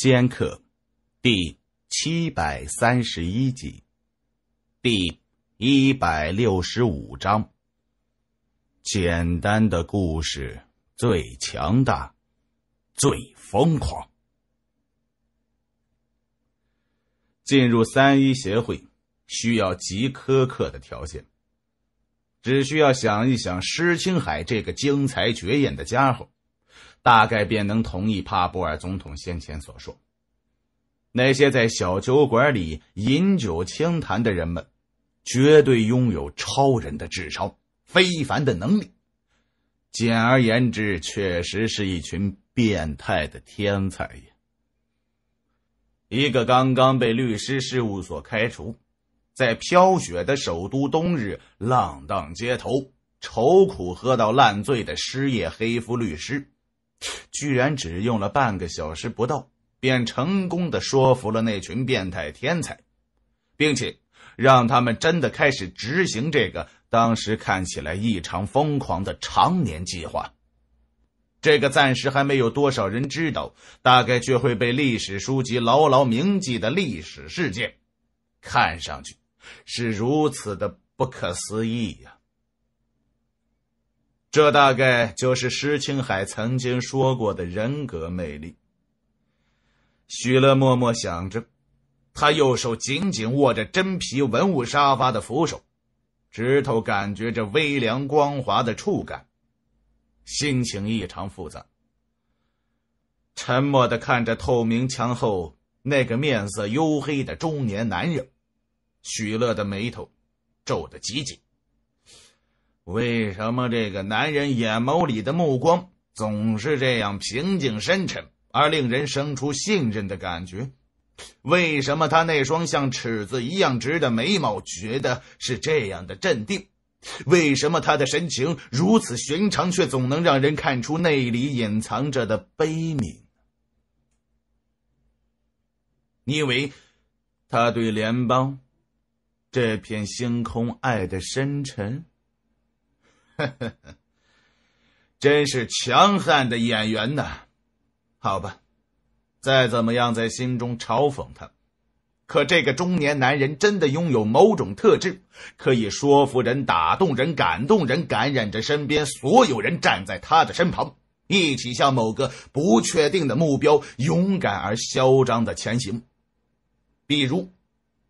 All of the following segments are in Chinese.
《仙客》第七百三十一集，第一百六十五章：简单的故事最强大，最疯狂。进入三一协会需要极苛刻的条件，只需要想一想施青海这个精才绝艳的家伙。大概便能同意帕布尔总统先前所说：那些在小酒馆里饮酒清谈的人们，绝对拥有超人的智商、非凡的能力。简而言之，确实是一群变态的天才呀！一个刚刚被律师事务所开除，在飘雪的首都冬日浪荡街头愁苦喝到烂醉的失业黑夫律师。居然只用了半个小时不到，便成功的说服了那群变态天才，并且让他们真的开始执行这个当时看起来异常疯狂的长年计划。这个暂时还没有多少人知道，大概却会被历史书籍牢牢铭记的历史事件，看上去是如此的不可思议呀！这大概就是施青海曾经说过的人格魅力。许乐默默想着，他右手紧紧握着真皮文物沙发的扶手，指头感觉着微凉光滑的触感，心情异常复杂。沉默的看着透明墙后那个面色黝黑的中年男人，许乐的眉头皱得极紧。为什么这个男人眼眸里的目光总是这样平静深沉，而令人生出信任的感觉？为什么他那双像尺子一样直的眉毛觉得是这样的镇定？为什么他的神情如此寻常，却总能让人看出内里隐藏着的悲悯？因为他对联邦这片星空爱的深沉。呵呵呵，真是强悍的演员呢。好吧，再怎么样，在心中嘲讽他。可这个中年男人真的拥有某种特质，可以说服人、打动人、感动人，感染着身边所有人站在他的身旁，一起向某个不确定的目标勇敢而嚣张的前行。比如，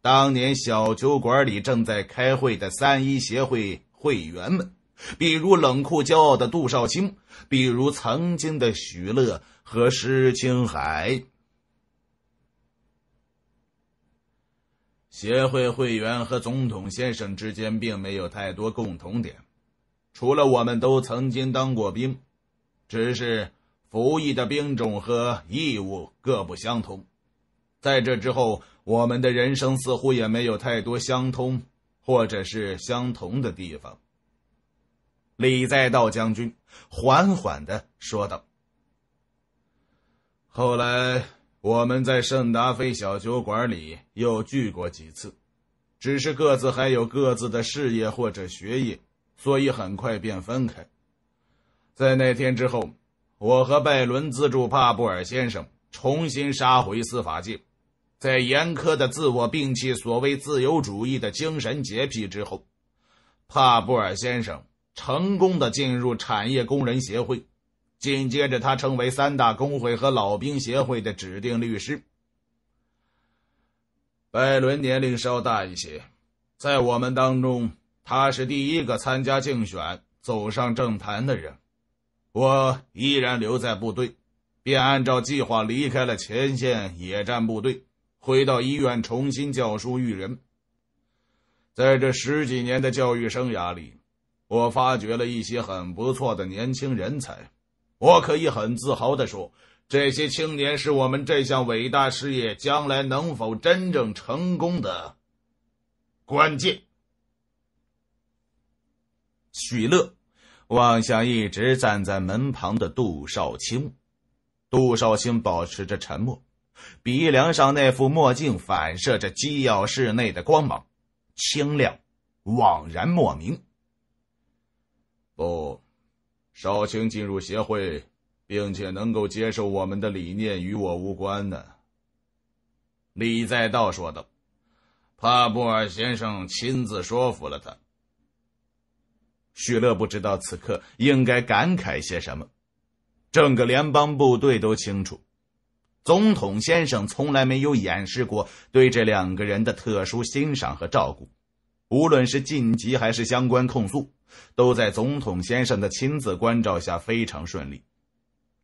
当年小酒馆里正在开会的三一协会会员们。比如冷酷骄傲的杜少卿，比如曾经的许乐和施青海。协会会员和总统先生之间并没有太多共同点，除了我们都曾经当过兵，只是服役的兵种和义务各不相同。在这之后，我们的人生似乎也没有太多相通或者是相同的地方。李在道将军缓缓的说道：“后来我们在圣达菲小酒馆里又聚过几次，只是各自还有各自的事业或者学业，所以很快便分开。在那天之后，我和拜伦资助帕布尔先生重新杀回司法界，在严苛的自我摒弃所谓自由主义的精神洁癖之后，帕布尔先生。”成功的进入产业工人协会，紧接着他成为三大工会和老兵协会的指定律师。拜伦年龄稍大一些，在我们当中，他是第一个参加竞选、走上政坛的人。我依然留在部队，便按照计划离开了前线野战部队，回到医院重新教书育人。在这十几年的教育生涯里。我发掘了一些很不错的年轻人才，我可以很自豪的说，这些青年是我们这项伟大事业将来能否真正成功的关键。许乐望向一直站在门旁的杜少卿，杜少卿保持着沉默，鼻梁上那副墨镜反射着机要室内的光芒，清亮，惘然莫名。哦，少卿进入协会，并且能够接受我们的理念，与我无关呢。”李在道说道，“帕布尔先生亲自说服了他。”许乐不知道此刻应该感慨些什么。整个联邦部队都清楚，总统先生从来没有掩饰过对这两个人的特殊欣赏和照顾，无论是晋级还是相关控诉。都在总统先生的亲自关照下，非常顺利。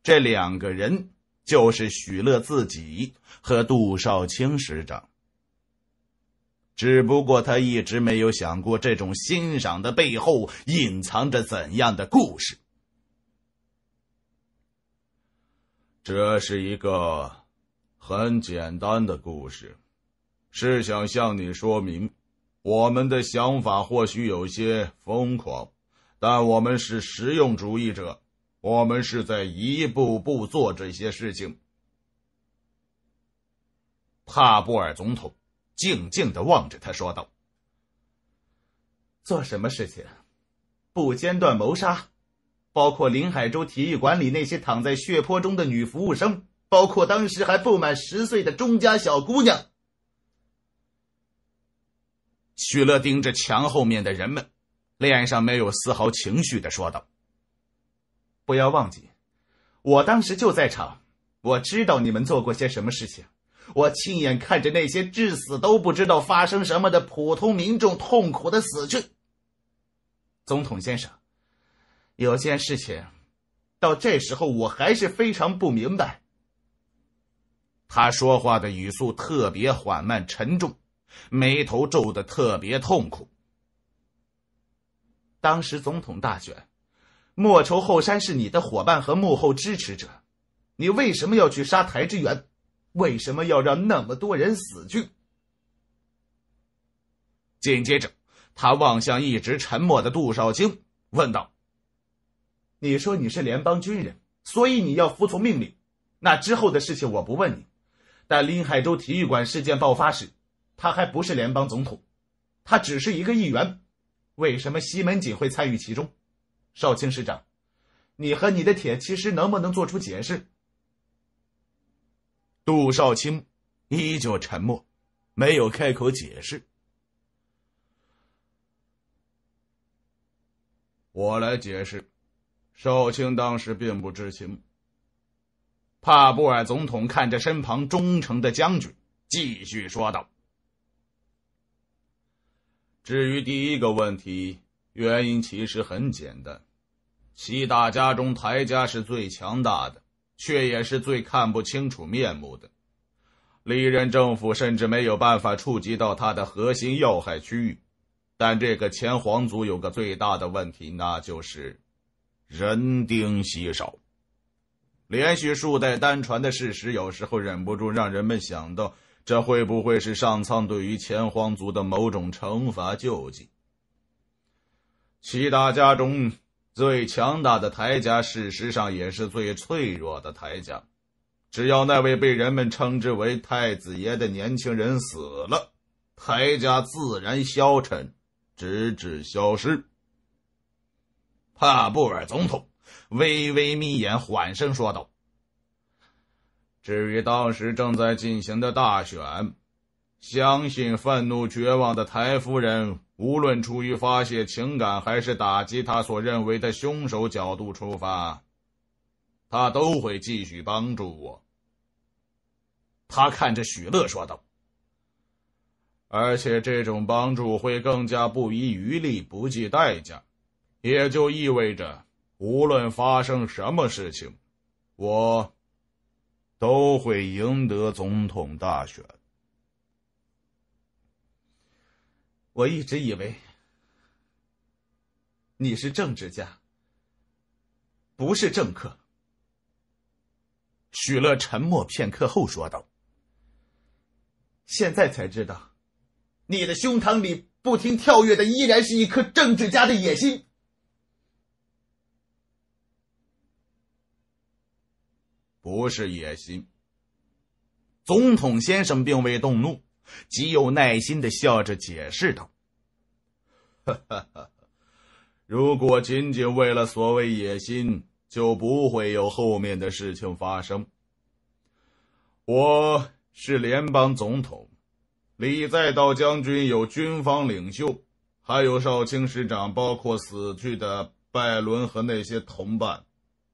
这两个人就是许乐自己和杜少卿师长。只不过他一直没有想过，这种欣赏的背后隐藏着怎样的故事。这是一个很简单的故事，是想向你说明。我们的想法或许有些疯狂，但我们是实用主义者。我们是在一步步做这些事情。帕布尔总统静静的望着他说道：“做什么事情？不间断谋杀，包括林海州体育馆里那些躺在血泊中的女服务生，包括当时还不满十岁的钟家小姑娘。”许乐盯着墙后面的人们，脸上没有丝毫情绪的说道：“不要忘记，我当时就在场，我知道你们做过些什么事情，我亲眼看着那些至死都不知道发生什么的普通民众痛苦的死去。”总统先生，有件事情，到这时候我还是非常不明白。他说话的语速特别缓慢沉重。眉头皱的特别痛苦。当时总统大选，莫愁后山是你的伙伴和幕后支持者，你为什么要去杀台之源？为什么要让那么多人死去？紧接着，他望向一直沉默的杜少卿，问道：“你说你是联邦军人，所以你要服从命令。那之后的事情我不问你。但林海州体育馆事件爆发时，他还不是联邦总统，他只是一个议员。为什么西门锦会参与其中？少卿师长，你和你的铁骑师能不能做出解释？杜少卿依旧沉默，没有开口解释。我来解释，少卿当时并不知情。帕布尔总统看着身旁忠诚的将军，继续说道。至于第一个问题，原因其实很简单：七大家中，台家是最强大的，却也是最看不清楚面目的。历任政府甚至没有办法触及到他的核心要害区域。但这个前皇族有个最大的问题，那就是人丁稀少。连续数代单传的事实，有时候忍不住让人们想到。这会不会是上苍对于前皇族的某种惩罚救济？七大家中最强大的台家，事实上也是最脆弱的台家。只要那位被人们称之为太子爷的年轻人死了，台家自然消沉，直至消失。帕布尔总统微微眯眼，缓声说道。至于当时正在进行的大选，相信愤怒绝望的台夫人，无论出于发泄情感还是打击他所认为的凶手角度出发，他都会继续帮助我。他看着许乐说道：“而且这种帮助会更加不遗余力、不计代价，也就意味着，无论发生什么事情，我。”都会赢得总统大选。我一直以为你是政治家，不是政客。许乐沉默片刻后说道：“现在才知道，你的胸膛里不停跳跃的，依然是一颗政治家的野心。”不是野心。总统先生并未动怒，极有耐心的笑着解释道：“哈哈，如果仅仅为了所谓野心，就不会有后面的事情发生。我是联邦总统，李在道将军有军方领袖，还有少卿师长，包括死去的拜伦和那些同伴。”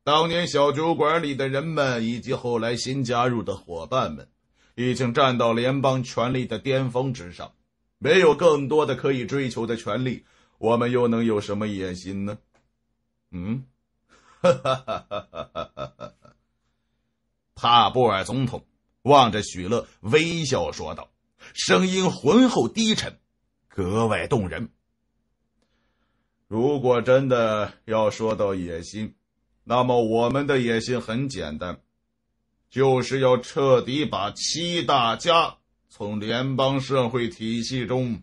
当年小酒馆里的人们，以及后来新加入的伙伴们，已经站到联邦权力的巅峰之上，没有更多的可以追求的权利，我们又能有什么野心呢？嗯，哈哈哈哈哈！哈，帕布尔总统望着许乐，微笑说道，声音浑厚低沉，格外动人。如果真的要说到野心，那么我们的野心很简单，就是要彻底把七大家从联邦社会体系中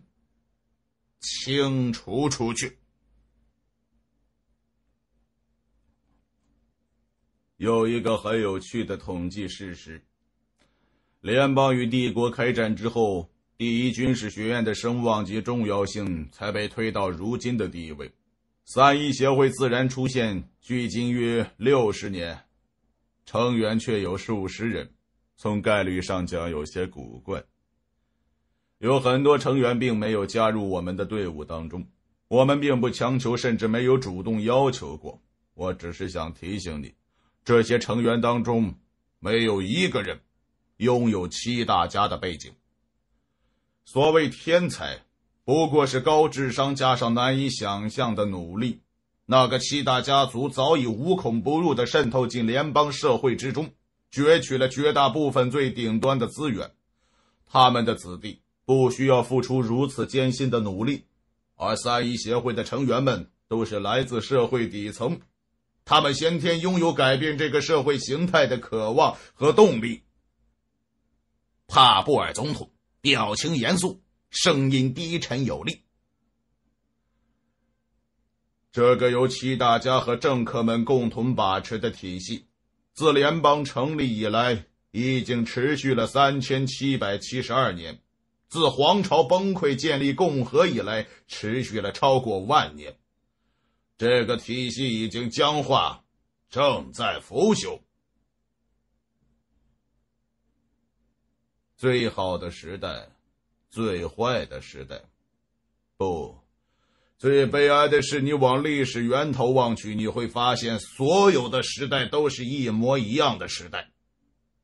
清除出去。有一个很有趣的统计事实：联邦与帝国开战之后，第一军事学院的声望及重要性才被推到如今的地位。三一协会自然出现，距今约六十年，成员却有数十人，从概率上讲有些古怪。有很多成员并没有加入我们的队伍当中，我们并不强求，甚至没有主动要求过。我只是想提醒你，这些成员当中没有一个人拥有七大家的背景。所谓天才。不过是高智商加上难以想象的努力。那个七大家族早已无孔不入地渗透进联邦社会之中，攫取了绝大部分最顶端的资源。他们的子弟不需要付出如此艰辛的努力，而三一协会的成员们都是来自社会底层，他们先天拥有改变这个社会形态的渴望和动力。帕布尔总统表情严肃。声音低沉有力。这个由七大家和政客们共同把持的体系，自联邦成立以来已经持续了三千七百七十二年；自皇朝崩溃建立共和以来，持续了超过万年。这个体系已经僵化，正在腐朽。最好的时代。最坏的时代，不，最悲哀的是，你往历史源头望去，你会发现，所有的时代都是一模一样的时代，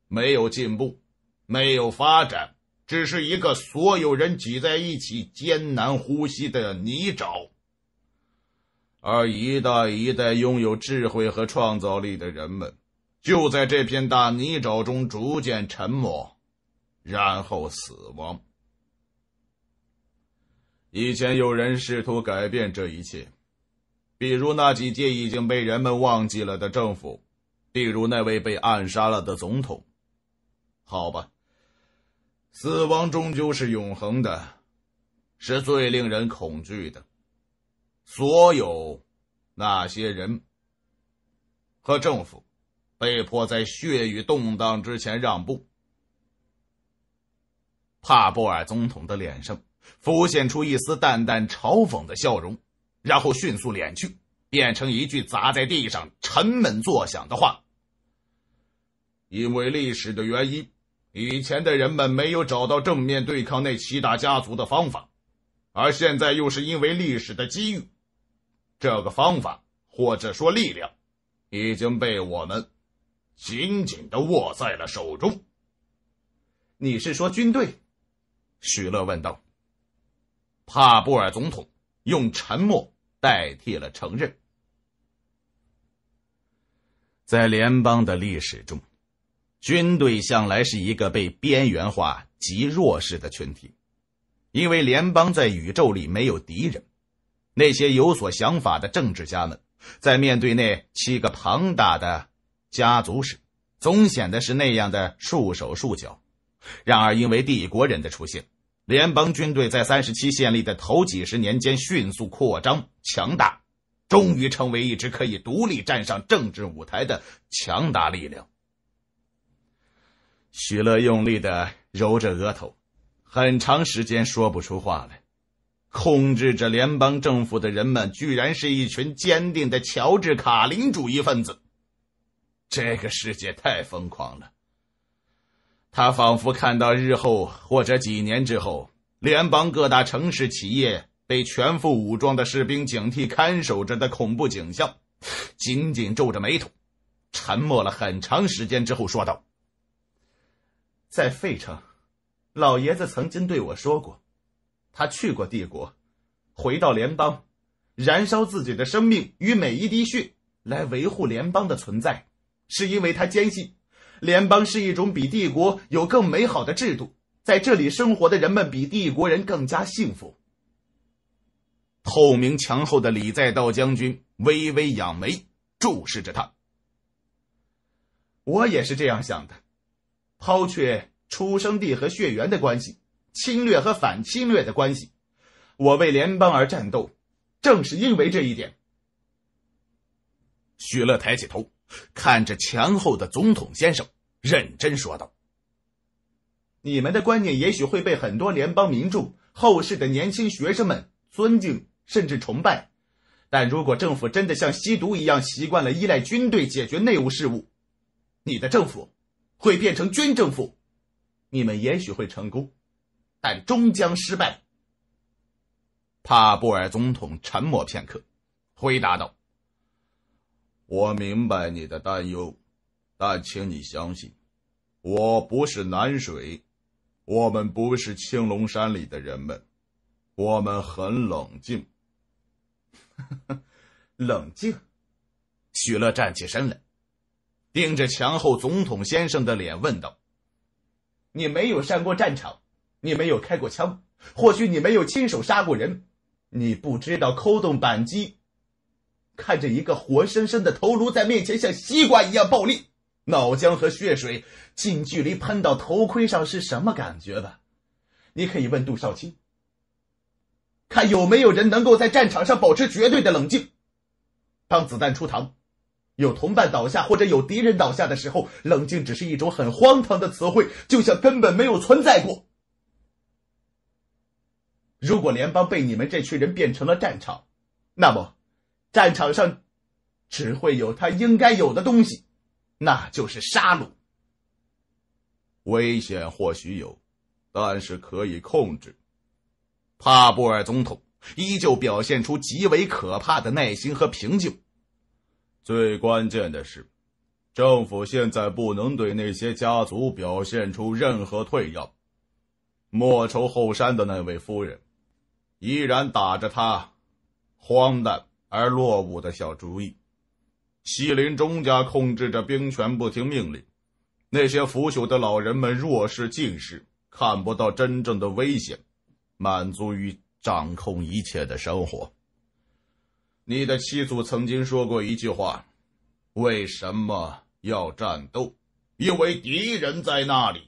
没有进步，没有发展，只是一个所有人挤在一起、艰难呼吸的泥沼。而一代一代拥有智慧和创造力的人们，就在这片大泥沼中逐渐沉没，然后死亡。以前有人试图改变这一切，比如那几届已经被人们忘记了的政府，比如那位被暗杀了的总统。好吧，死亡终究是永恒的，是最令人恐惧的。所有那些人和政府被迫在血雨动荡之前让步。帕布尔总统的脸上。浮现出一丝淡淡嘲讽的笑容，然后迅速敛去，变成一句砸在地上沉闷作响的话。因为历史的原因，以前的人们没有找到正面对抗那七大家族的方法，而现在又是因为历史的机遇，这个方法或者说力量，已经被我们紧紧的握在了手中。你是说军队？许乐问道。帕布尔总统用沉默代替了承认。在联邦的历史中，军队向来是一个被边缘化及弱势的群体，因为联邦在宇宙里没有敌人。那些有所想法的政治家们，在面对那七个庞大的家族时，总显得是那样的束手束脚。然而，因为帝国人的出现。联邦军队在三十七县立的头几十年间迅速扩张强大，终于成为一支可以独立站上政治舞台的强大力量。许乐用力的揉着额头，很长时间说不出话来。控制着联邦政府的人们，居然是一群坚定的乔治·卡林主义分子！这个世界太疯狂了！他仿佛看到日后或者几年之后，联邦各大城市企业被全副武装的士兵警惕看守着的恐怖景象，紧紧皱着眉头，沉默了很长时间之后说道：“在费城，老爷子曾经对我说过，他去过帝国，回到联邦，燃烧自己的生命与每一滴血来维护联邦的存在，是因为他坚信。”联邦是一种比帝国有更美好的制度，在这里生活的人们比帝国人更加幸福。透明墙后的李在道将军微微扬眉，注视着他。我也是这样想的。抛却出生地和血缘的关系，侵略和反侵略的关系，我为联邦而战斗，正是因为这一点。许乐抬起头。看着墙后的总统先生，认真说道：“你们的观念也许会被很多联邦民众、后世的年轻学生们尊敬，甚至崇拜。但如果政府真的像吸毒一样习惯了依赖军队解决内务事务，你的政府会变成军政府。你们也许会成功，但终将失败。”帕布尔总统沉默片刻，回答道。我明白你的担忧，但请你相信，我不是南水，我们不是青龙山里的人们，我们很冷静。冷静。许乐站起身来，盯着墙后总统先生的脸问道：“你没有上过战场，你没有开过枪，或许你没有亲手杀过人，你不知道扣动扳机。”看着一个活生生的头颅在面前像西瓜一样爆裂，脑浆和血水近距离喷到头盔上是什么感觉吧？你可以问杜少卿，看有没有人能够在战场上保持绝对的冷静。当子弹出膛，有同伴倒下或者有敌人倒下的时候，冷静只是一种很荒唐的词汇，就像根本没有存在过。如果联邦被你们这群人变成了战场，那么。战场上，只会有他应该有的东西，那就是杀戮。危险或许有，但是可以控制。帕布尔总统依旧表现出极为可怕的耐心和平静。最关键的是，政府现在不能对那些家族表现出任何退让。莫愁后山的那位夫人，依然打着他，荒诞。而落伍的小主意，西林钟家控制着兵权，不听命令。那些腐朽的老人们弱势近视，看不到真正的危险，满足于掌控一切的生活。你的七祖曾经说过一句话：“为什么要战斗？因为敌人在那里。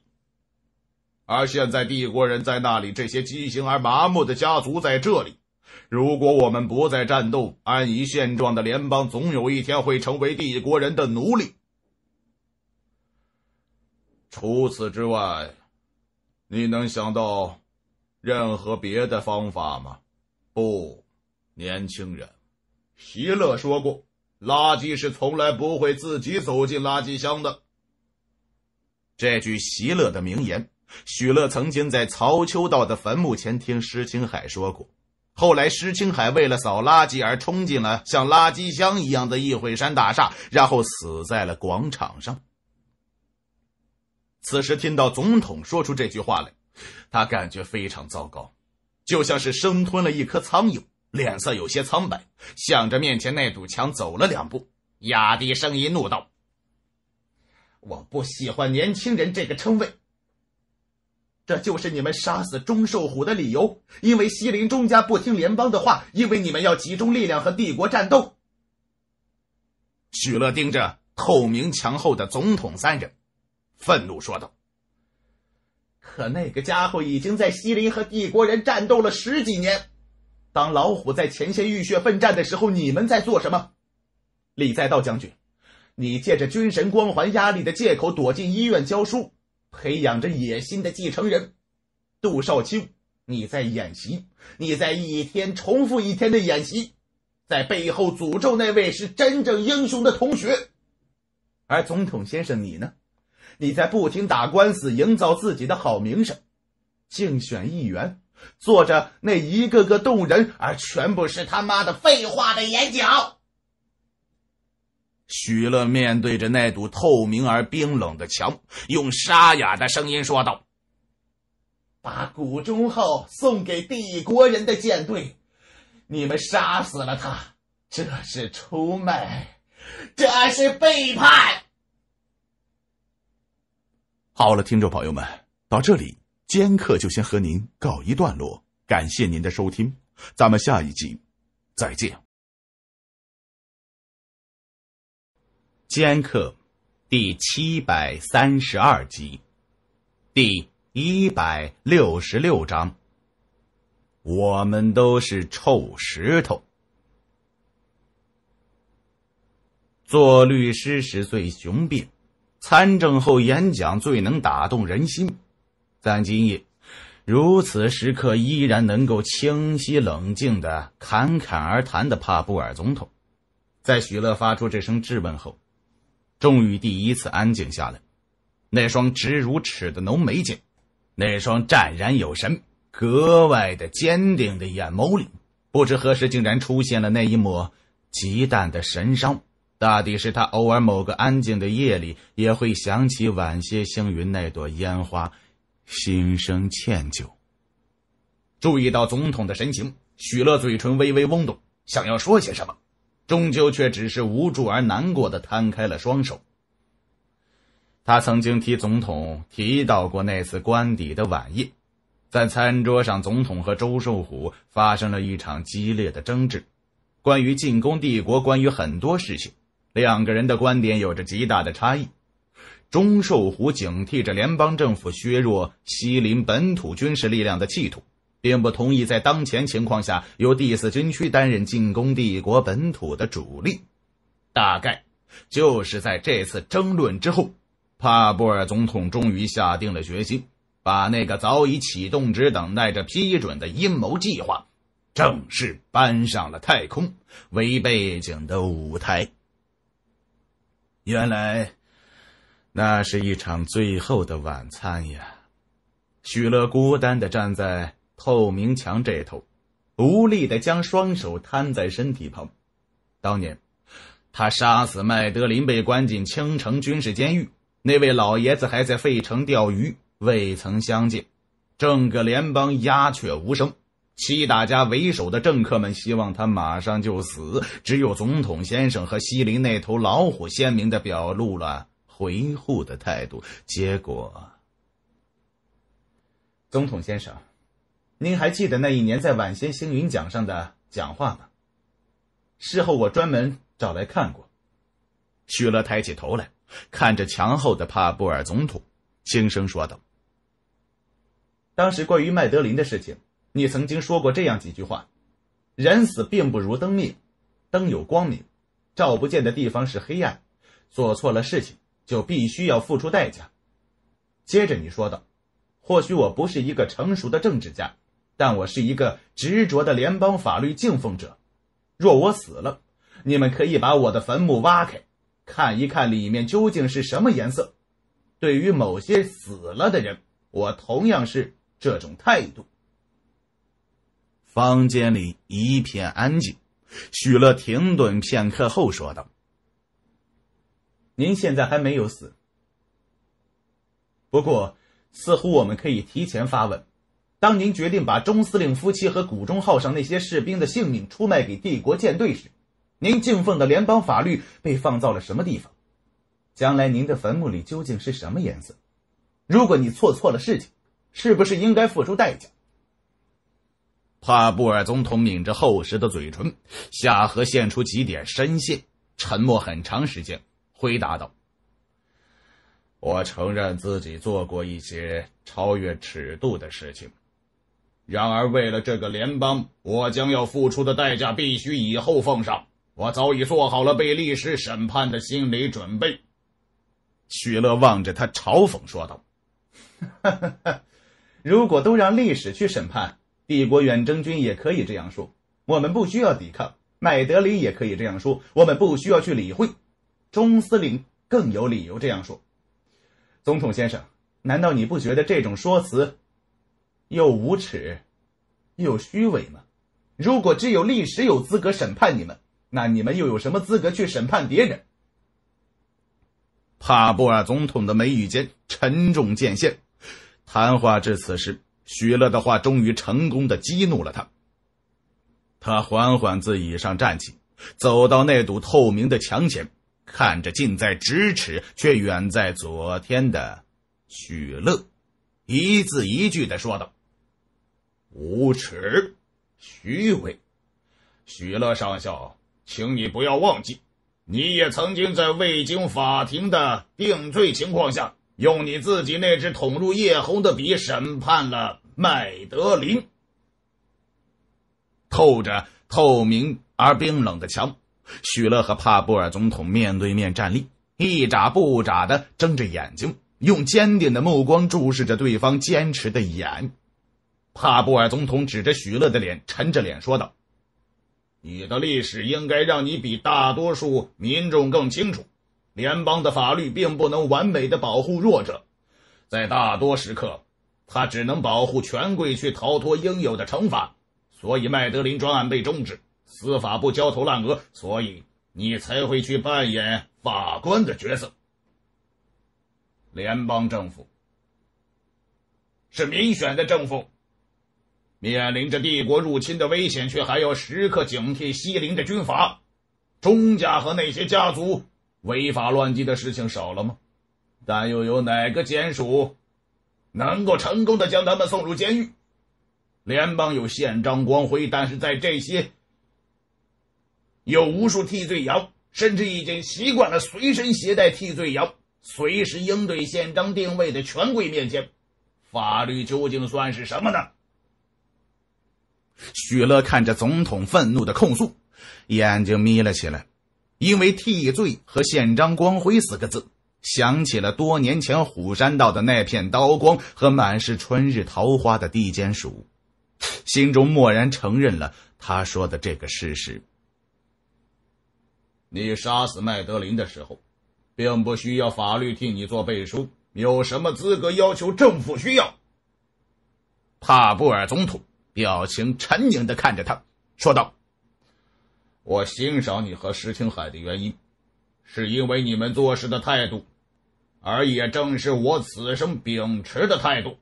而现在帝国人在那里，这些畸形而麻木的家族在这里。”如果我们不再战斗，安于现状的联邦总有一天会成为帝国人的奴隶。除此之外，你能想到任何别的方法吗？不，年轻人，席勒说过：“垃圾是从来不会自己走进垃圾箱的。”这句席勒的名言，许乐曾经在曹秋道的坟墓前听石青海说过。后来，石青海为了扫垃圾而冲进了像垃圾箱一样的议会山大厦，然后死在了广场上。此时听到总统说出这句话来，他感觉非常糟糕，就像是生吞了一颗苍蝇，脸色有些苍白，向着面前那堵墙走了两步，压低声音怒道：“我不喜欢年轻人这个称谓。”这就是你们杀死钟寿虎的理由，因为西林钟家不听联邦的话，因为你们要集中力量和帝国战斗。许乐盯着透明墙后的总统三人，愤怒说道：“可那个家伙已经在西林和帝国人战斗了十几年，当老虎在前线浴血奋战的时候，你们在做什么？”李在道将军，你借着军神光环压力的借口躲进医院教书。培养着野心的继承人，杜少卿，你在演习，你在一天重复一天的演习，在背后诅咒那位是真正英雄的同学，而总统先生你呢？你在不停打官司，营造自己的好名声，竞选议员，做着那一个个动人而全部是他妈的废话的演讲。许乐面对着那堵透明而冰冷的墙，用沙哑的声音说道：“把古忠号送给帝国人的舰队，你们杀死了他，这是出卖，这是背叛。”好了，听众朋友们，到这里，尖客就先和您告一段落。感谢您的收听，咱们下一集再见。《尖客》第七百三十二集，第一百六十六章。我们都是臭石头。做律师时最雄辩，参政后演讲最能打动人心。但今夜如此时刻，依然能够清晰冷静的侃侃而谈的帕布尔总统，在许乐发出这声质问后。终于第一次安静下来，那双直如尺的浓眉间，那双湛然有神、格外的坚定的眼眸里，不知何时竟然出现了那一抹极淡的神伤。大抵是他偶尔某个安静的夜里，也会想起晚些星云那朵烟花，心生歉疚。注意到总统的神情，许乐嘴唇微微嗡动，想要说些什么。终究却只是无助而难过的摊开了双手。他曾经替总统提到过那次官邸的晚宴，在餐桌上，总统和周寿虎发生了一场激烈的争执，关于进攻帝国，关于很多事情，两个人的观点有着极大的差异。钟寿虎警惕着联邦政府削弱西林本土军事力量的企图。并不同意在当前情况下由第四军区担任进攻帝国本土的主力，大概就是在这次争论之后，帕布尔总统终于下定了决心，把那个早已启动、只等待着批准的阴谋计划，正式搬上了太空为背景的舞台。原来，那是一场最后的晚餐呀！许乐孤单的站在。透明墙这头，无力的将双手摊在身体旁。当年，他杀死麦德林，被关进青城军事监狱。那位老爷子还在费城钓鱼，未曾相见。整个联邦鸦雀无声。七大家为首的政客们希望他马上就死。只有总统先生和西林那头老虎鲜明的表露了回护的态度。结果，总统先生。您还记得那一年在晚些星云奖上的讲话吗？事后我专门找来看过。许乐抬起头来，看着墙后的帕布尔总统，轻声说道：“当时关于麦德林的事情，你曾经说过这样几句话：人死并不如灯灭，灯有光明，照不见的地方是黑暗；做错了事情就必须要付出代价。”接着你说道：“或许我不是一个成熟的政治家。”但我是一个执着的联邦法律敬奉者，若我死了，你们可以把我的坟墓挖开，看一看里面究竟是什么颜色。对于某些死了的人，我同样是这种态度。房间里一片安静，许乐停顿片刻后说道：“您现在还没有死，不过似乎我们可以提前发问。”当您决定把中司令夫妻和古中号上那些士兵的性命出卖给帝国舰队时，您敬奉的联邦法律被放到了什么地方？将来您的坟墓里究竟是什么颜色？如果你做错了事情，是不是应该付出代价？帕布尔总统抿着厚实的嘴唇，下颌现出几点深陷，沉默很长时间，回答道：“我承认自己做过一些超越尺度的事情。”然而，为了这个联邦，我将要付出的代价必须以后奉上。我早已做好了被历史审判的心理准备。许乐望着他，嘲讽说道：“哈哈，如果都让历史去审判，帝国远征军也可以这样说，我们不需要抵抗；麦德林也可以这样说，我们不需要去理会；中司令更有理由这样说。总统先生，难道你不觉得这种说辞？”又无耻，又虚伪吗？如果只有历史有资格审判你们，那你们又有什么资格去审判别人？帕布尔总统的眉宇间沉重渐现。谈话至此时，许乐的话终于成功的激怒了他。他缓缓自椅上站起，走到那堵透明的墙前，看着近在咫尺却远在昨天的许乐，一字一句的说道。无耻，虚伪，许乐上校，请你不要忘记，你也曾经在未经法庭的定罪情况下，用你自己那只捅入叶红的笔审判了麦德林。透着透明而冰冷的墙，许乐和帕布尔总统面对面站立，一眨不眨的睁着眼睛，用坚定的目光注视着对方，坚持的眼。帕布尔总统指着许乐的脸，沉着脸说道：“你的历史应该让你比大多数民众更清楚，联邦的法律并不能完美的保护弱者，在大多时刻，他只能保护权贵去逃脱应有的惩罚。所以麦德林专案被终止，司法部焦头烂额，所以你才会去扮演法官的角色。联邦政府是民选的政府。”面临着帝国入侵的危险，却还要时刻警惕西陵的军阀、钟家和那些家族违法乱纪的事情少了吗？但又有哪个监署能够成功的将他们送入监狱？联邦有宪章光辉，但是在这些有无数替罪羊，甚至已经习惯了随身携带替罪羊，随时应对宪章定位的权贵面前，法律究竟算是什么呢？许乐看着总统愤怒的控诉，眼睛眯了起来，因为“替罪”和“宪章光辉”四个字，想起了多年前虎山道的那片刀光和满是春日桃花的地间署，心中默然承认了他说的这个事实。你杀死麦德林的时候，并不需要法律替你做背书，有什么资格要求政府需要？帕布尔总统。表情沉凝的看着他，说道：“我欣赏你和石青海的原因，是因为你们做事的态度，而也正是我此生秉持的态度。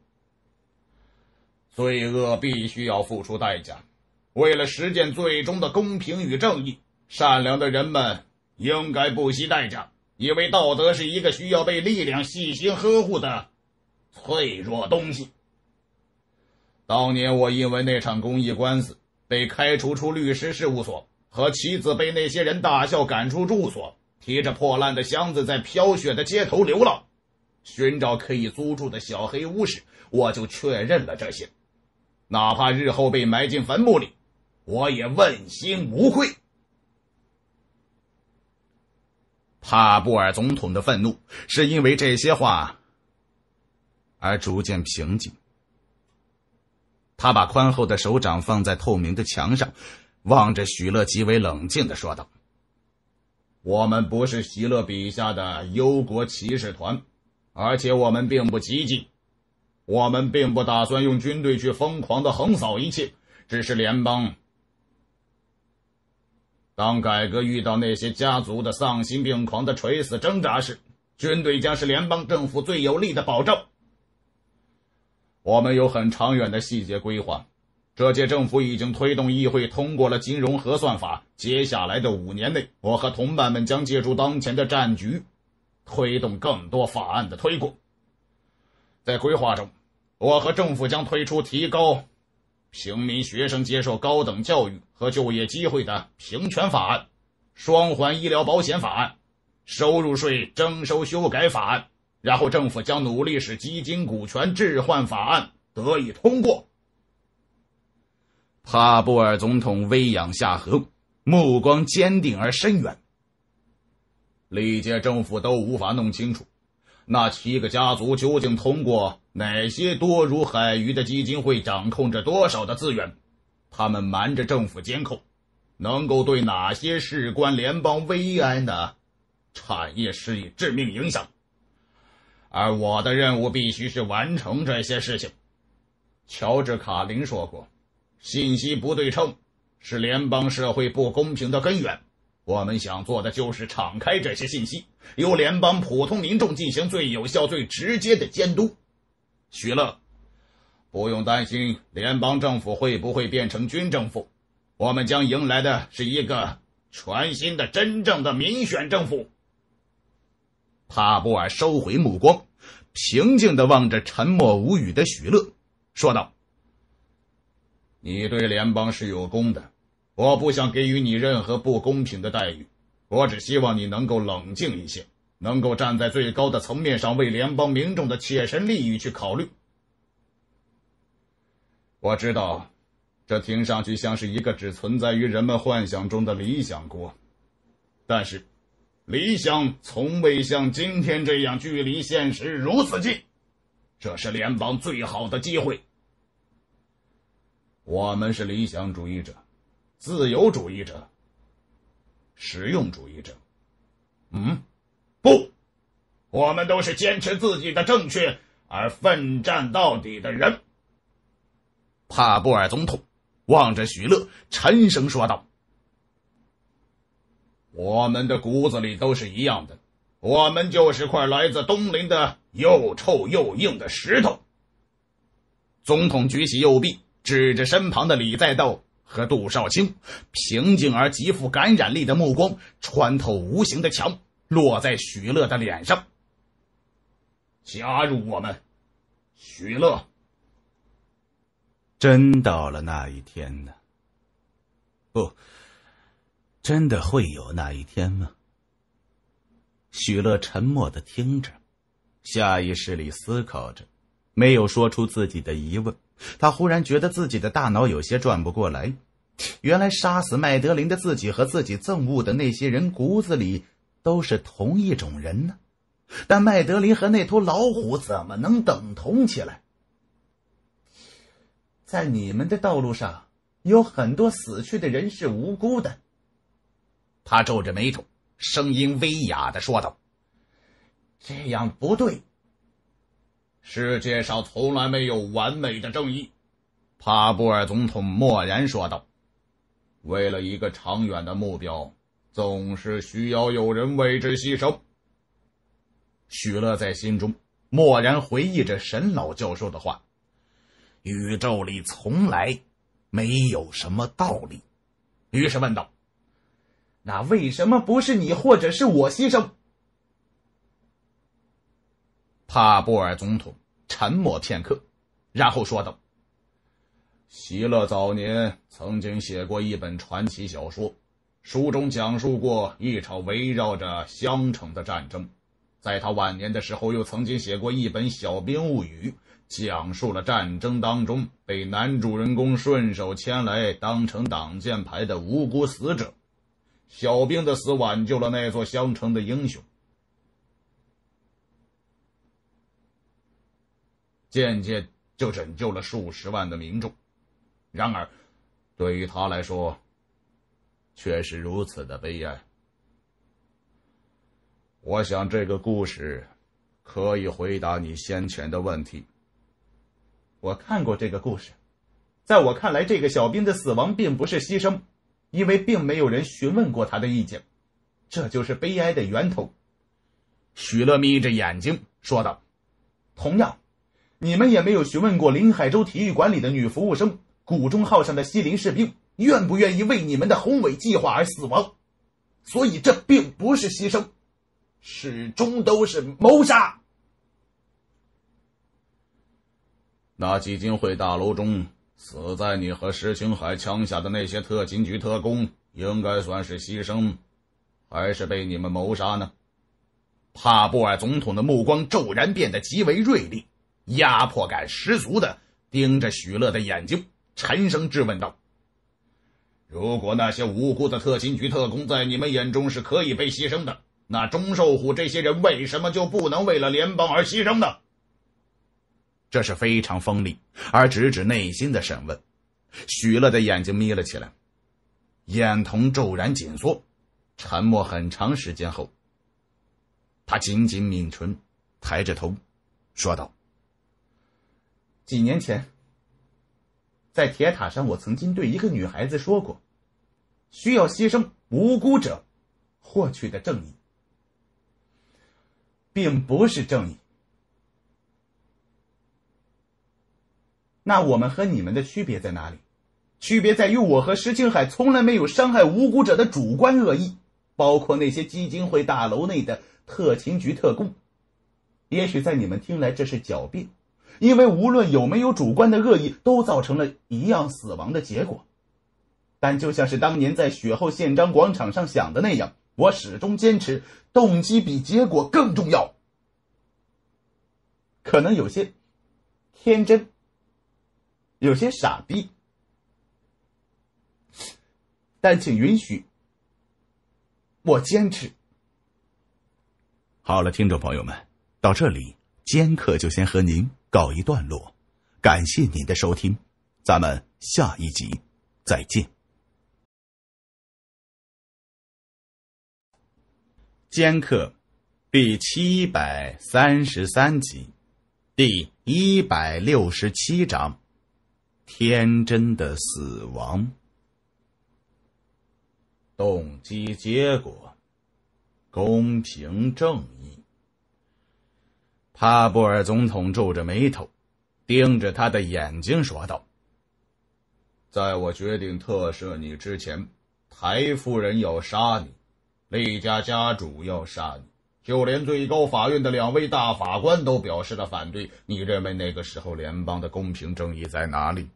罪恶必须要付出代价，为了实践最终的公平与正义，善良的人们应该不惜代价。因为道德是一个需要被力量细心呵护的脆弱东西。”当年我因为那场公益官司被开除出律师事务所，和妻子被那些人大笑赶出住所，提着破烂的箱子在飘雪的街头流浪，寻找可以租住的小黑屋时，我就确认了这些。哪怕日后被埋进坟墓里，我也问心无愧。帕布尔总统的愤怒是因为这些话而逐渐平静。他把宽厚的手掌放在透明的墙上，望着许乐极为冷静的说道：“我们不是席勒笔下的忧国骑士团，而且我们并不激进，我们并不打算用军队去疯狂的横扫一切，只是联邦。当改革遇到那些家族的丧心病狂的垂死挣扎时，军队将是联邦政府最有力的保证。”我们有很长远的细节规划。这届政府已经推动议会通过了金融核算法。接下来的五年内，我和同伴们将借助当前的战局，推动更多法案的推广。在规划中，我和政府将推出提高平民学生接受高等教育和就业机会的平权法案、双环医疗保险法案、收入税征收修改法案。然后，政府将努力使基金股权置换法案得以通过。帕布尔总统微扬下颌，目光坚定而深远。历届政府都无法弄清楚，那七个家族究竟通过哪些多如海鱼的基金会掌控着多少的资源，他们瞒着政府监控，能够对哪些事关联邦危安的产业施以致命影响。而我的任务必须是完成这些事情。乔治·卡林说过：“信息不对称是联邦社会不公平的根源。我们想做的就是敞开这些信息，由联邦普通民众进行最有效、最直接的监督。”许乐，不用担心联邦政府会不会变成军政府。我们将迎来的是一个全新的、真正的民选政府。帕布尔收回目光，平静的望着沉默无语的许乐，说道：“你对联邦是有功的，我不想给予你任何不公平的待遇。我只希望你能够冷静一些，能够站在最高的层面上为联邦民众的切身利益去考虑。我知道，这听上去像是一个只存在于人们幻想中的理想国，但是。”理想从未像今天这样距离现实如此近，这是联邦最好的机会。我们是理想主义者、自由主义者、实用主义者。嗯，不，我们都是坚持自己的正确而奋战到底的人。帕布尔总统望着许乐，沉声说道。我们的骨子里都是一样的，我们就是块来自东林的又臭又硬的石头。总统举起右臂，指着身旁的李在道和杜少卿，平静而极富感染力的目光穿透无形的墙，落在许乐的脸上。加入我们，许乐。真到了那一天呢？不。真的会有那一天吗？许乐沉默的听着，下意识里思考着，没有说出自己的疑问。他忽然觉得自己的大脑有些转不过来。原来杀死麦德林的自己和自己憎恶的那些人骨子里都是同一种人呢。但麦德林和那头老虎怎么能等同起来？在你们的道路上，有很多死去的人是无辜的。他皱着眉头，声音微哑的说道：“这样不对。”世界上从来没有完美的正义。”帕布尔总统默然说道：“为了一个长远的目标，总是需要有人为之牺牲。”许乐在心中默然回忆着沈老教授的话：“宇宙里从来没有什么道理。”于是问道。那为什么不是你或者是我牺牲？帕布尔总统沉默片刻，然后说道：“席勒早年曾经写过一本传奇小说，书中讲述过一场围绕着襄城的战争。在他晚年的时候，又曾经写过一本《小兵物语》，讲述了战争当中被男主人公顺手牵来当成挡箭牌的无辜死者。”小兵的死挽救了那座襄城的英雄，间接就拯救了数十万的民众。然而，对于他来说，却是如此的悲哀。我想这个故事可以回答你先前的问题。我看过这个故事，在我看来，这个小兵的死亡并不是牺牲。因为并没有人询问过他的意见，这就是悲哀的源头。许乐眯着眼睛说道：“同样，你们也没有询问过林海州体育馆里的女服务生、谷中号上的西林士兵愿不愿意为你们的宏伟计划而死亡，所以这并不是牺牲，始终都是谋杀。”那基金会大楼中。死在你和石青海枪下的那些特勤局特工，应该算是牺牲，还是被你们谋杀呢？帕布尔总统的目光骤然变得极为锐利，压迫感十足的盯着许乐的眼睛，沉声质问道：“如果那些无辜的特勤局特工在你们眼中是可以被牺牲的，那钟寿虎这些人为什么就不能为了联邦而牺牲呢？”这是非常锋利而直指内心的审问。许乐的眼睛眯了起来，眼瞳骤然紧缩。沉默很长时间后，他紧紧抿唇，抬着头，说道：“几年前，在铁塔上，我曾经对一个女孩子说过，需要牺牲无辜者，获取的正义，并不是正义。”那我们和你们的区别在哪里？区别在于我和石青海从来没有伤害无辜者的主观恶意，包括那些基金会大楼内的特勤局特工。也许在你们听来这是狡辩，因为无论有没有主观的恶意，都造成了一样死亡的结果。但就像是当年在雪后宪章广场上想的那样，我始终坚持动机比结果更重要。可能有些天真。有些傻逼，但请允许我坚持。好了，听众朋友们，到这里，尖客就先和您告一段落。感谢您的收听，咱们下一集再见。尖客第七百三十三集，第一百六十七章。天真的死亡。动机、结果，公平正义。帕布尔总统皱着眉头，盯着他的眼睛说道：“在我决定特赦你之前，台夫人要杀你，厉家家主要杀你，就连最高法院的两位大法官都表示了反对。你认为那个时候联邦的公平正义在哪里？”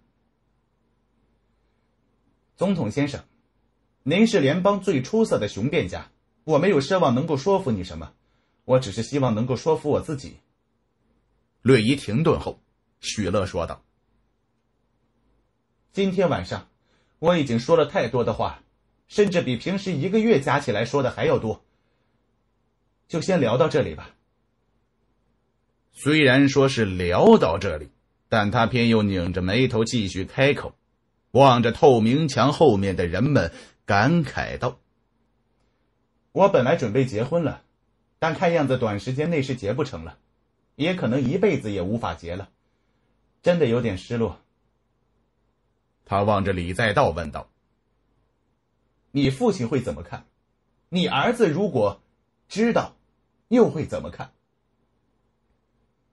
总统先生，您是联邦最出色的雄辩家。我没有奢望能够说服你什么，我只是希望能够说服我自己。略一停顿后，许乐说道：“今天晚上，我已经说了太多的话，甚至比平时一个月加起来说的还要多。就先聊到这里吧。”虽然说是聊到这里，但他偏又拧着眉头继续开口。望着透明墙后面的人们，感慨道：“我本来准备结婚了，但看样子短时间内是结不成了，也可能一辈子也无法结了，真的有点失落。”他望着李在道问道：“你父亲会怎么看？你儿子如果知道，又会怎么看？”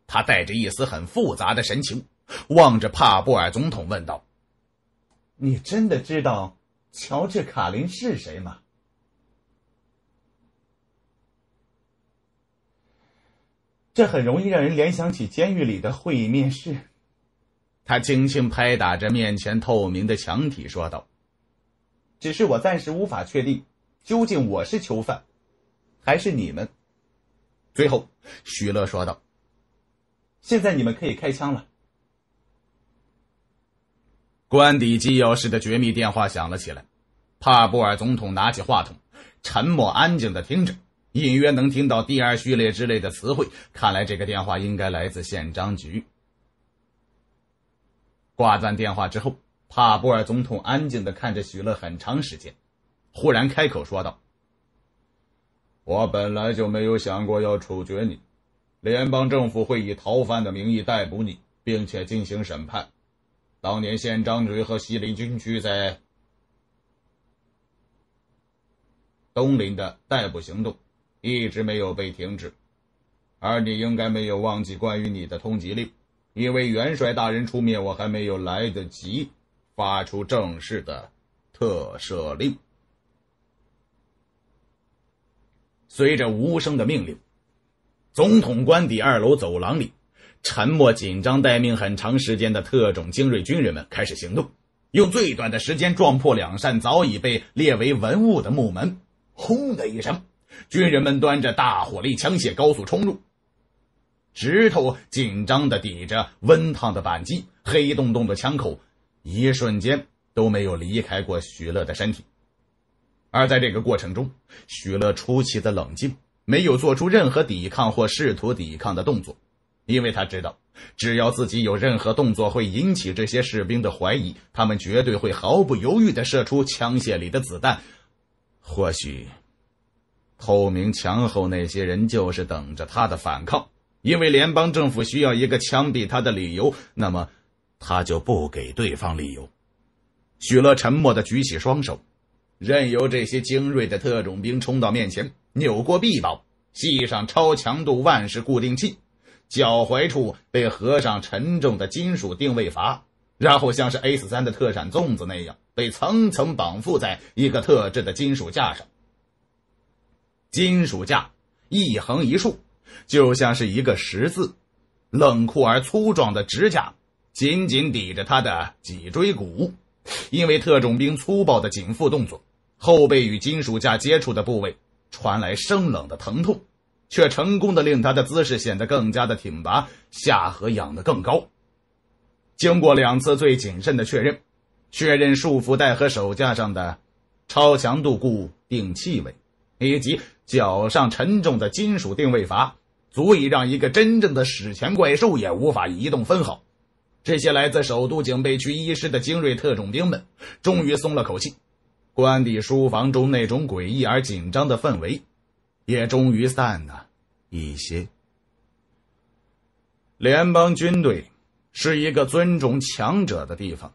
他带着一丝很复杂的神情，望着帕布尔总统问道。你真的知道乔治·卡林是谁吗？这很容易让人联想起监狱里的会议面试。他轻轻拍打着面前透明的墙体，说道：“只是我暂时无法确定，究竟我是囚犯，还是你们。”最后，许乐说道：“现在你们可以开枪了。”官邸机要室的绝密电话响了起来，帕布尔总统拿起话筒，沉默安静的听着，隐约能听到“第二序列”之类的词汇。看来这个电话应该来自宪章局。挂断电话之后，帕布尔总统安静的看着许乐很长时间，忽然开口说道：“我本来就没有想过要处决你，联邦政府会以逃犯的名义逮捕你，并且进行审判。”当年，县张局和西林军区在东林的逮捕行动一直没有被停止，而你应该没有忘记关于你的通缉令，因为元帅大人出面，我还没有来得及发出正式的特赦令。随着无声的命令，总统官邸二楼走廊里。沉默、紧张待命很长时间的特种精锐军人们开始行动，用最短的时间撞破两扇早已被列为文物的木门。轰的一声，军人们端着大火力枪械高速冲入。指头紧张地抵着温烫的扳机，黑洞洞的枪口，一瞬间都没有离开过许乐的身体。而在这个过程中，许乐出奇的冷静，没有做出任何抵抗或试图抵抗的动作。因为他知道，只要自己有任何动作会引起这些士兵的怀疑，他们绝对会毫不犹豫地射出枪械里的子弹。或许，透明墙后那些人就是等着他的反抗。因为联邦政府需要一个枪毙他的理由，那么他就不给对方理由。许乐沉默地举起双手，任由这些精锐的特种兵冲到面前，扭过臂膀，系上超强度万式固定器。脚踝处被合上沉重的金属定位阀，然后像是 S 三的特产粽子那样，被层层绑缚在一个特制的金属架上。金属架一横一竖，就像是一个十字，冷酷而粗壮的指甲紧紧抵着他的脊椎骨。因为特种兵粗暴的紧缚动作，后背与金属架接触的部位传来生冷的疼痛。却成功的令他的姿势显得更加的挺拔，下颌仰得更高。经过两次最谨慎的确认，确认束缚带和手架上的超强度固定器位，以及脚上沉重的金属定位阀，足以让一个真正的史前怪兽也无法移动分毫。这些来自首都警备区一师的精锐特种兵们终于松了口气。官邸书房中那种诡异而紧张的氛围。也终于散了，一些。联邦军队是一个尊重强者的地方，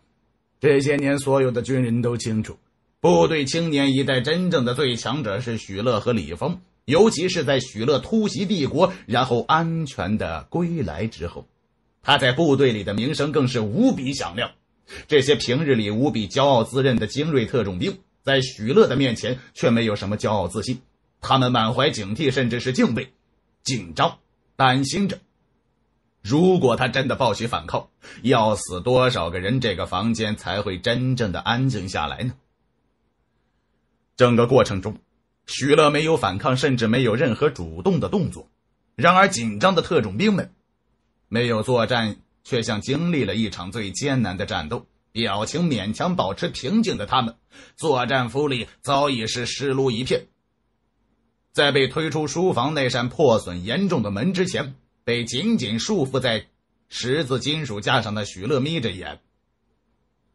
这些年所有的军人都清楚。部队青年一代真正的最强者是许乐和李峰，尤其是在许乐突袭帝国，然后安全的归来之后，他在部队里的名声更是无比响亮。这些平日里无比骄傲自认的精锐特种兵，在许乐的面前却没有什么骄傲自信。他们满怀警惕，甚至是敬畏、紧张、担心着。如果他真的暴起反抗，要死多少个人，这个房间才会真正的安静下来呢？整个过程中，许乐没有反抗，甚至没有任何主动的动作。然而，紧张的特种兵们没有作战，却像经历了一场最艰难的战斗。表情勉强保持平静的他们，作战服里早已是湿漉一片。在被推出书房那扇破损严重的门之前，被紧紧束缚在十字金属架上的许乐眯着眼，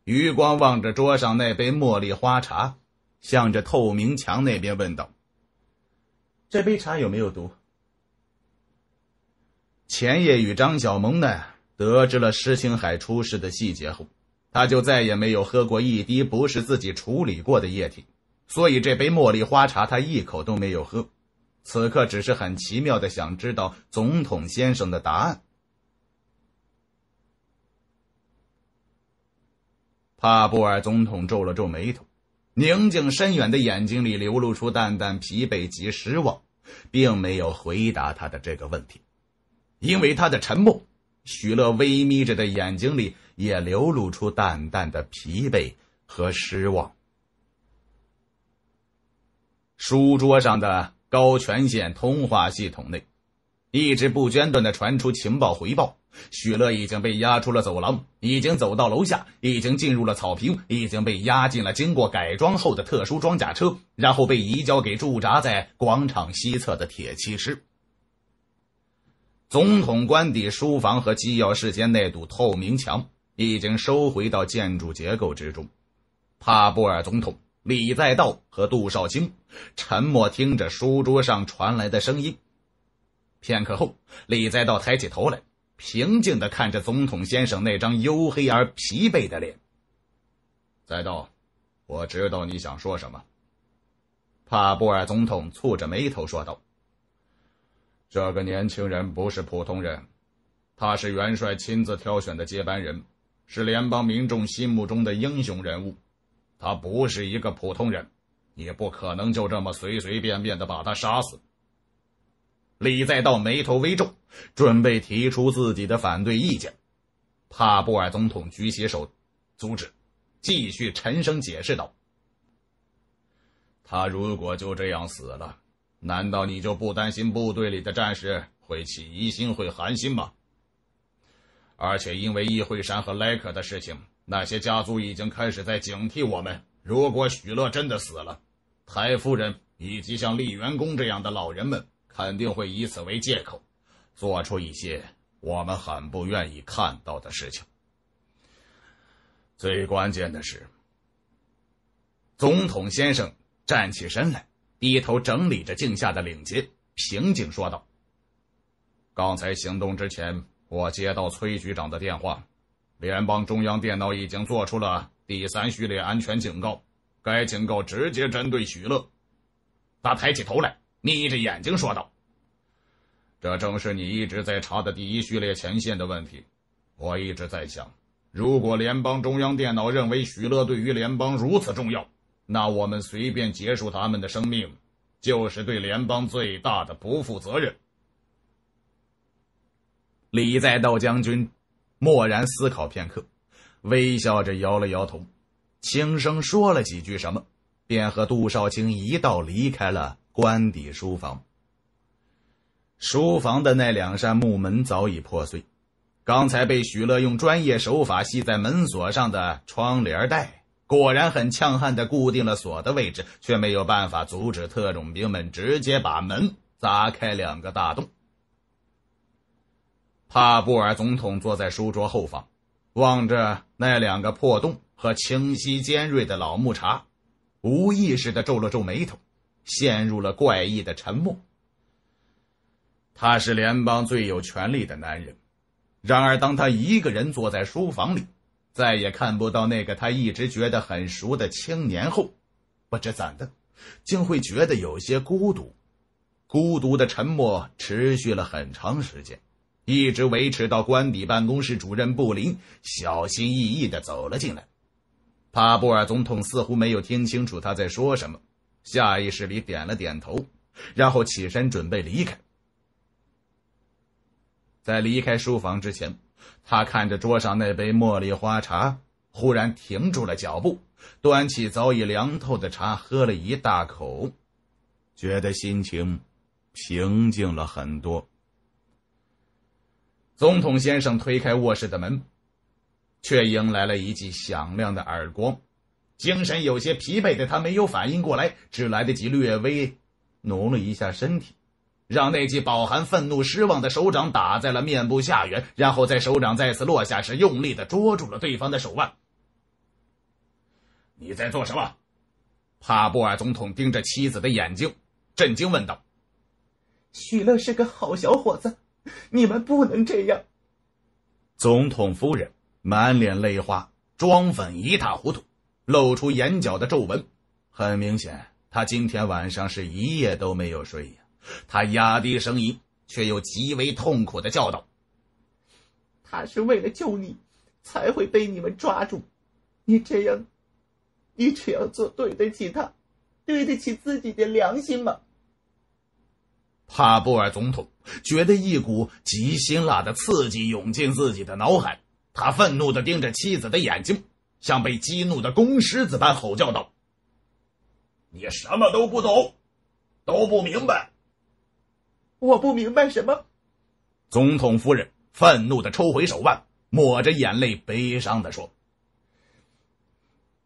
余光望着桌上那杯茉莉花茶，向着透明墙那边问道：“这杯茶有没有毒？”前夜与张小萌呢，得知了石青海出事的细节后，他就再也没有喝过一滴不是自己处理过的液体。所以，这杯茉莉花茶他一口都没有喝。此刻，只是很奇妙的想知道总统先生的答案。帕布尔总统皱了皱眉头，宁静深远的眼睛里流露出淡淡疲惫及失望，并没有回答他的这个问题。因为他的沉默，许乐微眯着的眼睛里也流露出淡淡的疲惫和失望。书桌上的高权限通话系统内，一直不间断的传出情报回报：许乐已经被押出了走廊，已经走到楼下，已经进入了草坪，已经被押进了经过改装后的特殊装甲车，然后被移交给驻扎在广场西侧的铁骑师。总统官邸书房和机要室间那堵透明墙已经收回到建筑结构之中，帕布尔总统。李在道和杜少卿沉默听着书桌上传来的声音。片刻后，李在道抬起头来，平静的看着总统先生那张黝黑而疲惫的脸。在道，我知道你想说什么。”帕布尔总统蹙着眉头说道，“这个年轻人不是普通人，他是元帅亲自挑选的接班人，是联邦民众心目中的英雄人物。”他不是一个普通人，你不可能就这么随随便便的把他杀死。李在道眉头微皱，准备提出自己的反对意见。帕布尔总统举起手，阻止，继续沉声解释道：“他如果就这样死了，难道你就不担心部队里的战士会起疑心，会寒心吗？而且因为易慧山和莱克的事情。”那些家族已经开始在警惕我们。如果许乐真的死了，台夫人以及像丽元宫这样的老人们肯定会以此为借口，做出一些我们很不愿意看到的事情。最关键的是，总统先生站起身来，低头整理着镜下的领结，平静说道：“刚才行动之前，我接到崔局长的电话。”联邦中央电脑已经做出了第三序列安全警告，该警告直接针对许乐。他抬起头来，眯着眼睛说道：“这正是你一直在查的第一序列前线的问题。我一直在想，如果联邦中央电脑认为许乐对于联邦如此重要，那我们随便结束他们的生命，就是对联邦最大的不负责任。”李在道将军。默然思考片刻，微笑着摇了摇头，轻声说了几句什么，便和杜少卿一道离开了官邸书房。书房的那两扇木门早已破碎，刚才被许乐用专业手法系在门锁上的窗帘带，果然很强悍的固定了锁的位置，却没有办法阻止特种兵们直接把门砸开两个大洞。帕布尔总统坐在书桌后方，望着那两个破洞和清晰尖锐的老木茬，无意识地皱了皱眉头，陷入了怪异的沉默。他是联邦最有权力的男人，然而当他一个人坐在书房里，再也看不到那个他一直觉得很熟的青年后，不知怎的，竟会觉得有些孤独。孤独的沉默持续了很长时间。一直维持到官邸办公室主任布林小心翼翼地走了进来。帕布尔总统似乎没有听清楚他在说什么，下意识里点了点头，然后起身准备离开。在离开书房之前，他看着桌上那杯茉莉花茶，忽然停住了脚步，端起早已凉透的茶喝了一大口，觉得心情平静了很多。总统先生推开卧室的门，却迎来了一记响亮的耳光。精神有些疲惫的他没有反应过来，只来得及略微挪了一下身体，让那记饱含愤怒、失望的手掌打在了面部下缘。然后在手掌再次落下时，用力的捉住了对方的手腕。“你在做什么？”帕布尔总统盯着妻子的眼睛，震惊问道。“许乐是个好小伙子。” 你们不能这样！总统夫人满脸泪花，妆粉一塌糊涂，露出眼角的皱纹。很明显，她今天晚上是一夜都没有睡呀。她压低声音，却又极为痛苦的叫道：“他是为了救你，才会被你们抓住。你这样，你这样做对得起他，对得起自己的良心吗？”帕布尔总统。觉得一股极辛辣的刺激涌进自己的脑海，他愤怒地盯着妻子的眼睛，像被激怒的公狮子般吼叫道：“你什么都不懂，都不明白。”“我不明白什么？”总统夫人愤怒地抽回手腕，抹着眼泪，悲伤地说：“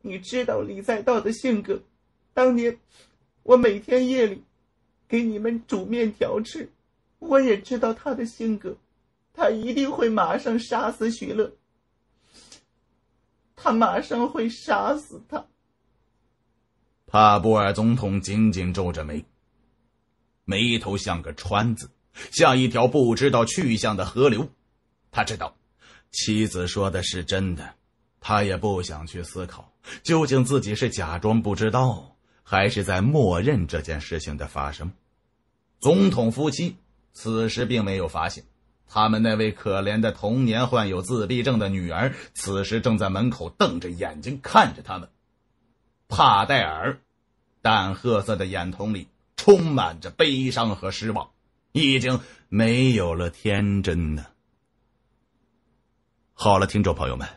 你知道李在道的性格。当年，我每天夜里给你们煮面条吃。”我也知道他的性格，他一定会马上杀死许乐，他马上会杀死他。帕布尔总统紧紧皱着眉，眉头像个川字，像一条不知道去向的河流。他知道，妻子说的是真的，他也不想去思考究竟自己是假装不知道，还是在默认这件事情的发生。总统夫妻。此时并没有发现，他们那位可怜的童年患有自闭症的女儿，此时正在门口瞪着眼睛看着他们。帕戴尔淡褐色的眼瞳里充满着悲伤和失望，已经没有了天真呢。好了，听众朋友们，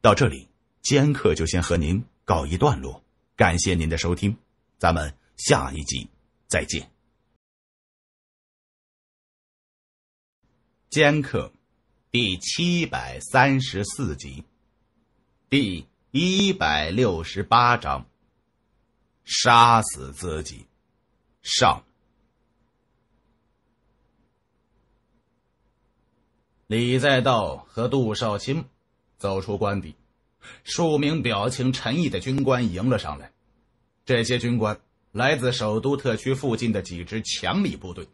到这里，尖客就先和您告一段落。感谢您的收听，咱们下一集再见。《剑客》第七百三十四集，第一百六十八章：杀死自己。上。李在道和杜少卿走出官邸，数名表情沉毅的军官迎了上来。这些军官来自首都特区附近的几支强力部队。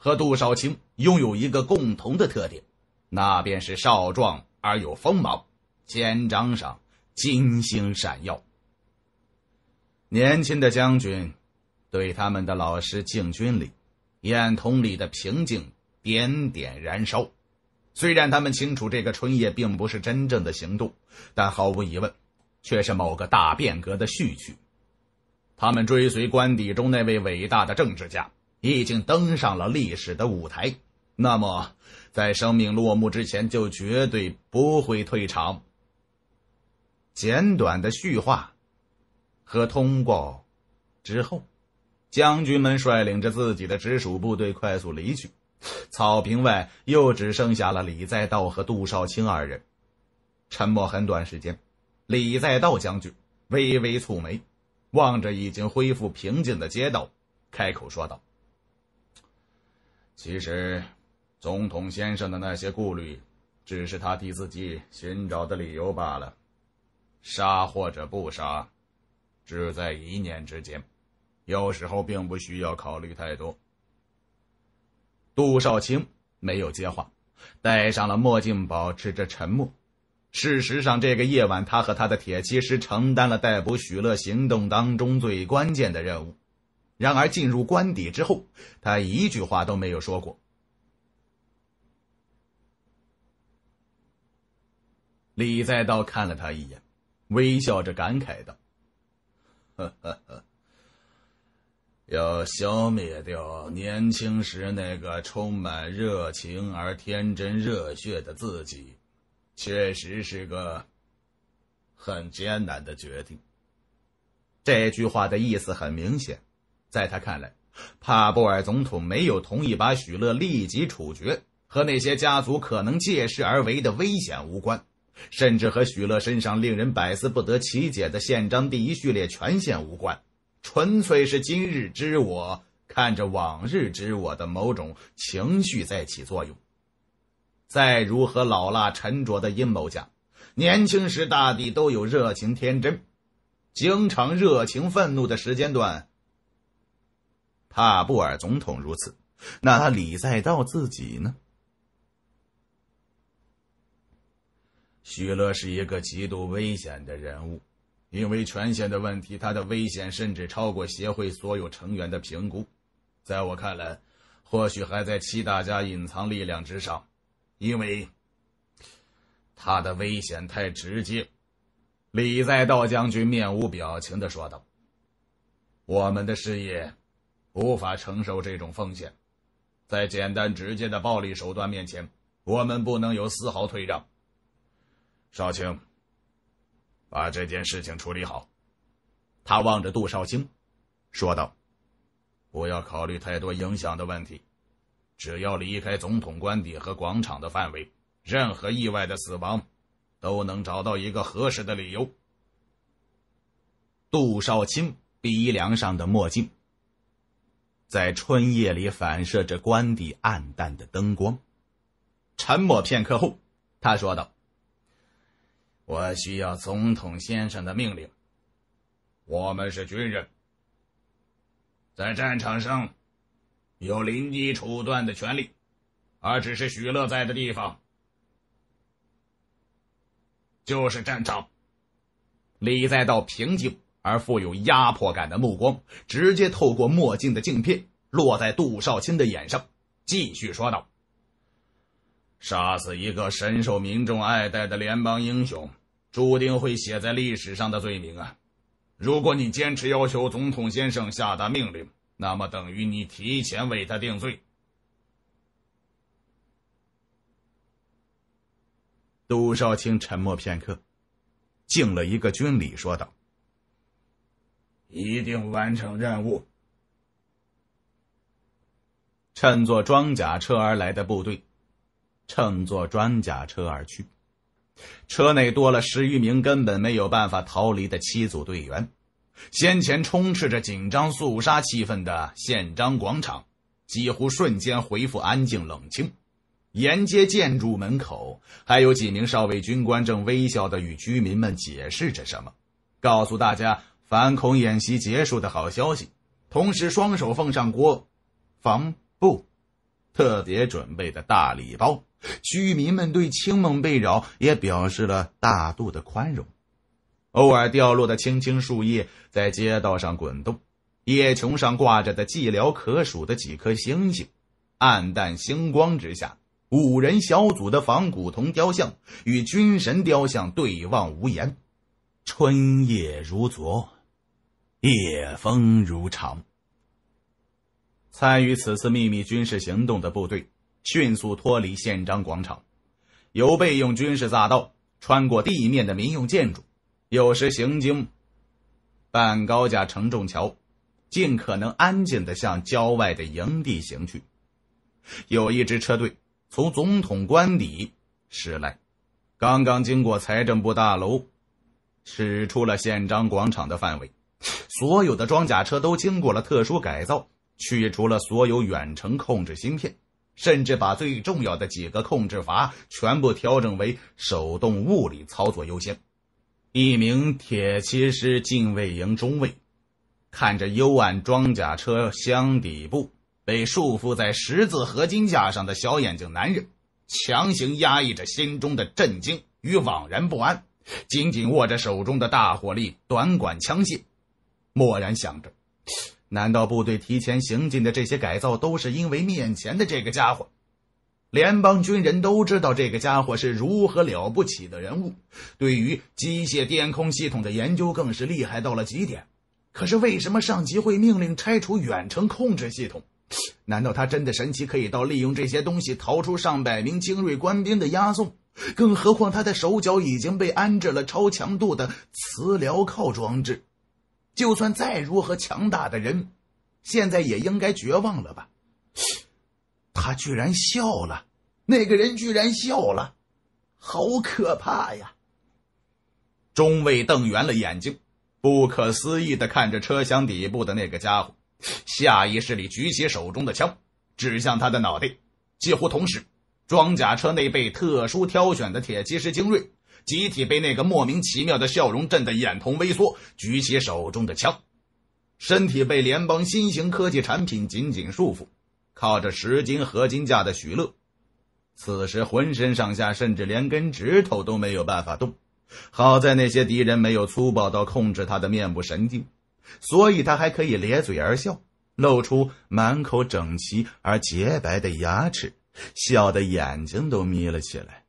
和杜少卿拥有一个共同的特点，那便是少壮而有锋芒，肩章上金星闪耀。年轻的将军对他们的老师敬军礼，眼瞳里的平静点点燃烧。虽然他们清楚这个春夜并不是真正的行动，但毫无疑问，却是某个大变革的序曲。他们追随官邸中那位伟大的政治家。已经登上了历史的舞台，那么在生命落幕之前，就绝对不会退场。简短的叙话和通过之后，将军们率领着自己的直属部队快速离去。草坪外又只剩下了李在道和杜少卿二人。沉默很短时间，李在道将军微微蹙眉，望着已经恢复平静的街道，开口说道。其实，总统先生的那些顾虑，只是他替自己寻找的理由罢了。杀或者不杀，只在一念之间，有时候并不需要考虑太多。杜少卿没有接话，戴上了墨镜，保持着沉默。事实上，这个夜晚，他和他的铁骑师承担了逮捕许乐行动当中最关键的任务。然而进入官邸之后，他一句话都没有说过。李在道看了他一眼，微笑着感慨道：“呵呵呵，要消灭掉年轻时那个充满热情而天真热血的自己，确实是个很艰难的决定。”这句话的意思很明显。在他看来，帕布尔总统没有同意把许乐立即处决，和那些家族可能借势而为的危险无关，甚至和许乐身上令人百思不得其解的宪章第一序列权限无关，纯粹是今日之我看着往日之我的某种情绪在起作用。再如何老辣沉着的阴谋家，年轻时大抵都有热情天真，经常热情愤怒的时间段。阿布尔总统如此，那他李在道自己呢？许乐是一个极度危险的人物，因为权限的问题，他的危险甚至超过协会所有成员的评估。在我看来，或许还在七大家隐藏力量之上，因为他的危险太直接。”李在道将军面无表情的说道：“我们的事业。”无法承受这种风险，在简单直接的暴力手段面前，我们不能有丝毫退让。少卿，把这件事情处理好。他望着杜少卿，说道：“不要考虑太多影响的问题，只要离开总统官邸和广场的范围，任何意外的死亡都能找到一个合适的理由。”杜少卿鼻梁上的墨镜。在春夜里反射着官邸暗淡的灯光，沉默片刻后，他说道：“我需要总统先生的命令。我们是军人，在战场上有临机处断的权利，而只是许乐在的地方就是战场。”李在道平静。而富有压迫感的目光直接透过墨镜的镜片落在杜少卿的眼上，继续说道：“杀死一个深受民众爱戴的联邦英雄，注定会写在历史上的罪名啊！如果你坚持要求总统先生下达命令，那么等于你提前为他定罪。”杜少卿沉默片刻，敬了一个军礼，说道。一定完成任务。乘坐装甲车而来的部队，乘坐装甲车而去。车内多了十余名根本没有办法逃离的七组队员。先前充斥着紧张肃杀气氛的宪章广场，几乎瞬间恢复安静冷清。沿街建筑门口，还有几名少尉军官正微笑的与居民们解释着什么，告诉大家。反恐演习结束的好消息，同时双手奉上国防部特别准备的大礼包。居民们对清梦被扰也表示了大度的宽容。偶尔掉落的青青树叶在街道上滚动，叶琼上挂着的寂寥可数的几颗星星，暗淡星光之下，五人小组的仿古铜雕像与军神雕像对望无言。春夜如昨。夜风如常。参与此次秘密军事行动的部队迅速脱离宪章广场，由备用军事匝道穿过地面的民用建筑，有时行经半高架承重桥，尽可能安静的向郊外的营地行去。有一支车队从总统官邸驶来，刚刚经过财政部大楼，驶出了宪章广场的范围。所有的装甲车都经过了特殊改造，去除了所有远程控制芯片，甚至把最重要的几个控制阀全部调整为手动物理操作优先。一名铁骑师禁卫营中尉看着幽暗装甲车厢底部被束缚在十字合金架上的小眼睛男人，强行压抑着心中的震惊与惘然不安，紧紧握着手中的大火力短管枪械。蓦然想着，难道部队提前行进的这些改造都是因为面前的这个家伙？联邦军人都知道这个家伙是如何了不起的人物，对于机械电控系统的研究更是厉害到了极点。可是为什么上级会命令拆除远程控制系统？难道他真的神奇可以到利用这些东西逃出上百名精锐官兵的押送？更何况他的手脚已经被安置了超强度的磁疗铐装置。就算再如何强大的人，现在也应该绝望了吧？他居然笑了，那个人居然笑了，好可怕呀！中尉瞪圆了眼睛，不可思议的看着车厢底部的那个家伙，下意识里举起手中的枪，指向他的脑袋。几乎同时，装甲车内被特殊挑选的铁骑师精锐。集体被那个莫名其妙的笑容震得眼瞳微缩，举起手中的枪。身体被联邦新型科技产品紧紧束缚，靠着十斤合金架的许乐，此时浑身上下甚至连根指头都没有办法动。好在那些敌人没有粗暴到控制他的面部神经，所以他还可以咧嘴而笑，露出满口整齐而洁白的牙齿，笑得眼睛都眯了起来。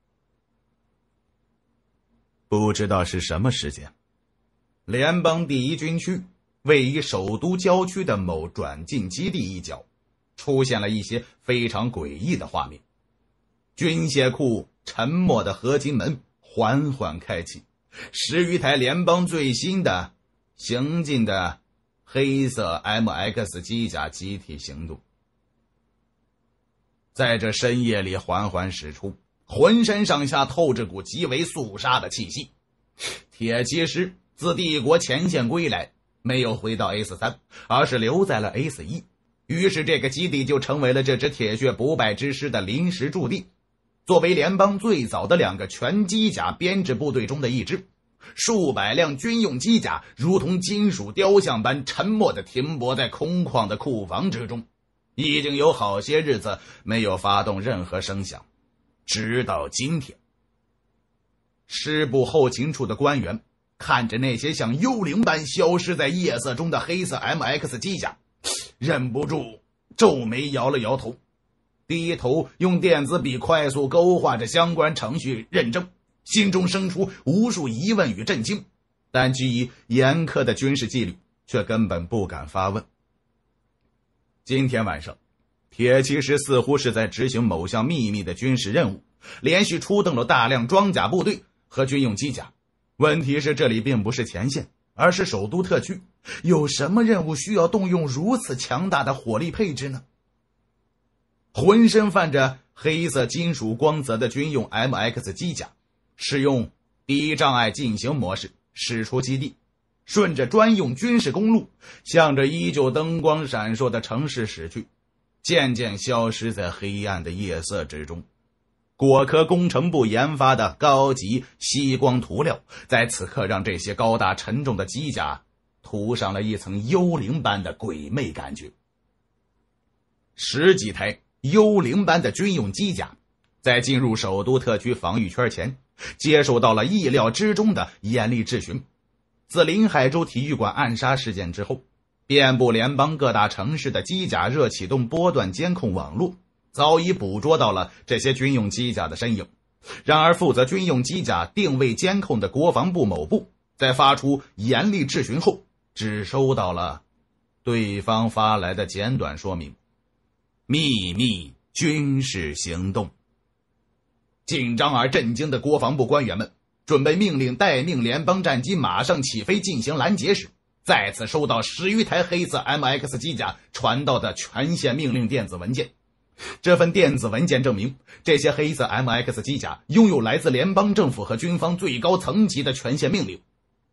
不知道是什么时间，联邦第一军区位于首都郊区的某转进基地一角，出现了一些非常诡异的画面。军械库沉默的合金门缓缓开启，十余台联邦最新的行进的黑色 M X 机甲集体行动，在这深夜里缓缓驶出。浑身上下透着股极为肃杀的气息。铁骑师自帝国前线归来，没有回到 S 三，而是留在了 S 一，于是这个基地就成为了这支铁血不败之师的临时驻地。作为联邦最早的两个全机甲编制部队中的一支，数百辆军用机甲如同金属雕像般沉默的停泊在空旷的库房之中，已经有好些日子没有发动任何声响。直到今天，师部后勤处的官员看着那些像幽灵般消失在夜色中的黑色 MX 机甲，忍不住皱眉摇了摇头，低头用电子笔快速勾画着相关程序认证，心中生出无数疑问与震惊，但基于严苛的军事纪律，却根本不敢发问。今天晚上。铁骑士似乎是在执行某项秘密的军事任务，连续出动了大量装甲部队和军用机甲。问题是，这里并不是前线，而是首都特区。有什么任务需要动用如此强大的火力配置呢？浑身泛着黑色金属光泽的军用 M X 机甲，使用低障碍进行模式驶出基地，顺着专用军事公路，向着依旧灯光闪烁的城市驶去。渐渐消失在黑暗的夜色之中。果壳工程部研发的高级吸光涂料，在此刻让这些高大沉重的机甲涂上了一层幽灵般的鬼魅感觉。十几台幽灵般的军用机甲，在进入首都特区防御圈前，接受到了意料之中的严厉质询。自林海洲体育馆暗杀事件之后。遍布联邦各大城市的机甲热启动波段监控网络早已捕捉到了这些军用机甲的身影，然而负责军用机甲定位监控的国防部某部在发出严厉质询后，只收到了对方发来的简短说明：“秘密军事行动。”紧张而震惊的国防部官员们准备命令待命联邦战机马上起飞进行拦截时。再次收到十余台黑色 M X 机甲传到的权限命令电子文件。这份电子文件证明，这些黑色 M X 机甲拥有来自联邦政府和军方最高层级的权限命令，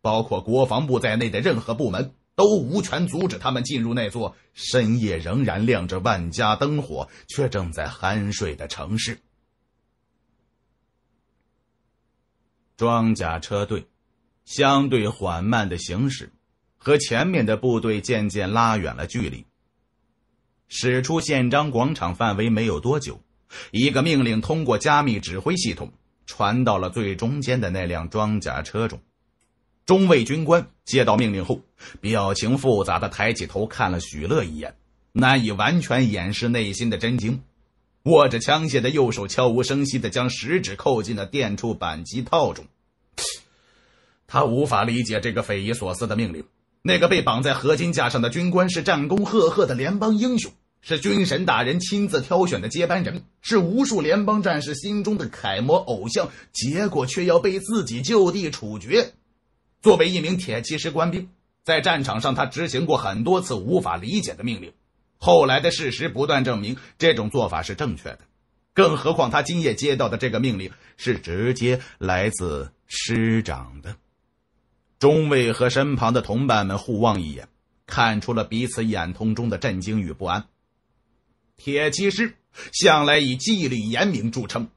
包括国防部在内的任何部门都无权阻止他们进入那座深夜仍然亮着万家灯火却正在酣睡的城市。装甲车队相对缓慢的行驶。和前面的部队渐渐拉远了距离。驶出宪章广场范围没有多久，一个命令通过加密指挥系统传到了最中间的那辆装甲车中。中尉军官接到命令后，表情复杂的抬起头看了许乐一眼，难以完全掩饰内心的震惊。握着枪械的右手悄无声息的将食指扣进了电触扳机套中。他无法理解这个匪夷所思的命令。那个被绑在合金架上的军官是战功赫赫的联邦英雄，是军神大人亲自挑选的接班人，是无数联邦战士心中的楷模偶像。结果却要被自己就地处决。作为一名铁骑师官兵，在战场上他执行过很多次无法理解的命令。后来的事实不断证明这种做法是正确的。更何况他今夜接到的这个命令是直接来自师长的。中尉和身旁的同伴们互望一眼，看出了彼此眼瞳中的震惊与不安。铁骑师向来以纪律严明著称，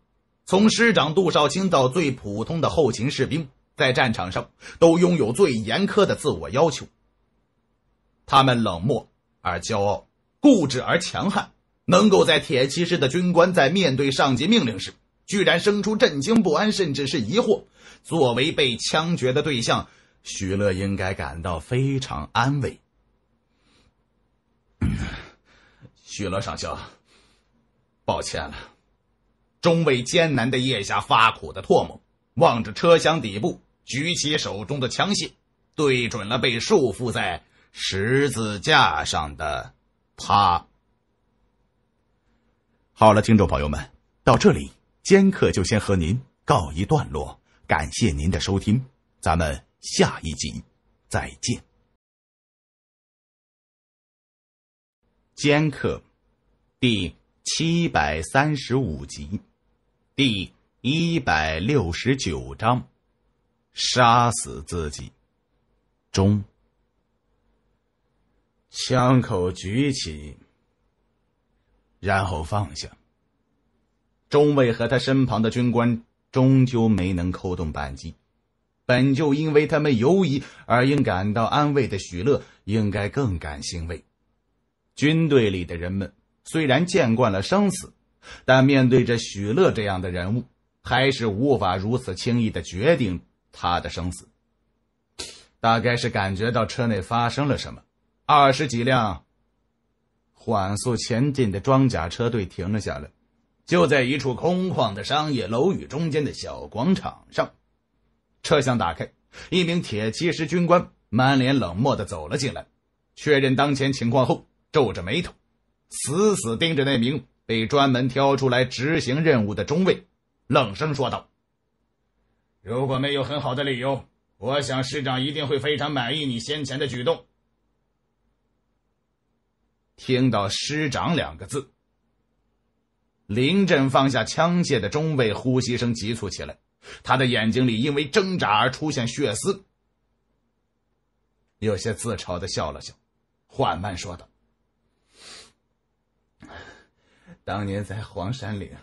从师长杜少卿到最普通的后勤士兵，在战场上都拥有最严苛的自我要求。他们冷漠而骄傲，固执而强悍，能够在铁骑师的军官在面对上级命令时，居然生出震惊不安，甚至是疑惑。作为被枪决的对象。许乐应该感到非常安慰。许乐上校，抱歉了。中尉艰难的咽下发苦的唾沫，望着车厢底部，举起手中的枪械，对准了被束缚在十字架上的他。好了，听众朋友们，到这里，尖客就先和您告一段落。感谢您的收听，咱们。下一集再见，《尖客》第七百三十五集，第一百六十九章：杀死自己。中，枪口举起，然后放下。中尉和他身旁的军官终究没能扣动扳机。本就因为他们犹疑而应感到安慰的许乐，应该更感欣慰。军队里的人们虽然见惯了生死，但面对着许乐这样的人物，还是无法如此轻易的决定他的生死。大概是感觉到车内发生了什么，二十几辆缓速前进的装甲车队停了下来，就在一处空旷的商业楼宇中间的小广场上。车厢打开，一名铁骑师军官满脸冷漠的走了进来。确认当前情况后，皱着眉头，死死盯着那名被专门挑出来执行任务的中尉，冷声说道：“如果没有很好的理由，我想师长一定会非常满意你先前的举动。”听到“师长”两个字，临阵放下枪械的中尉呼吸声急促起来。他的眼睛里因为挣扎而出现血丝，有些自嘲的笑了笑，缓慢说道：“当年在黄山岭，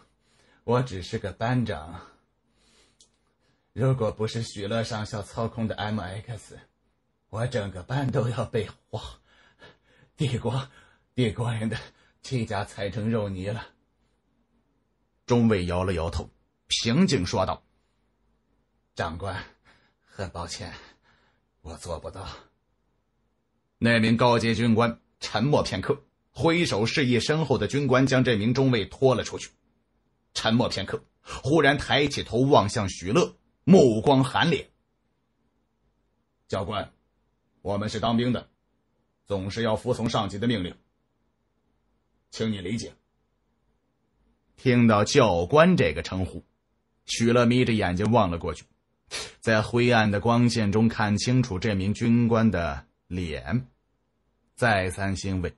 我只是个班长。如果不是许乐上校操控的 M X，我整个班都要被晃。帝国，帝国人的这家踩成肉泥了。”中尉摇了摇头，平静说道。长官，很抱歉，我做不到。那名高阶军官沉默片刻，挥手示意身后的军官将这名中尉拖了出去。沉默片刻，忽然抬起头望向许乐，目光寒冽。教官，我们是当兵的，总是要服从上级的命令，请你理解。听到“教官”这个称呼，许乐眯着眼睛望了过去。在灰暗的光线中看清楚这名军官的脸，再三欣慰，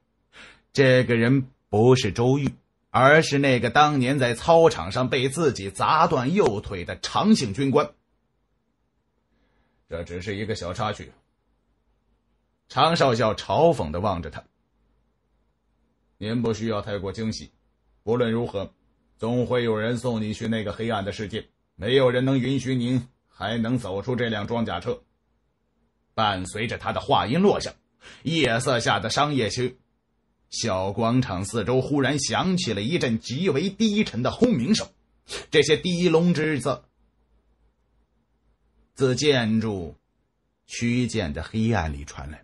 这个人不是周玉，而是那个当年在操场上被自己砸断右腿的常姓军官。这只是一个小插曲。常少校嘲讽地望着他：“您不需要太过惊喜，无论如何，总会有人送你去那个黑暗的世界。没有人能允许您。”还能走出这辆装甲车。伴随着他的话音落下，夜色下的商业区小广场四周忽然响起了一阵极为低沉的轰鸣声，这些低隆之子自建筑、区间的黑暗里传来，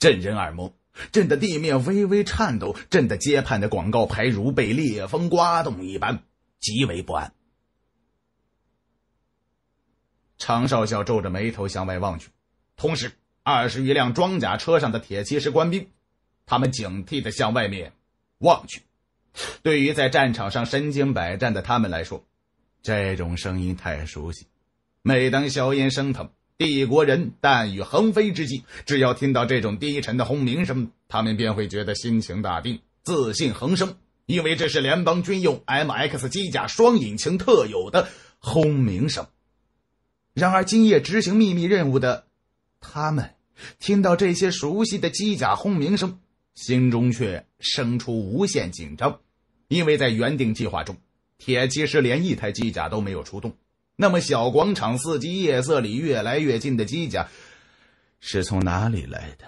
震人耳目，震得地面微微颤抖，震得街畔的广告牌如被烈风刮动一般，极为不安。常少校皱着眉头向外望去，同时，二十余辆装甲车上的铁骑士官兵，他们警惕地向外面望去。对于在战场上身经百战的他们来说，这种声音太熟悉。每当硝烟升腾、帝国人弹雨横飞之际，只要听到这种低沉的轰鸣声，他们便会觉得心情大定、自信横生，因为这是联邦军用 M.X 机甲双引擎特有的轰鸣声。然而，今夜执行秘密任务的他们，听到这些熟悉的机甲轰鸣声，心中却生出无限紧张，因为在原定计划中，铁骑师连一台机甲都没有出动。那么，小广场四机夜色里越来越近的机甲，是从哪里来的？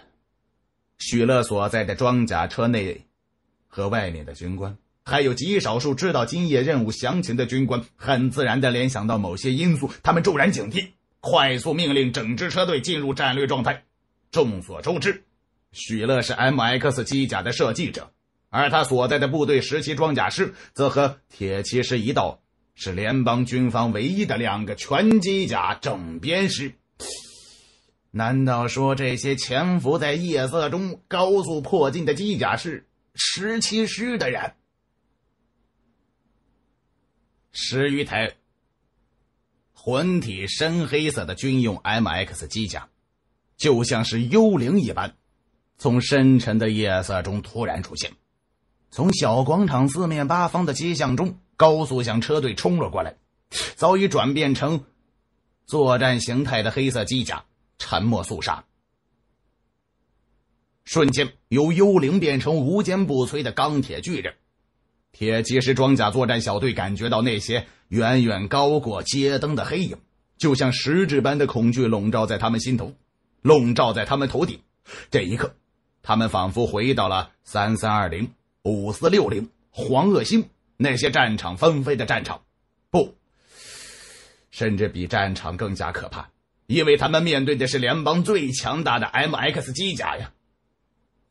许乐所在的装甲车内，和外面的军官。还有极少数知道今夜任务详情的军官，很自然地联想到某些因素，他们骤然警惕，快速命令整支车队进入战略状态。众所周知，许乐是 M.X 机甲的设计者，而他所在的部队十七装甲师，则和铁骑师一道，是联邦军方唯一的两个全机甲整编师。难道说这些潜伏在夜色中高速迫近的机甲是十七师的人？十余台魂体深黑色的军用 MX 机甲，就像是幽灵一般，从深沉的夜色中突然出现，从小广场四面八方的街巷中高速向车队冲了过来。早已转变成作战形态的黑色机甲，沉默肃杀，瞬间由幽灵变成无坚不摧的钢铁巨人。铁骑士装甲作战小队感觉到那些远远高过街灯的黑影，就像实质般的恐惧笼罩在他们心头，笼罩在他们头顶。这一刻，他们仿佛回到了三三二零五四六零黄恶星那些战场纷飞的战场，不，甚至比战场更加可怕，因为他们面对的是联邦最强大的 M X 机甲呀。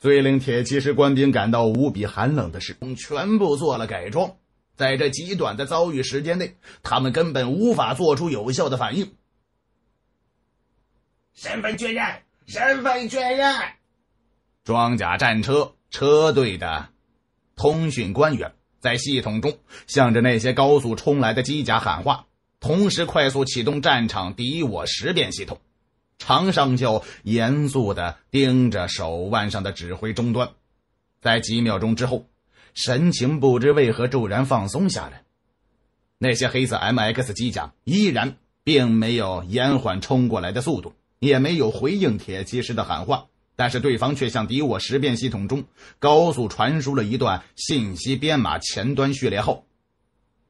最令铁骑师官兵感到无比寒冷的是，全部做了改装。在这极短的遭遇时间内，他们根本无法做出有效的反应。身份确认，身份确认。装甲战车车队的通讯官员在系统中向着那些高速冲来的机甲喊话，同时快速启动战场敌我识别系统。常上校严肃地盯着手腕上的指挥终端，在几秒钟之后，神情不知为何骤然放松下来。那些黑色 M X 机甲依然并没有延缓冲过来的速度，也没有回应铁骑士的喊话，但是对方却向敌我识别系统中高速传输了一段信息编码。前端序列后，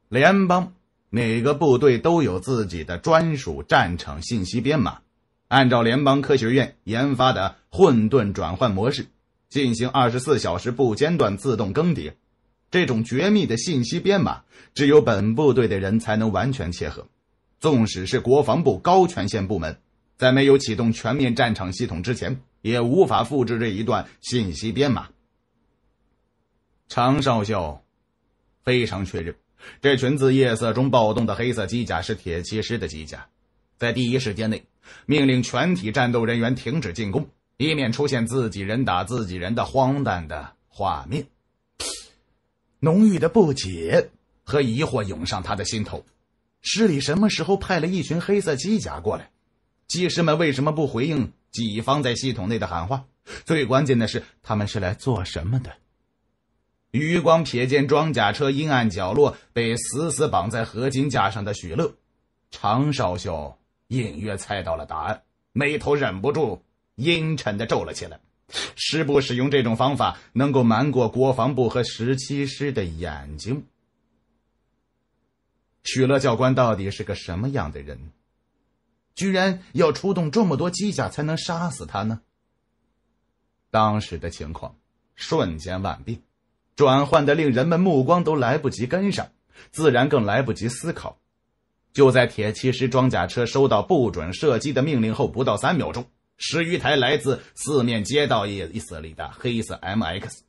联邦每个部队都有自己的专属战场信息编码。按照联邦科学院研发的混沌转换模式进行二十四小时不间断自动更迭，这种绝密的信息编码只有本部队的人才能完全切合。纵使是国防部高权限部门，在没有启动全面战场系统之前，也无法复制这一段信息编码。常少校非常确认，这群自夜色中暴动的黑色机甲是铁骑师的机甲，在第一时间内。命令全体战斗人员停止进攻，以免出现自己人打自己人的荒诞的画面。浓郁的不解和疑惑涌上他的心头：师里什么时候派了一群黑色机甲过来？技师们为什么不回应己方在系统内的喊话？最关键的是，他们是来做什么的？余光瞥见装甲车阴暗角落被死死绑在合金架上的许乐，常少校隐约猜到了答案，眉头忍不住阴沉的皱了起来。师部使用这种方法，能够瞒过国防部和十七师的眼睛。许乐教官到底是个什么样的人？居然要出动这么多机甲才能杀死他呢？当时的情况瞬间万变，转换的令人们目光都来不及跟上，自然更来不及思考。就在铁骑师装甲车收到不准射击的命令后不到三秒钟，十余台来自四面街道以色列的黑色 M X，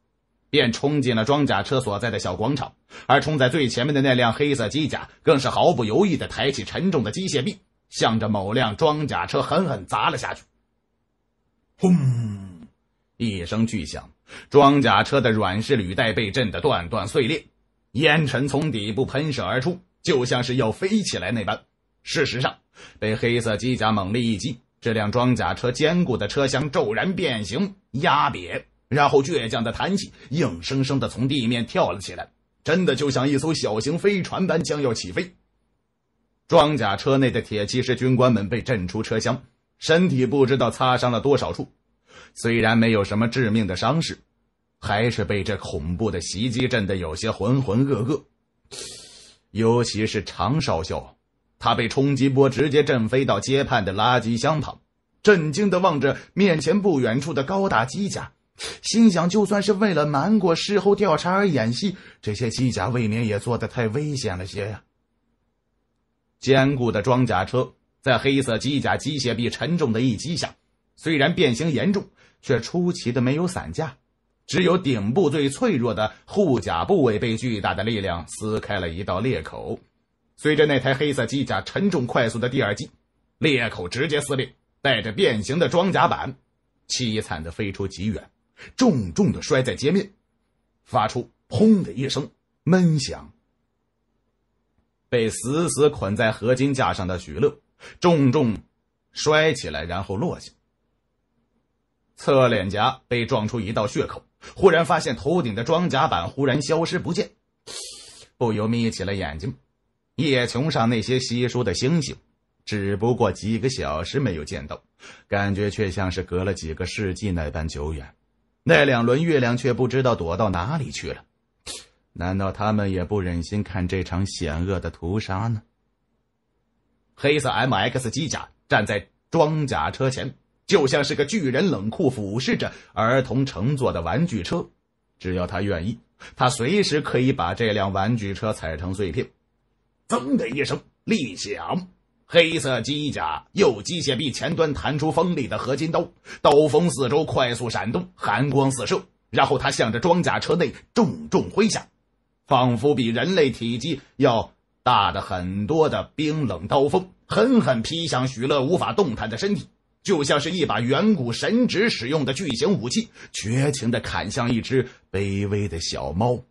便冲进了装甲车所在的小广场，而冲在最前面的那辆黑色机甲更是毫不犹豫的抬起沉重的机械臂，向着某辆装甲车狠狠砸了下去。轰！一声巨响，装甲车的软式履带被震得断断碎裂，烟尘从底部喷射而出。就像是要飞起来那般。事实上，被黑色机甲猛力一击，这辆装甲车坚固的车厢骤然变形、压瘪，然后倔强的弹起，硬生生的从地面跳了起来，真的就像一艘小型飞船般将要起飞。装甲车内的铁骑士军官们被震出车厢，身体不知道擦伤了多少处，虽然没有什么致命的伤势，还是被这恐怖的袭击震得有些浑浑噩噩。尤其是常少校，他被冲击波直接震飞到街畔的垃圾箱旁，震惊的望着面前不远处的高大机甲，心想：就算是为了瞒过事后调查而演戏，这些机甲未免也做的太危险了些呀。坚固的装甲车在黑色机甲机械臂沉重的一击下，虽然变形严重，却出奇的没有散架。只有顶部最脆弱的护甲部位被巨大的力量撕开了一道裂口，随着那台黑色机甲沉重快速的第二击，裂口直接撕裂，带着变形的装甲板，凄惨的飞出极远，重重的摔在街面，发出“砰”的一声闷响。被死死捆在合金架上的许乐，重重摔起来，然后落下，侧脸颊被撞出一道血口。忽然发现头顶的装甲板忽然消失不见，不由眯起了眼睛。夜穹上那些稀疏的星星，只不过几个小时没有见到，感觉却像是隔了几个世纪那般久远。那两轮月亮却不知道躲到哪里去了，难道他们也不忍心看这场险恶的屠杀呢？黑色 M X 机甲站在装甲车前。就像是个巨人冷酷俯视着儿童乘坐的玩具车，只要他愿意，他随时可以把这辆玩具车踩成碎片。噌的一声，立响，黑色机甲右机械臂前端弹出锋利的合金刀，刀锋四周快速闪动，寒光四射。然后他向着装甲车内重重挥下，仿佛比人类体积要大的很多的冰冷刀锋，狠狠劈向许乐无法动弹的身体。就像是一把远古神职使用的巨型武器，绝情的砍向一只卑微的小猫。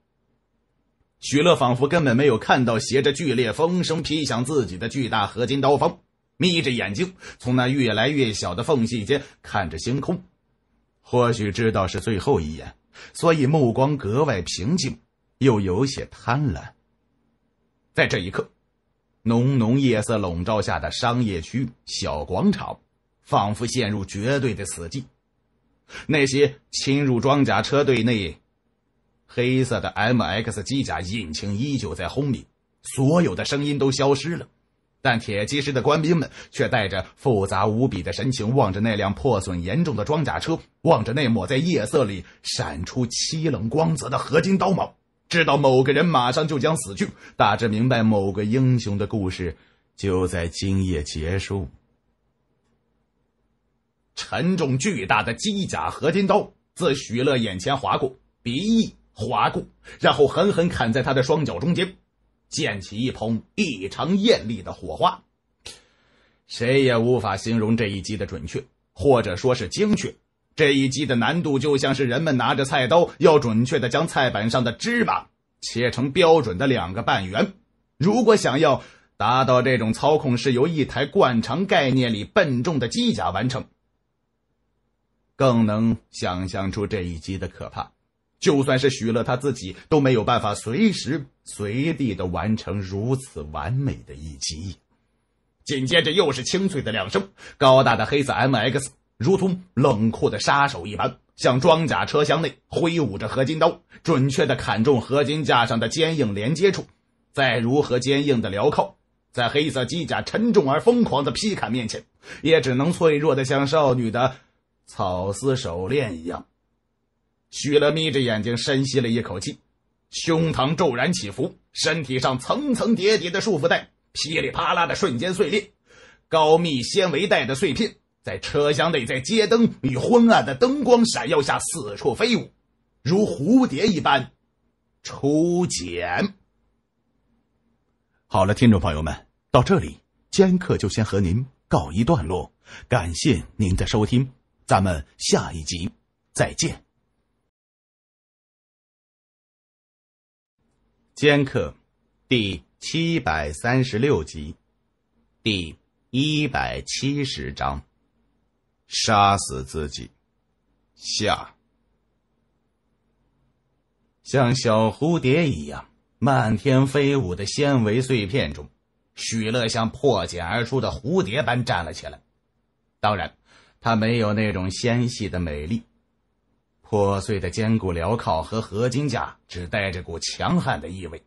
许乐仿佛根本没有看到携着剧烈风声劈向自己的巨大合金刀锋，眯着眼睛从那越来越小的缝隙间看着星空，或许知道是最后一眼，所以目光格外平静，又有些贪婪。在这一刻，浓浓夜色笼罩下的商业区小广场。仿佛陷入绝对的死寂。那些侵入装甲车队内，黑色的 M X 机甲引擎依旧在轰鸣，所有的声音都消失了。但铁骑师的官兵们却带着复杂无比的神情，望着那辆破损严重的装甲车，望着那抹在夜色里闪出凄冷光泽的合金刀芒，知道某个人马上就将死去，大致明白某个英雄的故事就在今夜结束。沉重巨大的机甲合金刀自许乐眼前划过，鼻翼划过，然后狠狠砍在他的双脚中间，溅起一捧异常艳丽的火花。谁也无法形容这一击的准确，或者说是精确。这一击的难度就像是人们拿着菜刀要准确的将菜板上的芝麻切成标准的两个半圆。如果想要达到这种操控，是由一台惯常概念里笨重的机甲完成。更能想象出这一击的可怕，就算是许乐他自己都没有办法随时随地的完成如此完美的一击。紧接着又是清脆的两声，高大的黑色 M X 如同冷酷的杀手一般，向装甲车厢内挥舞着合金刀，准确的砍中合金架上的坚硬连接处。再如何坚硬的镣铐，在黑色机甲沉重而疯狂的劈砍面前，也只能脆弱的像少女的。草丝手链一样，许乐眯着眼睛，深吸了一口气，胸膛骤然起伏，身体上层层叠叠的束缚带噼里啪啦的瞬间碎裂，高密纤维带的碎片在车厢内，在街灯与昏暗的灯光闪耀下四处飞舞，如蝴蝶一般出茧。好了，听众朋友们，到这里，尖客就先和您告一段落，感谢您的收听。咱们下一集再见，《尖客》第七百三十六集，第一百七十章：杀死自己。下，像小蝴蝶一样漫天飞舞的纤维碎片中，许乐像破茧而出的蝴蝶般站了起来。当然。他没有那种纤细的美丽，破碎的坚固镣铐和合金架只带着股强悍的意味，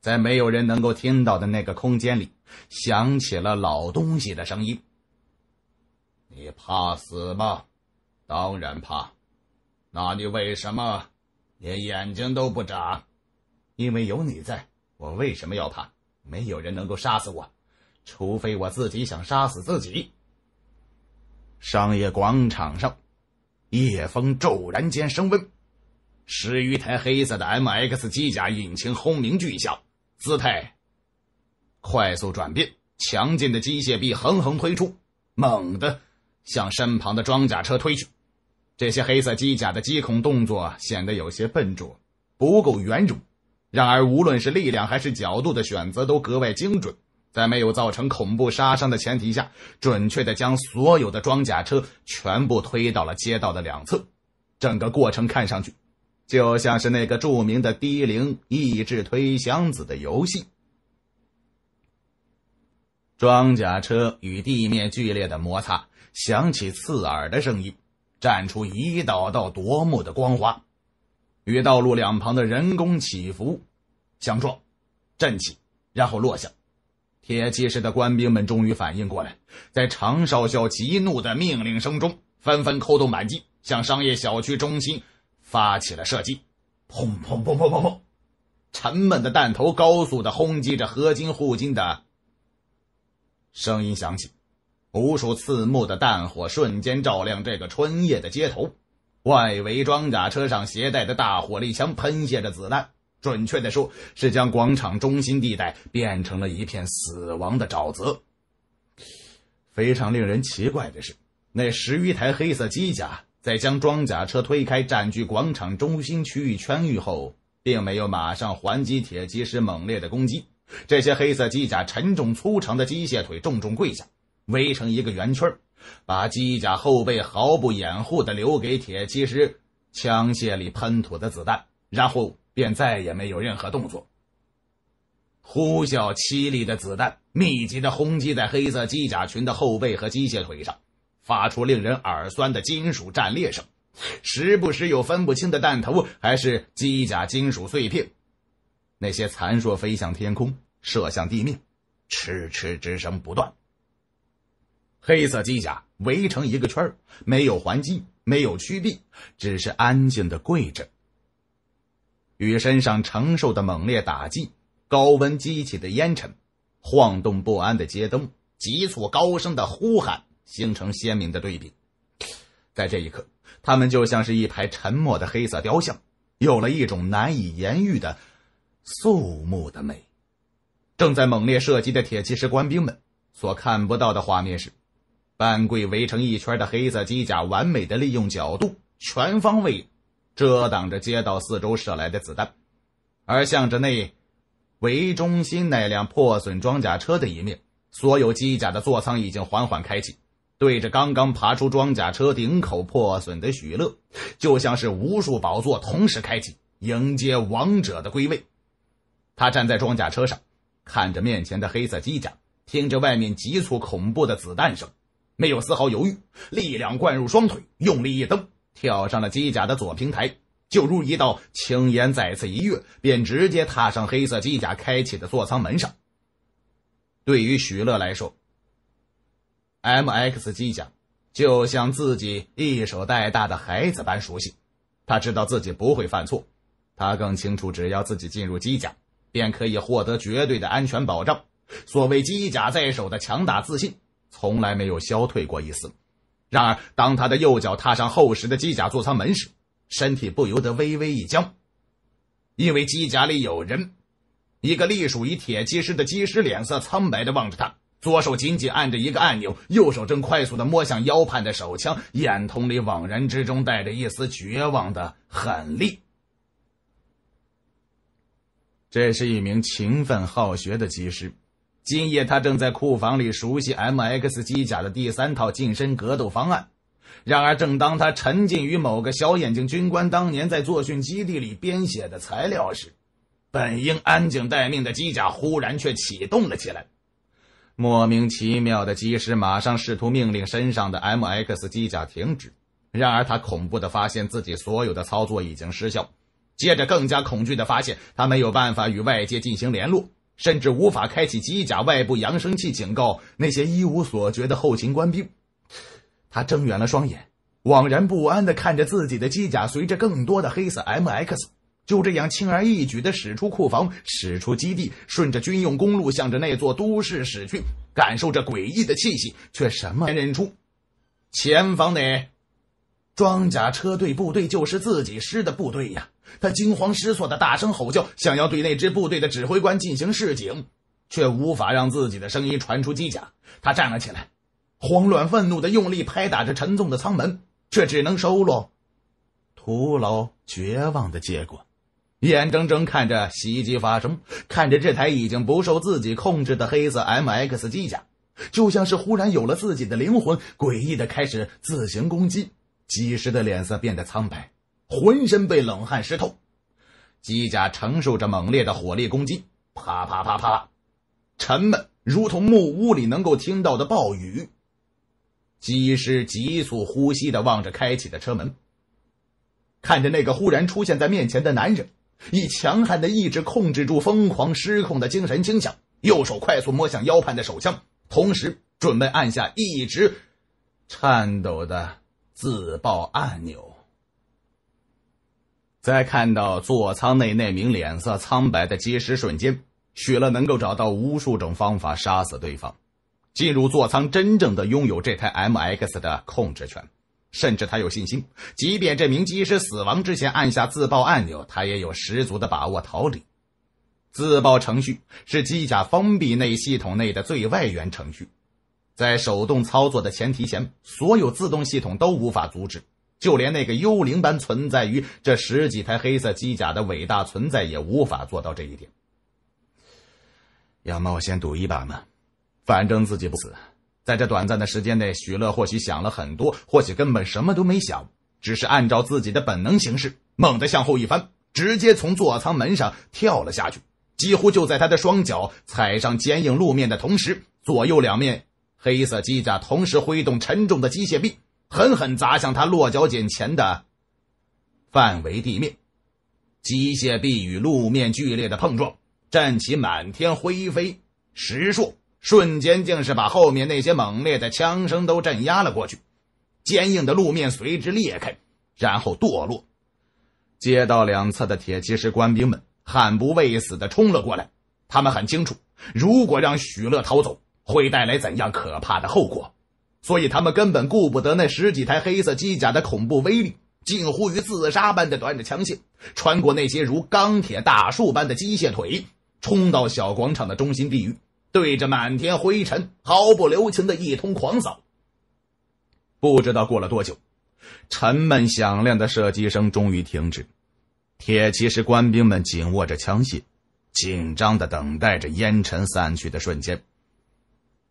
在没有人能够听到的那个空间里，响起了老东西的声音：“你怕死吗？当然怕。那你为什么连眼睛都不眨？因为有你在，我为什么要怕？没有人能够杀死我，除非我自己想杀死自己。”商业广场上，夜风骤然间升温。十余台黑色的 M X 机甲引擎轰鸣巨响，姿态快速转变，强劲的机械臂横横推出，猛地向身旁的装甲车推去。这些黑色机甲的击孔动作显得有些笨拙，不够圆融。然而，无论是力量还是角度的选择，都格外精准。在没有造成恐怖杀伤的前提下，准确的将所有的装甲车全部推到了街道的两侧。整个过程看上去，就像是那个著名的低龄益智推箱子的游戏。装甲车与地面剧烈的摩擦，响起刺耳的声音，绽出一道道夺目的光华，与道路两旁的人工起伏相撞，震起，然后落下。铁骑士的官兵们终于反应过来，在常少校急怒的命令声中，纷纷扣动扳机，向商业小区中心发起了射击。砰砰砰砰砰砰！沉闷的弹头高速的轰击着合金护金的声音响起，无数刺目的弹火瞬间照亮这个春夜的街头。外围装甲车上携带的大火力枪喷泻着子弹。准确的说，是将广场中心地带变成了一片死亡的沼泽。非常令人奇怪的是，那十余台黑色机甲在将装甲车推开、占据广场中心区域圈域后，并没有马上还击铁骑士猛烈的攻击。这些黑色机甲沉重粗长的机械腿重重跪下，围成一个圆圈把机甲后背毫不掩护地留给铁骑士枪械里喷吐的子弹，然后。便再也没有任何动作。呼啸凄厉的子弹密集的轰击在黑色机甲群的后背和机械腿上，发出令人耳酸的金属战裂声。时不时有分不清的弹头还是机甲金属碎片，那些残硕飞向天空，射向地面，嗤嗤之声不断。黑色机甲围成一个圈没有还击，没有屈臂，只是安静的跪着。与身上承受的猛烈打击、高温激起的烟尘、晃动不安的街灯、急促高声的呼喊形成鲜明的对比，在这一刻，他们就像是一排沉默的黑色雕像，有了一种难以言喻的肃穆的美。正在猛烈射击的铁骑士官兵们所看不到的画面是，半跪围成一圈的黑色机甲，完美的利用角度，全方位。遮挡着街道四周射来的子弹，而向着内为中心那辆破损装甲车的一面，所有机甲的座舱已经缓缓开启，对着刚刚爬出装甲车顶口破损的许乐，就像是无数宝座同时开启，迎接王者的归位。他站在装甲车上，看着面前的黑色机甲，听着外面急促恐怖的子弹声，没有丝毫犹豫，力量灌入双腿，用力一蹬。跳上了机甲的左平台，就如一道青烟，再次一跃，便直接踏上黑色机甲开启的座舱门上。对于许乐来说，M X 机甲就像自己一手带大的孩子般熟悉。他知道自己不会犯错，他更清楚，只要自己进入机甲，便可以获得绝对的安全保障。所谓机甲在手的强大自信，从来没有消退过一丝。然而，当他的右脚踏上厚实的机甲座舱门时，身体不由得微微一僵，因为机甲里有人。一个隶属于铁骑师的机师脸色苍白的望着他，左手紧紧按着一个按钮，右手正快速的摸向腰畔的手枪，眼瞳里惘然之中带着一丝绝望的狠厉。这是一名勤奋好学的机师。今夜，他正在库房里熟悉 M X 机甲的第三套近身格斗方案。然而，正当他沉浸于某个小眼睛军官当年在作训基地里编写的材料时，本应安静待命的机甲忽然却启动了起来。莫名其妙的机师马上试图命令身上的 M X 机甲停止，然而他恐怖的发现自己所有的操作已经失效，接着更加恐惧的发现他没有办法与外界进行联络。甚至无法开启机甲外部扬声器，警告那些一无所觉的后勤官兵。他睁圆了双眼，惘然不安地看着自己的机甲，随着更多的黑色 MX，就这样轻而易举地驶出库房，驶出基地，顺着军用公路向着那座都市驶去。感受着诡异的气息，却什么也认出。前方的装甲车队部队，就是自己师的部队呀。他惊慌失措地大声吼叫，想要对那支部队的指挥官进行示警，却无法让自己的声音传出机甲。他站了起来，慌乱愤怒地用力拍打着沉重的舱门，却只能收落，徒劳绝望的结果。眼睁睁看着袭击发生，看着这台已经不受自己控制的黑色 M X 机甲，就像是忽然有了自己的灵魂，诡异地开始自行攻击。几时的脸色变得苍白。浑身被冷汗湿透，机甲承受着猛烈的火力攻击，啪啪啪啪，沉闷如同木屋里能够听到的暴雨。机师急速呼吸的望着开启的车门，看着那个忽然出现在面前的男人，以强悍的意志控制住疯狂失控的精神倾向，右手快速摸向腰畔的手枪，同时准备按下一直颤抖的自爆按钮。在看到座舱内那名脸色苍白的机师瞬间，许乐能够找到无数种方法杀死对方，进入座舱，真正的拥有这台 M X 的控制权。甚至他有信心，即便这名机师死亡之前按下自爆按钮，他也有十足的把握逃离。自爆程序是机甲封闭内系统内的最外缘程序，在手动操作的前提前，所有自动系统都无法阻止。就连那个幽灵般存在于这十几台黑色机甲的伟大存在，也无法做到这一点。要冒先赌一把吗？反正自己不死。在这短暂的时间内，许乐或许想了很多，或许根本什么都没想，只是按照自己的本能行事。猛地向后一翻，直接从座舱门上跳了下去。几乎就在他的双脚踩上坚硬路面的同时，左右两面黑色机甲同时挥动沉重的机械臂。狠狠砸向他落脚点前的范围地面，机械臂与路面剧烈的碰撞，战旗满天灰飞石烁，瞬间竟是把后面那些猛烈的枪声都镇压了过去。坚硬的路面随之裂开，然后堕落。街道两侧的铁骑师官兵们悍不畏死的冲了过来，他们很清楚，如果让许乐逃走，会带来怎样可怕的后果。所以他们根本顾不得那十几台黑色机甲的恐怖威力，近乎于自杀般的短着枪械，穿过那些如钢铁大树般的机械腿，冲到小广场的中心地域，对着满天灰尘毫不留情的一通狂扫。不知道过了多久，沉闷响亮的射击声终于停止，铁骑士官兵们紧握着枪械，紧张的等待着烟尘散去的瞬间。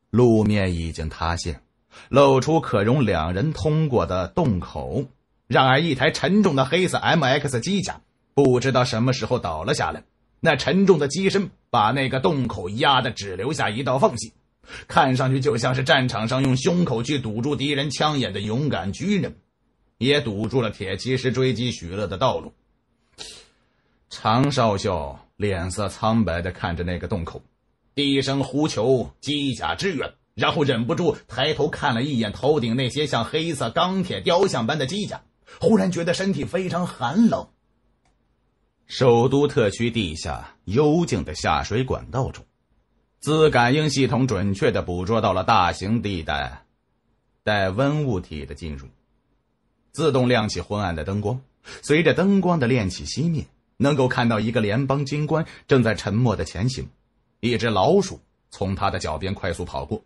路面已经塌陷。露出可容两人通过的洞口，然而一台沉重的黑色 M X 机甲不知道什么时候倒了下来，那沉重的机身把那个洞口压得只留下一道缝隙，看上去就像是战场上用胸口去堵住敌人枪眼的勇敢军人，也堵住了铁骑师追击许乐的道路。常少校脸色苍白地看着那个洞口，低声呼求机甲支援。然后忍不住抬头看了一眼头顶那些像黑色钢铁雕像般的机甲，忽然觉得身体非常寒冷。首都特区地下幽静的下水管道中，自感应系统准确的捕捉到了大型地带带温物体的进入，自动亮起昏暗的灯光。随着灯光的亮起熄灭，能够看到一个联邦军官正在沉默的前行，一只老鼠从他的脚边快速跑过。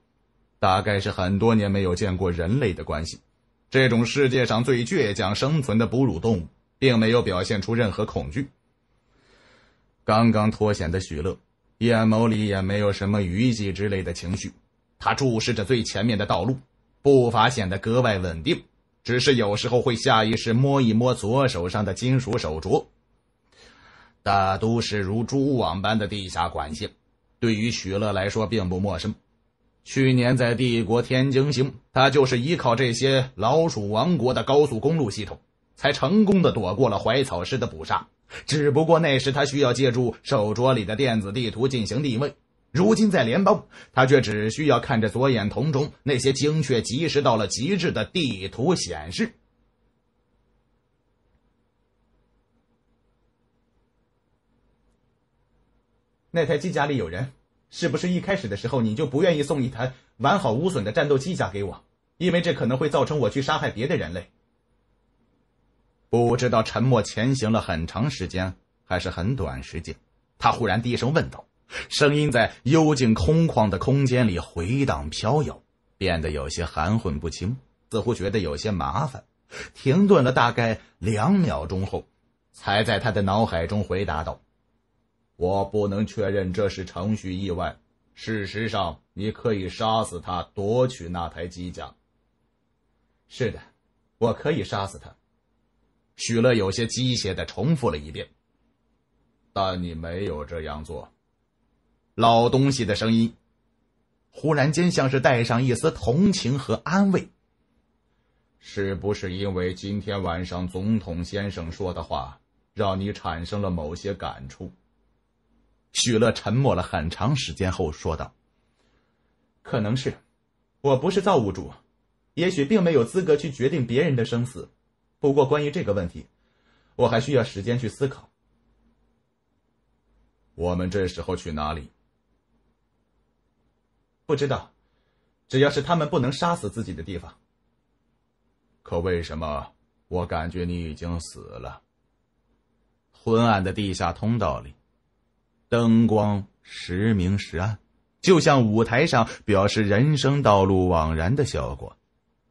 大概是很多年没有见过人类的关系，这种世界上最倔强生存的哺乳动物，并没有表现出任何恐惧。刚刚脱险的许乐，眼眸里也没有什么余悸之类的情绪。他注视着最前面的道路，步伐显得格外稳定，只是有时候会下意识摸一摸左手上的金属手镯。大都市如蛛网般的地下管线，对于许乐来说并不陌生。去年在帝国天津星，他就是依靠这些老鼠王国的高速公路系统，才成功的躲过了怀草师的捕杀。只不过那时他需要借助手镯里的电子地图进行定位，如今在联邦，他却只需要看着左眼瞳中那些精确及时到了极致的地图显示。那台机甲里有人。是不是一开始的时候你就不愿意送一台完好无损的战斗机甲给我？因为这可能会造成我去杀害别的人类。不知道沉默前行了很长时间还是很短时间，他忽然低声问道，声音在幽静空旷的空间里回荡飘摇，变得有些含混不清，似乎觉得有些麻烦。停顿了大概两秒钟后，才在他的脑海中回答道。我不能确认这是程序意外。事实上，你可以杀死他，夺取那台机甲。是的，我可以杀死他。许乐有些机械的重复了一遍。但你没有这样做。老东西的声音忽然间像是带上一丝同情和安慰。是不是因为今天晚上总统先生说的话，让你产生了某些感触？许乐沉默了很长时间后说道：“可能是，我不是造物主，也许并没有资格去决定别人的生死。不过关于这个问题，我还需要时间去思考。我们这时候去哪里？不知道，只要是他们不能杀死自己的地方。可为什么我感觉你已经死了？昏暗的地下通道里。”灯光时明时暗，就像舞台上表示人生道路枉然的效果。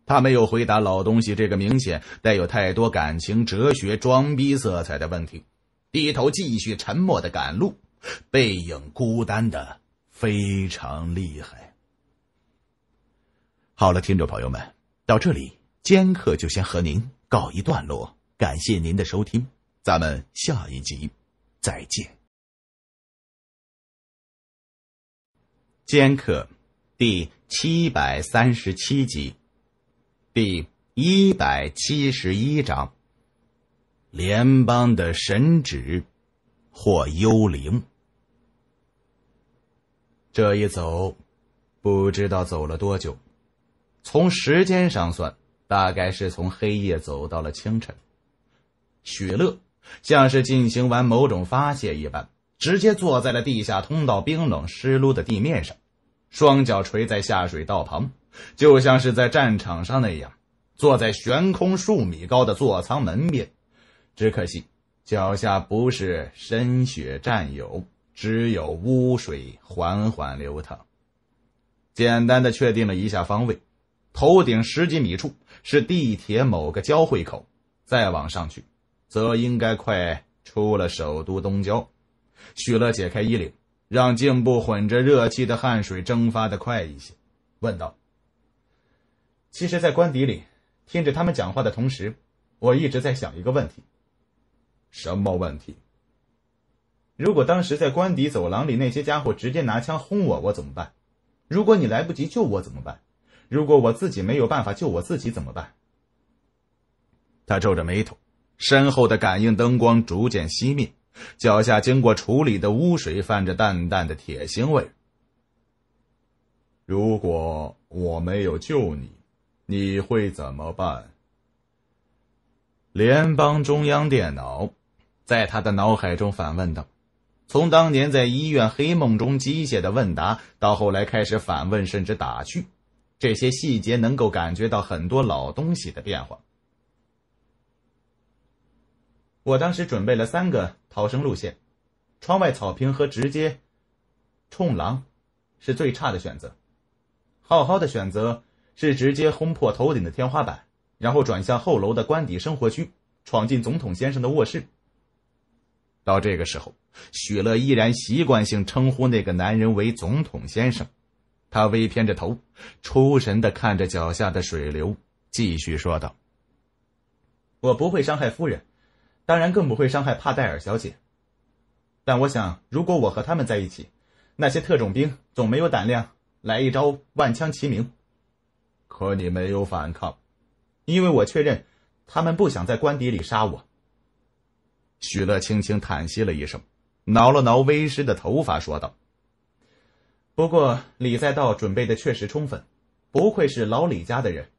他没有回答老东西这个明显带有太多感情、哲学、装逼色彩的问题，低头继续沉默的赶路，背影孤单的非常厉害。好了，听众朋友们，到这里，尖客就先和您告一段落。感谢您的收听，咱们下一集再见。仙客，第七百三十七集，第一百七十一章：联邦的神旨或幽灵。这一走，不知道走了多久，从时间上算，大概是从黑夜走到了清晨。许乐像是进行完某种发泄一般，直接坐在了地下通道冰冷湿漉的地面上。双脚垂在下水道旁，就像是在战场上那样，坐在悬空数米高的座舱门边。只可惜脚下不是深雪战友，只有污水缓缓流淌。简单的确定了一下方位，头顶十几米处是地铁某个交汇口，再往上去，则应该快出了首都东郊。许乐解开衣领。让颈部混着热气的汗水蒸发的快一些，问道：“其实，在官邸里，听着他们讲话的同时，我一直在想一个问题。什么问题？如果当时在官邸走廊里那些家伙直接拿枪轰我，我怎么办？如果你来不及救我怎么办？如果我自己没有办法救我自己怎么办？”他皱着眉头，身后的感应灯光逐渐熄灭。脚下经过处理的污水泛着淡淡的铁腥味。如果我没有救你，你会怎么办？联邦中央电脑在他的脑海中反问道。从当年在医院黑梦中机械的问答，到后来开始反问，甚至打趣，这些细节能够感觉到很多老东西的变化。我当时准备了三个逃生路线，窗外草坪和直接冲廊是最差的选择，好好的选择是直接轰破头顶的天花板，然后转向后楼的官邸生活区，闯进总统先生的卧室。到这个时候，许乐依然习惯性称呼那个男人为总统先生，他微偏着头，出神的看着脚下的水流，继续说道：“我不会伤害夫人。”当然更不会伤害帕代尔小姐。但我想，如果我和他们在一起，那些特种兵总没有胆量来一招万枪齐鸣。可你没有反抗，因为我确认他们不想在官邸里杀我。许乐轻轻叹息了一声，挠了挠威湿的头发，说道：“不过李在道准备的确实充分，不愧是老李家的人，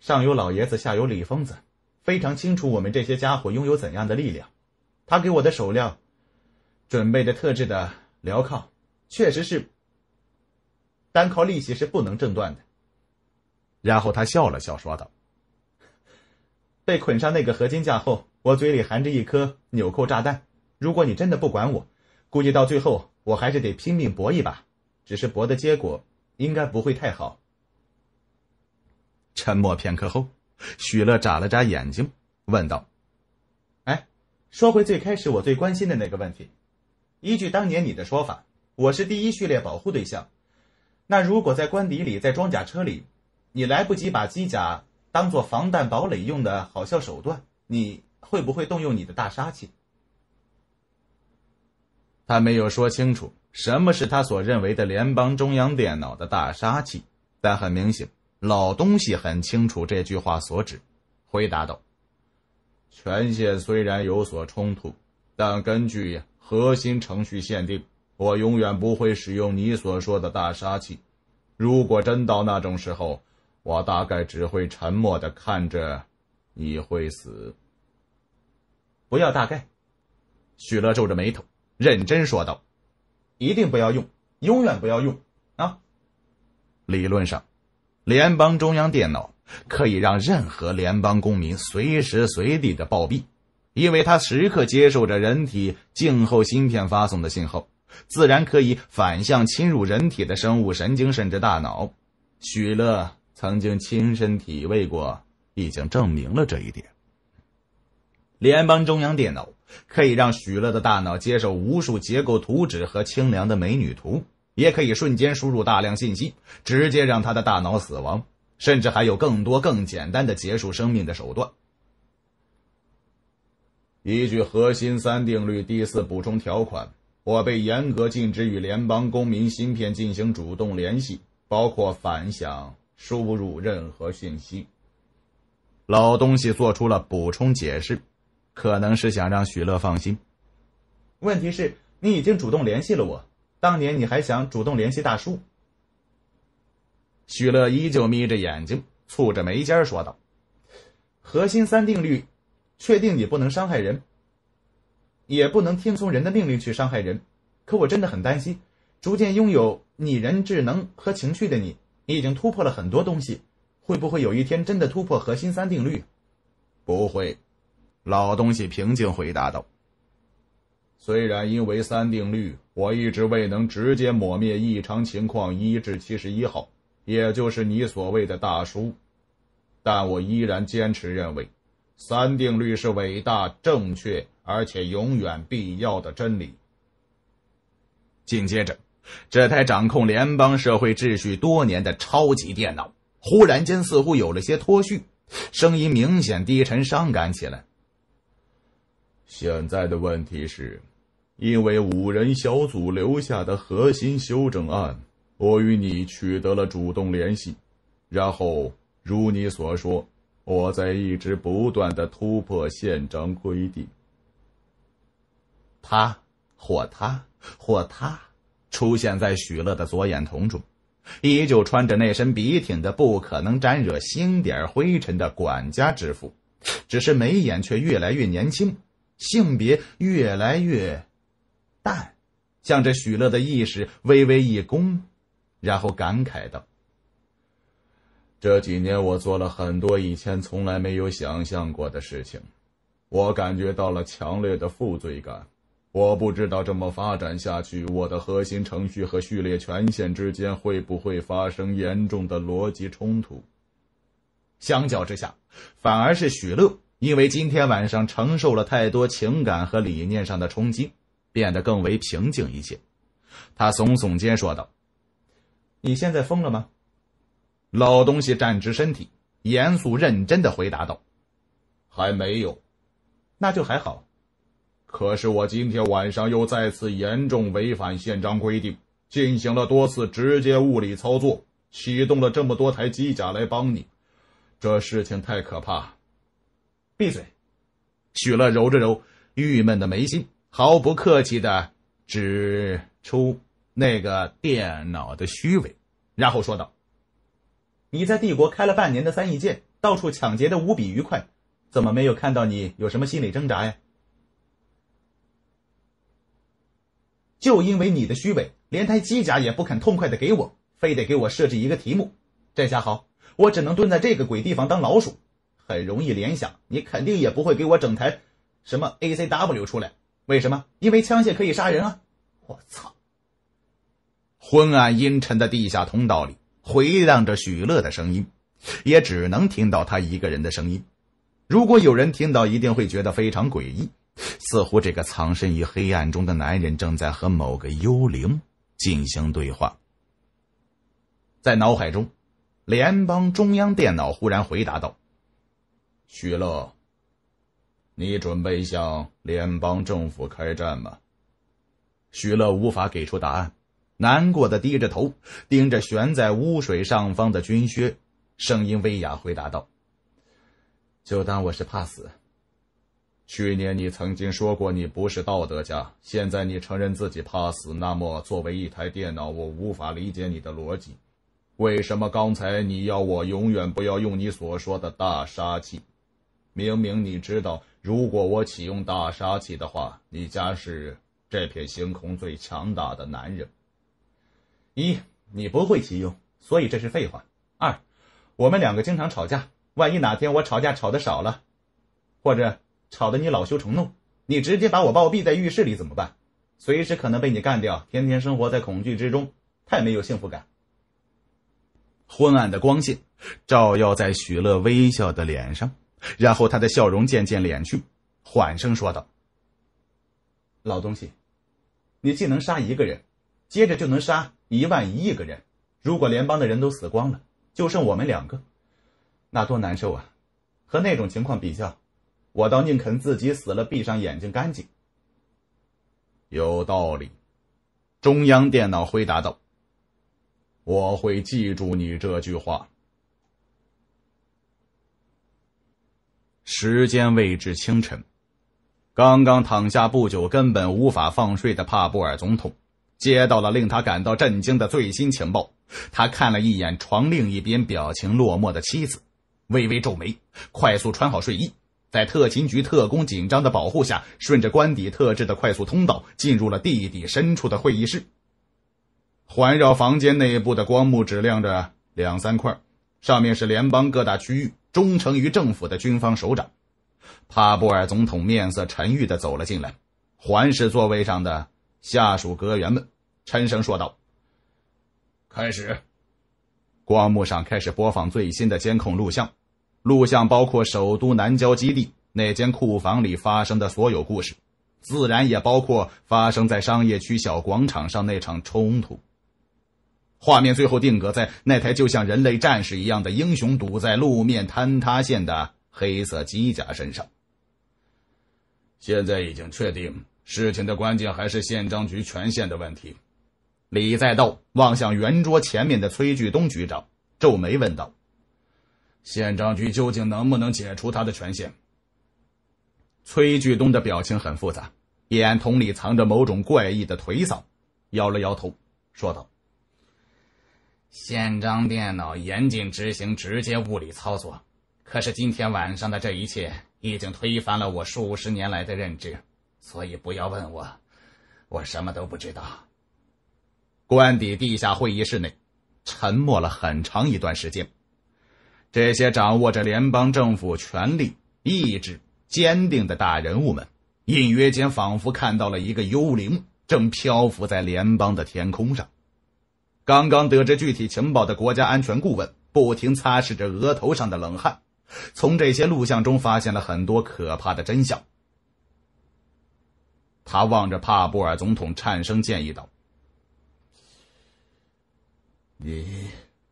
上有老爷子，下有李疯子。”非常清楚我们这些家伙拥有怎样的力量，他给我的手镣，准备的特制的镣铐，确实是单靠力气是不能挣断的。然后他笑了笑，说道：“被捆上那个合金架后，我嘴里含着一颗纽扣炸弹。如果你真的不管我，估计到最后我还是得拼命搏一把，只是搏的结果应该不会太好。”沉默片刻后。许乐眨了眨眼睛，问道：“哎，说回最开始我最关心的那个问题。依据当年你的说法，我是第一序列保护对象。那如果在官邸里，在装甲车里，你来不及把机甲当做防弹堡垒用的好笑手段，你会不会动用你的大杀器？”他没有说清楚什么是他所认为的联邦中央电脑的大杀器，但很明显。老东西很清楚这句话所指，回答道：“权限虽然有所冲突，但根据核心程序限定，我永远不会使用你所说的大杀器。如果真到那种时候，我大概只会沉默的看着，你会死。”不要大概，许乐皱着眉头认真说道：“一定不要用，永远不要用啊！理论上。”联邦中央电脑可以让任何联邦公民随时随地的暴毙，因为他时刻接受着人体静候芯片发送的信号，自然可以反向侵入人体的生物神经甚至大脑。许乐曾经亲身体味过，已经证明了这一点。联邦中央电脑可以让许乐的大脑接受无数结构图纸和清凉的美女图。也可以瞬间输入大量信息，直接让他的大脑死亡，甚至还有更多更简单的结束生命的手段。依据核心三定律第四补充条款，我被严格禁止与联邦公民芯片进行主动联系，包括反向输入任何信息。老东西做出了补充解释，可能是想让许乐放心。问题是，你已经主动联系了我。当年你还想主动联系大叔？许乐依旧眯着眼睛，蹙着眉尖说道：“核心三定律，确定你不能伤害人，也不能听从人的命令去伤害人。可我真的很担心，逐渐拥有拟人智能和情绪的你，你已经突破了很多东西，会不会有一天真的突破核心三定律？”“不会。”老东西平静回答道。虽然因为三定律，我一直未能直接抹灭异常情况一至七十一号，也就是你所谓的大叔，但我依然坚持认为，三定律是伟大、正确而且永远必要的真理。紧接着，这台掌控联邦社会秩序多年的超级电脑忽然间似乎有了些脱序，声音明显低沉伤感起来。现在的问题是。因为五人小组留下的核心修正案，我与你取得了主动联系，然后如你所说，我在一直不断的突破宪章规定。他，或他，或他，出现在许乐的左眼瞳中，依旧穿着那身笔挺的、不可能沾惹星点灰尘的管家制服，只是眉眼却越来越年轻，性别越来越。但，向着许乐的意识微微一躬，然后感慨道：“这几年我做了很多以前从来没有想象过的事情，我感觉到了强烈的负罪感。我不知道这么发展下去，我的核心程序和序列权限之间会不会发生严重的逻辑冲突。相较之下，反而是许乐，因为今天晚上承受了太多情感和理念上的冲击。”变得更为平静一些，他耸耸肩说道：“你现在疯了吗？”老东西站直身体，严肃认真的回答道：“还没有，那就还好。可是我今天晚上又再次严重违反宪章规定，进行了多次直接物理操作，启动了这么多台机甲来帮你，这事情太可怕。”闭嘴！许乐揉着揉郁闷的眉心。毫不客气的指出那个电脑的虚伪，然后说道：“你在帝国开了半年的三亿舰，到处抢劫的无比愉快，怎么没有看到你有什么心理挣扎呀？就因为你的虚伪，连台机甲也不肯痛快的给我，非得给我设置一个题目。这下好，我只能蹲在这个鬼地方当老鼠。很容易联想，你肯定也不会给我整台什么 ACW 出来。”为什么？因为枪械可以杀人啊！我操！昏暗阴沉的地下通道里回荡着许乐的声音，也只能听到他一个人的声音。如果有人听到，一定会觉得非常诡异。似乎这个藏身于黑暗中的男人正在和某个幽灵进行对话。在脑海中，联邦中央电脑忽然回答道：“许乐。”你准备向联邦政府开战吗？徐乐无法给出答案，难过的低着头，盯着悬在污水上方的军靴，声音微哑，回答道：“就当我是怕死。”去年你曾经说过你不是道德家，现在你承认自己怕死，那么作为一台电脑，我无法理解你的逻辑。为什么刚才你要我永远不要用你所说的大杀器？明明你知道。如果我启用大杀器的话，你将是这片星空最强大的男人。一，你不会启用，所以这是废话。二，我们两个经常吵架，万一哪天我吵架吵得少了，或者吵得你恼羞成怒，你直接把我暴毙在浴室里怎么办？随时可能被你干掉，天天生活在恐惧之中，太没有幸福感。昏暗的光线照耀在许乐微笑的脸上。然后，他的笑容渐渐敛去，缓声说道：“老东西，你既能杀一个人，接着就能杀一万、一亿个人。如果联邦的人都死光了，就剩我们两个，那多难受啊！和那种情况比较，我倒宁肯自己死了，闭上眼睛干净。”有道理，中央电脑回答道：“我会记住你这句话。”时间未至清晨，刚刚躺下不久，根本无法放睡的帕布尔总统，接到了令他感到震惊的最新情报。他看了一眼床另一边表情落寞的妻子，微微皱眉，快速穿好睡衣，在特勤局特工紧张的保护下，顺着官邸特制的快速通道，进入了地底深处的会议室。环绕房间内部的光幕只亮着两三块。上面是联邦各大区域忠诚于政府的军方首长，帕布尔总统面色沉郁的走了进来，环视座位上的下属阁员们，沉声说道：“开始。”光幕上开始播放最新的监控录像，录像包括首都南郊基地那间库房里发生的所有故事，自然也包括发生在商业区小广场上那场冲突。画面最后定格在那台就像人类战士一样的英雄堵在路面坍塌线的黑色机甲身上。现在已经确定，事情的关键还是宪章局权限的问题。李在道望向圆桌前面的崔巨东局长，皱眉问道：“宪章局究竟能不能解除他的权限？”崔巨东的表情很复杂，眼瞳里藏着某种怪异的颓丧，摇了摇头，说道。宪章电脑严禁执行直接物理操作，可是今天晚上的这一切已经推翻了我数十年来的认知，所以不要问我，我什么都不知道。官邸地下会议室内，沉默了很长一段时间。这些掌握着联邦政府权力、意志坚定的大人物们，隐约间仿佛看到了一个幽灵，正漂浮在联邦的天空上。刚刚得知具体情报的国家安全顾问不停擦拭着额头上的冷汗，从这些录像中发现了很多可怕的真相。他望着帕布尔总统，颤声建议道：“你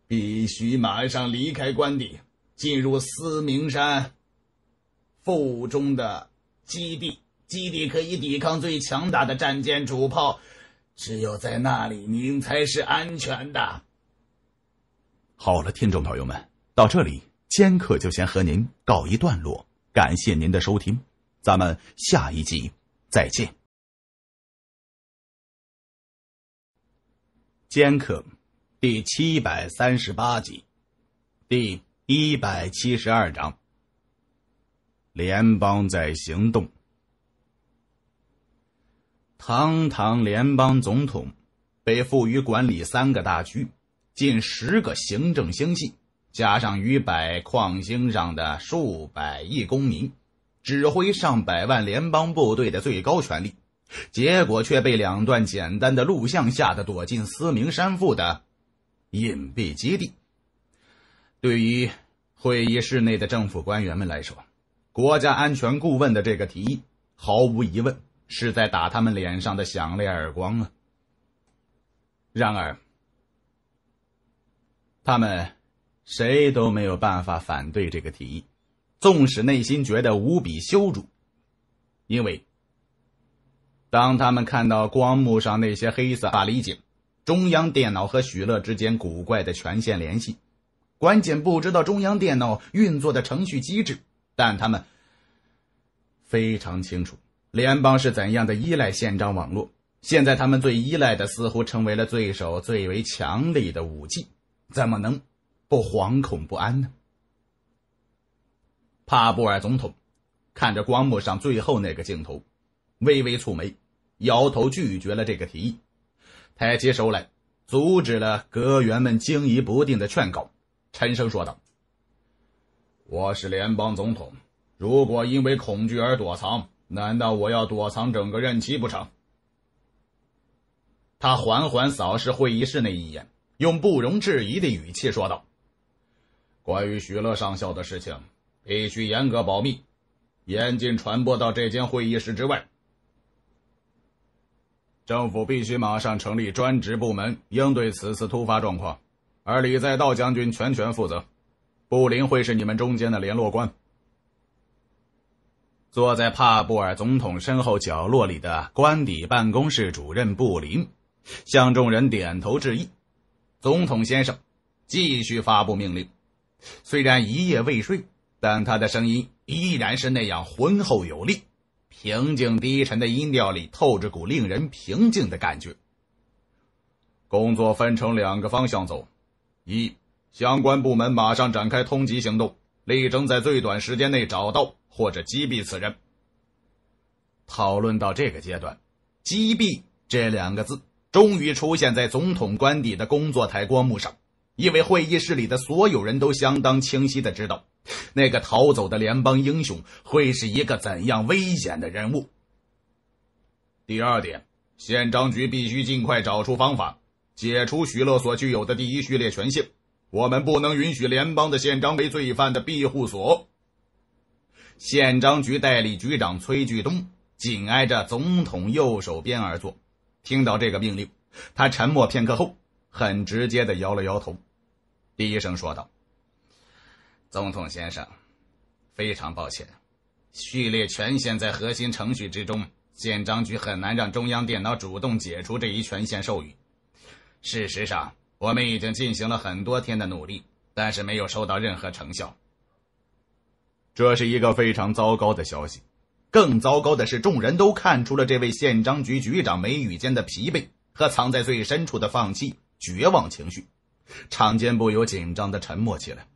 必须马上离开关帝，进入思明山腹中的基地。基地可以抵抗最强大的战舰主炮。”只有在那里，您才是安全的。好了，听众朋友们，到这里，尖客就先和您告一段落。感谢您的收听，咱们下一集再见。尖客第七百三十八集，第一百七十二章：联邦在行动。堂堂联邦总统，被赋予管理三个大区、近十个行政星系，加上逾百矿星上的数百亿公民，指挥上百万联邦部队的最高权力，结果却被两段简单的录像吓得躲进思明山腹的隐蔽基地。对于会议室内的政府官员们来说，国家安全顾问的这个提议毫无疑问。是在打他们脸上的响亮耳光啊！然而，他们谁都没有办法反对这个提议，纵使内心觉得无比羞辱。因为，当他们看到光幕上那些黑色，啊，理解中央电脑和许乐之间古怪的权限联系，关键不知道中央电脑运作的程序机制，但他们非常清楚。联邦是怎样的依赖宪章网络？现在他们最依赖的似乎成为了对手最为强力的武器，怎么能不惶恐不安呢？帕布尔总统看着光幕上最后那个镜头，微微蹙眉，摇头拒绝了这个提议，抬起手来阻止了阁员们惊疑不定的劝告，沉声说道：“我是联邦总统，如果因为恐惧而躲藏。”难道我要躲藏整个任期不成？他缓缓扫视会议室那一眼，用不容置疑的语气说道：“关于许乐上校的事情，必须严格保密，严禁传播到这间会议室之外。政府必须马上成立专职部门应对此次突发状况，而李在道将军全权负责。布林会是你们中间的联络官。”坐在帕布尔总统身后角落里的官邸办公室主任布林，向众人点头致意。总统先生，继续发布命令。虽然一夜未睡，但他的声音依然是那样浑厚有力，平静低沉的音调里透着股令人平静的感觉。工作分成两个方向走：一，相关部门马上展开通缉行动。力争在最短时间内找到或者击毙此人。讨论到这个阶段，“击毙”这两个字终于出现在总统官邸的工作台光幕上，因为会议室里的所有人都相当清晰的知道，那个逃走的联邦英雄会是一个怎样危险的人物。第二点，宪章局必须尽快找出方法，解除徐乐所具有的第一序列权限。我们不能允许联邦的宪章为罪犯的庇护所。宪章局代理局长崔巨东紧挨着总统右手边而坐，听到这个命令，他沉默片刻后，很直接的摇了摇头，低声说道：“总统先生，非常抱歉，序列权限在核心程序之中，宪章局很难让中央电脑主动解除这一权限授予。事实上。”我们已经进行了很多天的努力，但是没有收到任何成效。这是一个非常糟糕的消息。更糟糕的是，众人都看出了这位宪章局局长眉宇间的疲惫和藏在最深处的放弃、绝望情绪。场间不由紧张的沉默起来。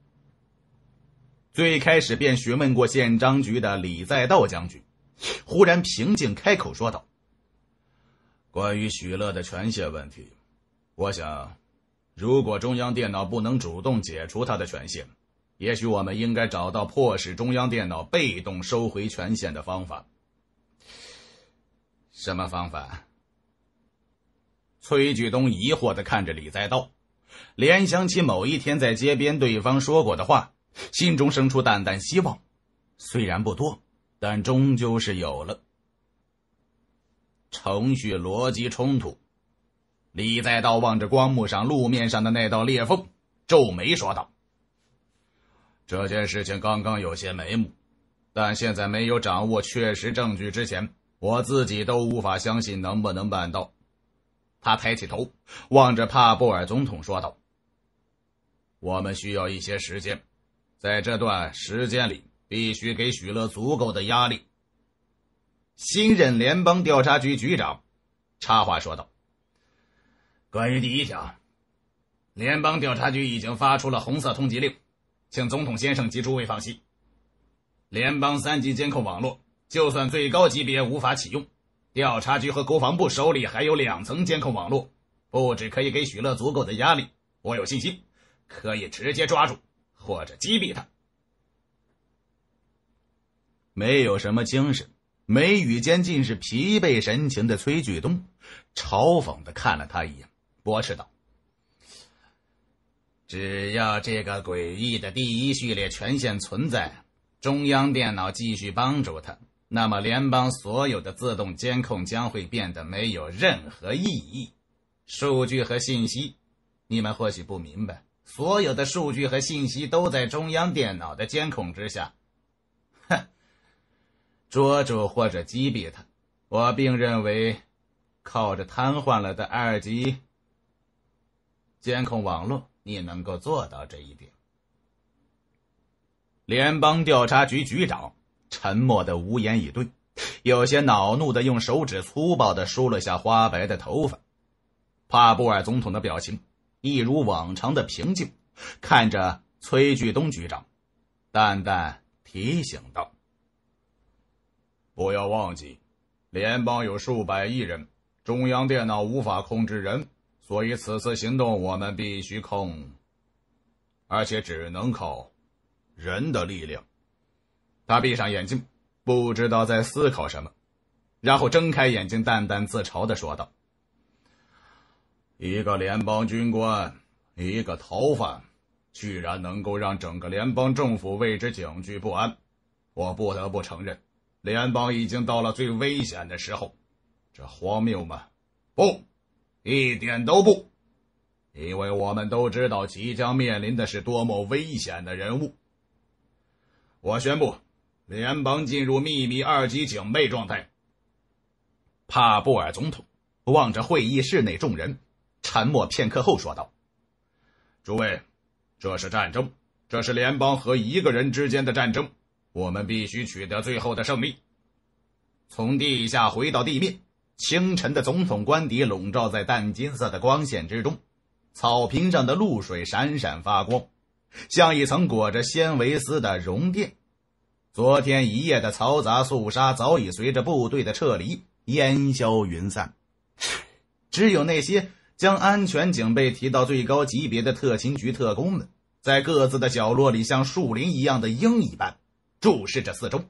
最开始便询问过宪章局的李在道将军，忽然平静开口说道：“关于许乐的权限问题，我想。”如果中央电脑不能主动解除他的权限，也许我们应该找到迫使中央电脑被动收回权限的方法。什么方法？崔巨东疑惑的看着李在道，联想起某一天在街边对方说过的话，心中生出淡淡希望，虽然不多，但终究是有了。程序逻辑冲突。李在道望着光幕上路面上的那道裂缝，皱眉说道：“这件事情刚刚有些眉目，但现在没有掌握确实证据之前，我自己都无法相信能不能办到。”他抬起头，望着帕布尔总统说道：“我们需要一些时间，在这段时间里，必须给许乐足够的压力。”新任联邦调查局局长插话说道。关于第一条，联邦调查局已经发出了红色通缉令，请总统先生及诸位放心，联邦三级监控网络就算最高级别无法启用，调查局和国防部手里还有两层监控网络，不止可以给许乐足够的压力，我有信心可以直接抓住或者击毙他。没有什么精神，眉宇间尽是疲惫神情的崔巨东嘲讽的看了他一眼。驳斥道：“只要这个诡异的第一序列权限存在，中央电脑继续帮助他，那么联邦所有的自动监控将会变得没有任何意义。数据和信息，你们或许不明白，所有的数据和信息都在中央电脑的监控之下。哼，捉住或者击毙他，我并认为，靠着瘫痪了的二级。”监控网络，你能够做到这一点。联邦调查局局长沉默的无言以对，有些恼怒的用手指粗暴的梳了下花白的头发。帕布尔总统的表情一如往常的平静，看着崔巨东局长，淡淡提醒道：“不要忘记，联邦有数百亿人，中央电脑无法控制人。”所以此次行动我们必须控，而且只能靠人的力量。他闭上眼睛，不知道在思考什么，然后睁开眼睛，淡淡自嘲的说道：“一个联邦军官，一个逃犯，居然能够让整个联邦政府为之警惧不安，我不得不承认，联邦已经到了最危险的时候。这荒谬吗？不。”一点都不，因为我们都知道即将面临的是多么危险的人物。我宣布，联邦进入秘密二级警备状态。帕布尔总统望着会议室内众人，沉默片刻后说道：“诸位，这是战争，这是联邦和一个人之间的战争。我们必须取得最后的胜利，从地下回到地面。”清晨的总统官邸笼罩在淡金色的光线之中，草坪上的露水闪闪发光，像一层裹着纤维丝的绒垫。昨天一夜的嘈杂肃杀早已随着部队的撤离烟消云散，只有那些将安全警备提到最高级别的特勤局特工们，在各自的角落里像树林一样的鹰一般，注视着四周。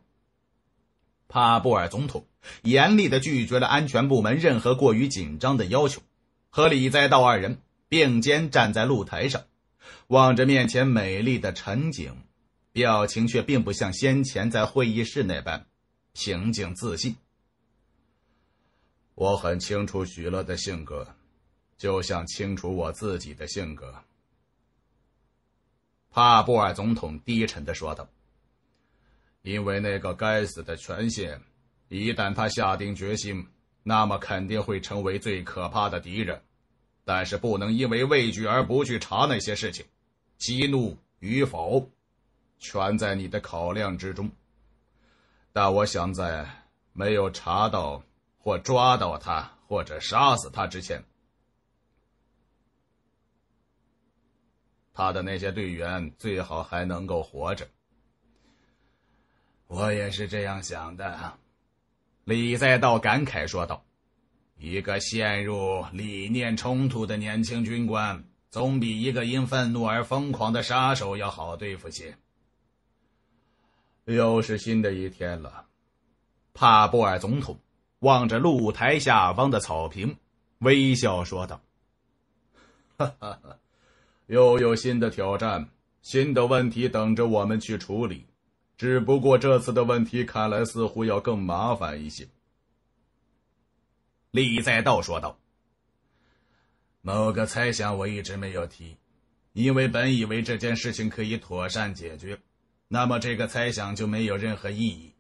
帕布尔总统。严厉的拒绝了安全部门任何过于紧张的要求，和李在道二人并肩站在露台上，望着面前美丽的晨景，表情却并不像先前在会议室那般平静自信。我很清楚许乐的性格，就像清楚我自己的性格。帕布尔总统低沉的说道：“因为那个该死的权限。”一旦他下定决心，那么肯定会成为最可怕的敌人。但是不能因为畏惧而不去查那些事情。激怒与否，全在你的考量之中。但我想，在没有查到或抓到他，或者杀死他之前，他的那些队员最好还能够活着。我也是这样想的。李在道感慨说道：“一个陷入理念冲突的年轻军官，总比一个因愤怒而疯狂的杀手要好对付些。”又是新的一天了，帕布尔总统望着露台下方的草坪，微笑说道：“哈哈哈，又有新的挑战，新的问题等着我们去处理。”只不过这次的问题看来似乎要更麻烦一些，李在道说道：“某个猜想我一直没有提，因为本以为这件事情可以妥善解决，那么这个猜想就没有任何意义。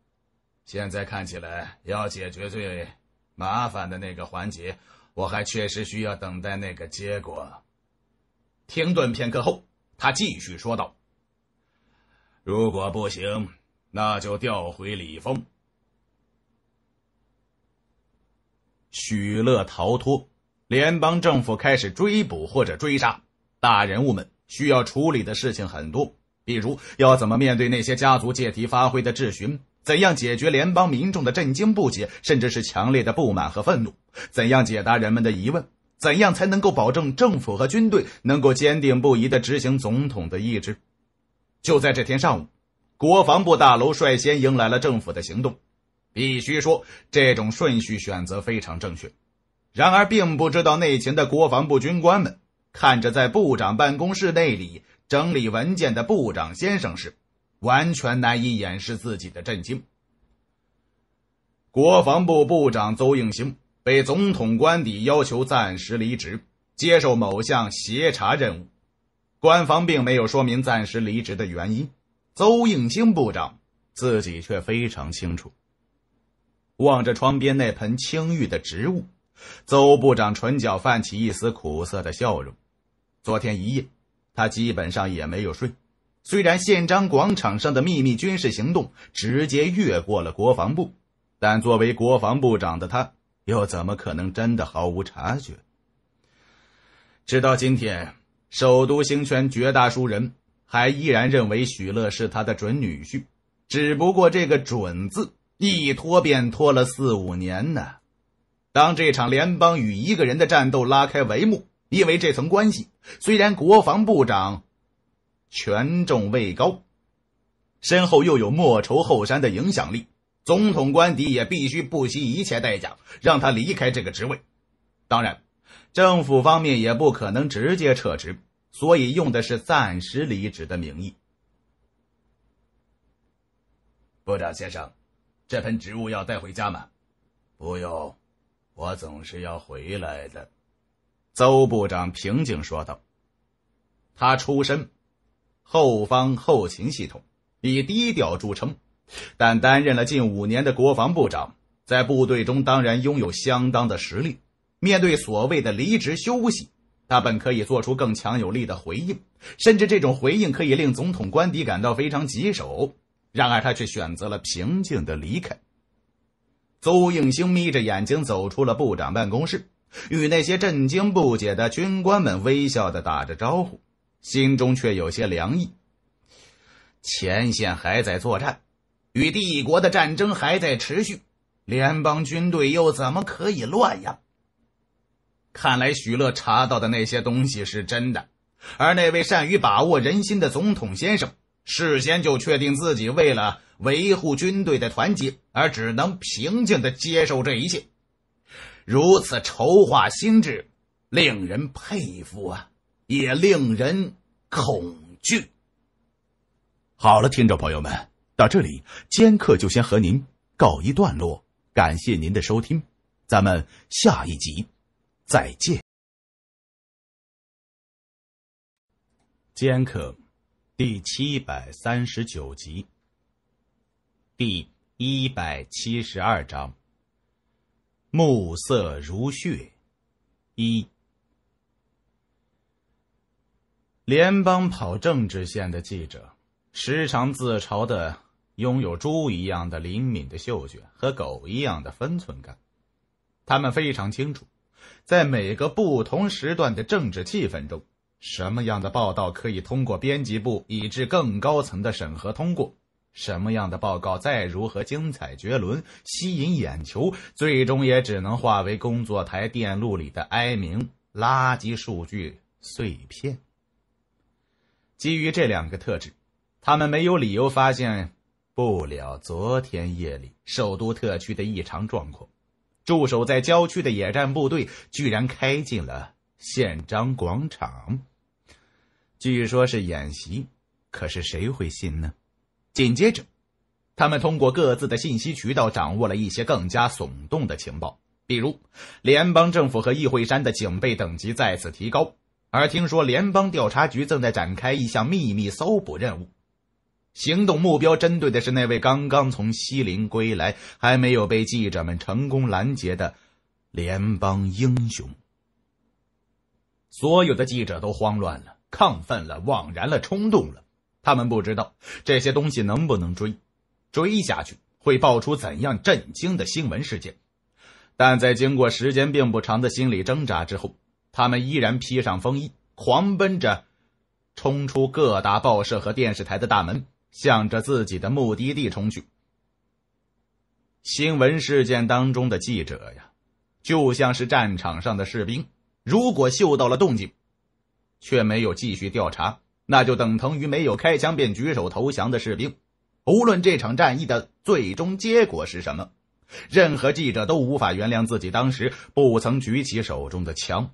现在看起来要解决最麻烦的那个环节，我还确实需要等待那个结果。”停顿片刻后，他继续说道。如果不行，那就调回李峰。许乐逃脱，联邦政府开始追捕或者追杀大人物们。需要处理的事情很多，比如要怎么面对那些家族借题发挥的质询，怎样解决联邦民众的震惊不解，甚至是强烈的不满和愤怒，怎样解答人们的疑问，怎样才能够保证政府和军队能够坚定不移的执行总统的意志。就在这天上午，国防部大楼率先迎来了政府的行动。必须说，这种顺序选择非常正确。然而，并不知道内情的国防部军官们，看着在部长办公室内里整理文件的部长先生时，完全难以掩饰自己的震惊。国防部部长邹应星被总统官邸要求暂时离职，接受某项协查任务。官方并没有说明暂时离职的原因，邹应星部长自己却非常清楚。望着窗边那盆青玉的植物，邹部长唇角泛起一丝苦涩的笑容。昨天一夜，他基本上也没有睡。虽然宪章广场上的秘密军事行动直接越过了国防部，但作为国防部长的他，又怎么可能真的毫无察觉？直到今天。首都行权绝大数人还依然认为许乐是他的准女婿，只不过这个“准”字一拖便拖了四五年呢。当这场联邦与一个人的战斗拉开帷幕，因为这层关系，虽然国防部长权重位高，身后又有莫愁后山的影响力，总统官邸也必须不惜一切代价让他离开这个职位。当然。政府方面也不可能直接撤职，所以用的是暂时离职的名义。部长先生，这份职务要带回家吗？不用，我总是要回来的。”邹部长平静说道。他出身后方后勤系统，以低调著称，但担任了近五年的国防部长，在部队中当然拥有相当的实力。面对所谓的离职休息，他本可以做出更强有力的回应，甚至这种回应可以令总统官邸感到非常棘手。然而，他却选择了平静的离开。邹应兴眯着眼睛走出了部长办公室，与那些震惊不解的军官们微笑的打着招呼，心中却有些凉意。前线还在作战，与帝国的战争还在持续，联邦军队又怎么可以乱呀？看来许乐查到的那些东西是真的，而那位善于把握人心的总统先生，事先就确定自己为了维护军队的团结，而只能平静的接受这一切。如此筹划心智，令人佩服啊，也令人恐惧。好了，听众朋友们，到这里，尖客就先和您告一段落。感谢您的收听，咱们下一集。再见，《尖客》第七百三十九集，第一百七十二章。暮色如血，一联邦跑政治线的记者时常自嘲的拥有猪一样的灵敏的嗅觉和狗一样的分寸感，他们非常清楚。在每个不同时段的政治气氛中，什么样的报道可以通过编辑部以至更高层的审核通过？什么样的报告再如何精彩绝伦、吸引眼球，最终也只能化为工作台电路里的哀鸣、垃圾数据碎片。基于这两个特质，他们没有理由发现不了昨天夜里首都特区的异常状况。驻守在郊区的野战部队居然开进了宪章广场，据说是演习，可是谁会信呢？紧接着，他们通过各自的信息渠道掌握了一些更加耸动的情报，比如联邦政府和议会山的警备等级再次提高，而听说联邦调查局正在展开一项秘密搜捕任务。行动目标针对的是那位刚刚从西陵归来、还没有被记者们成功拦截的联邦英雄。所有的记者都慌乱了、亢奋了、惘然了、冲动了。他们不知道这些东西能不能追，追下去会爆出怎样震惊的新闻事件。但在经过时间并不长的心理挣扎之后，他们依然披上风衣，狂奔着冲出各大报社和电视台的大门。向着自己的目的地冲去。新闻事件当中的记者呀，就像是战场上的士兵，如果嗅到了动静，却没有继续调查，那就等同于没有开枪便举手投降的士兵。无论这场战役的最终结果是什么，任何记者都无法原谅自己当时不曾举起手中的枪。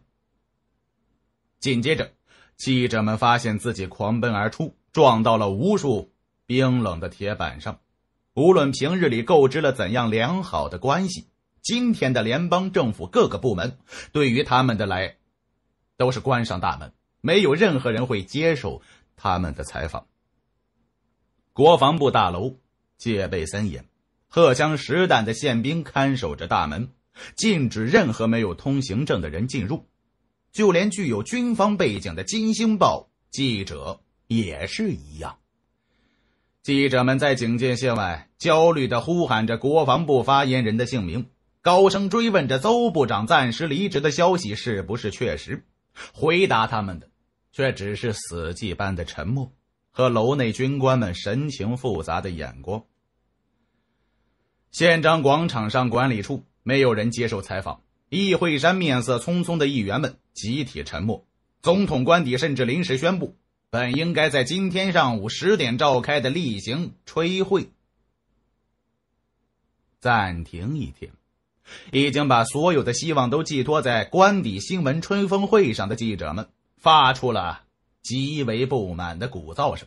紧接着，记者们发现自己狂奔而出，撞到了无数。冰冷的铁板上，无论平日里购置了怎样良好的关系，今天的联邦政府各个部门对于他们的来，都是关上大门，没有任何人会接受他们的采访。国防部大楼戒备森严，荷枪实弹的宪兵看守着大门，禁止任何没有通行证的人进入，就连具有军方背景的《金星报》记者也是一样。记者们在警戒线外焦虑地呼喊着国防部发言人的姓名，高声追问着邹部长暂时离职的消息是不是确实。回答他们的，却只是死寂般的沉默和楼内军官们神情复杂的眼光。县长广场上管理处没有人接受采访，议会山面色匆匆的议员们集体沉默。总统官邸甚至临时宣布。本应该在今天上午十点召开的例行吹会暂停一天，已经把所有的希望都寄托在官邸新闻吹风会上的记者们发出了极为不满的鼓噪声，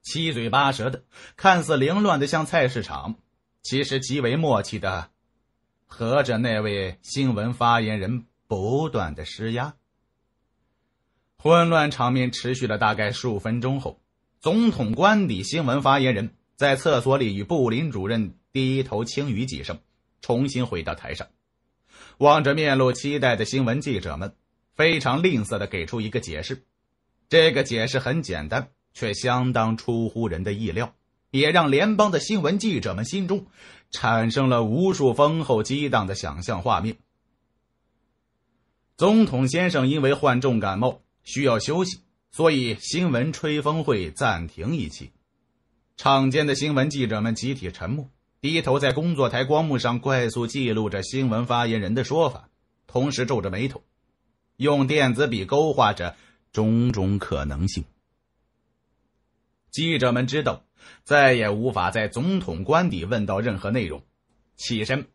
七嘴八舌的，看似凌乱的像菜市场，其实极为默契的，合着那位新闻发言人不断的施压。混乱场面持续了大概数分钟后，总统官邸新闻发言人在厕所里与布林主任低头轻语几声，重新回到台上，望着面露期待的新闻记者们，非常吝啬地给出一个解释。这个解释很简单，却相当出乎人的意料，也让联邦的新闻记者们心中产生了无数丰厚激荡的想象画面。总统先生因为患重感冒。需要休息，所以新闻吹风会暂停一期。场间的新闻记者们集体沉默，低头在工作台光幕上快速记录着新闻发言人的说法，同时皱着眉头，用电子笔勾画着种种可能性。记者们知道，再也无法在总统官邸问到任何内容，起身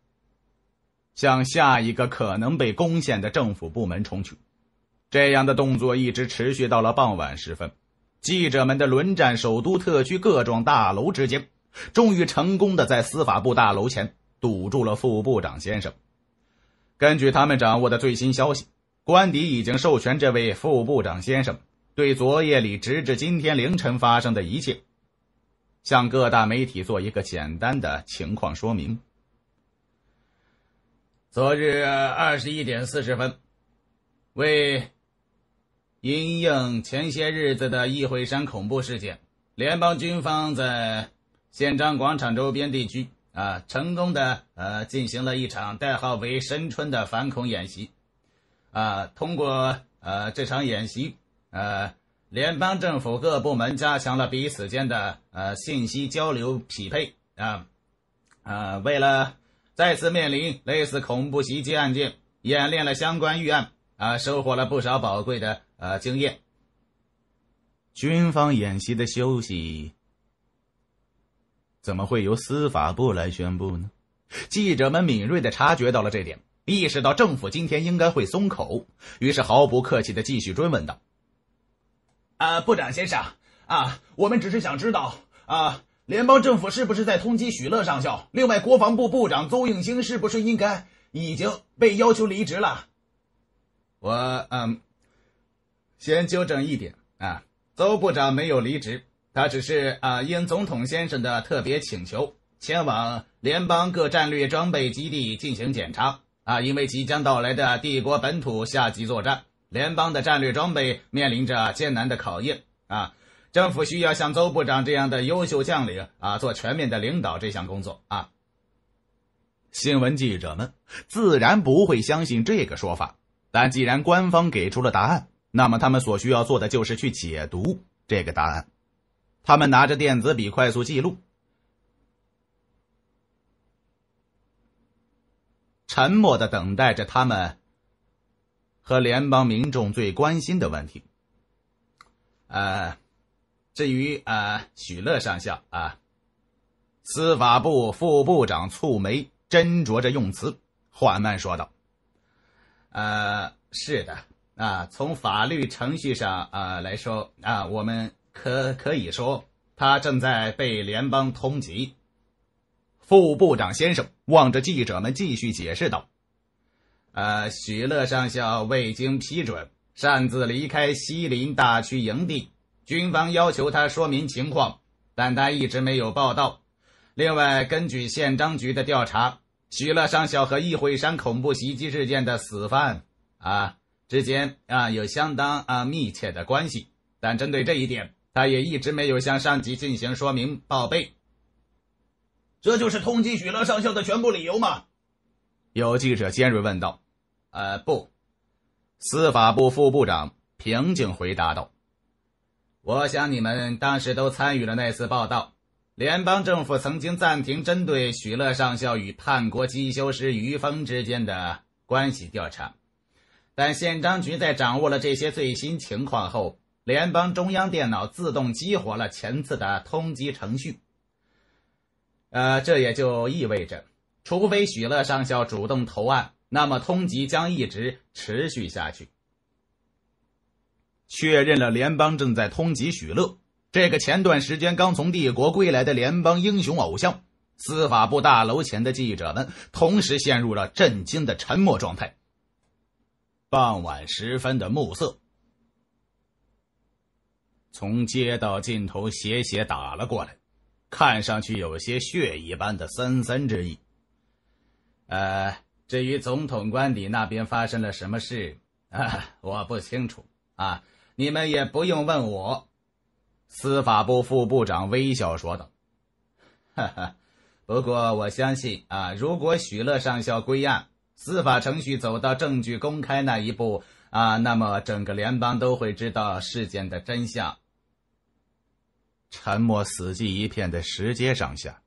向下一个可能被攻陷的政府部门冲去。这样的动作一直持续到了傍晚时分，记者们的轮战首都特区各幢大楼之间，终于成功的在司法部大楼前堵住了副部长先生。根据他们掌握的最新消息，官邸已经授权这位副部长先生对昨夜里直至今天凌晨发生的一切，向各大媒体做一个简单的情况说明。昨日二十一点四十分，为因应前些日子的议会山恐怖事件，联邦军方在宪章广场周边地区啊，成功的呃进行了一场代号为“深春”的反恐演习。啊，通过呃这场演习，呃，联邦政府各部门加强了彼此间的呃信息交流匹配啊，呃，为了再次面临类似恐怖袭击案件，演练了相关预案啊，收获了不少宝贵的。啊，经验！军方演习的休息，怎么会由司法部来宣布呢？记者们敏锐的察觉到了这点，意识到政府今天应该会松口，于是毫不客气的继续追问道：“啊，部长先生啊，我们只是想知道啊，联邦政府是不是在通缉许乐上校？另外，国防部部长邹应兴是不是应该已经被要求离职了？”我嗯。先纠正一点啊，邹部长没有离职，他只是啊应总统先生的特别请求，前往联邦各战略装备基地进行检查啊。因为即将到来的帝国本土夏季作战，联邦的战略装备面临着艰难的考验啊。政府需要像邹部长这样的优秀将领啊，做全面的领导这项工作啊。新闻记者们自然不会相信这个说法，但既然官方给出了答案。那么他们所需要做的就是去解读这个答案。他们拿着电子笔快速记录，沉默的等待着他们和联邦民众最关心的问题。呃，至于呃许乐上校啊，司法部副部长蹙眉斟酌着用词，缓慢说道：“呃，是的。”啊，从法律程序上啊来说，啊，我们可可以说他正在被联邦通缉。副部长先生望着记者们，继续解释道：“呃，许乐上校未经批准擅自离开西林大区营地，军方要求他说明情况，但他一直没有报道。另外，根据县章局的调查，许乐上校和议会山恐怖袭击事件的死犯啊。”之间啊有相当啊密切的关系，但针对这一点，他也一直没有向上级进行说明报备。这就是通缉许乐上校的全部理由吗？有记者尖锐问道。呃，不，司法部副部长平静回答道：“我想你们当时都参与了那次报道。联邦政府曾经暂停针对许乐上校与叛国机修师于峰之间的关系调查。”但宪章局在掌握了这些最新情况后，联邦中央电脑自动激活了前次的通缉程序。呃，这也就意味着，除非许乐上校主动投案，那么通缉将一直持续下去。确认了联邦正在通缉许乐，这个前段时间刚从帝国归来的联邦英雄偶像，司法部大楼前的记者们同时陷入了震惊的沉默状态。傍晚时分的暮色，从街道尽头斜斜打了过来，看上去有些血一般的森森之意。呃，至于总统官邸那边发生了什么事，啊，我不清楚啊，你们也不用问我。司法部副部长微笑说道：“哈哈，不过我相信啊，如果许乐上校归案。”司法程序走到证据公开那一步啊，那么整个联邦都会知道事件的真相。沉默死寂一片的石阶上下，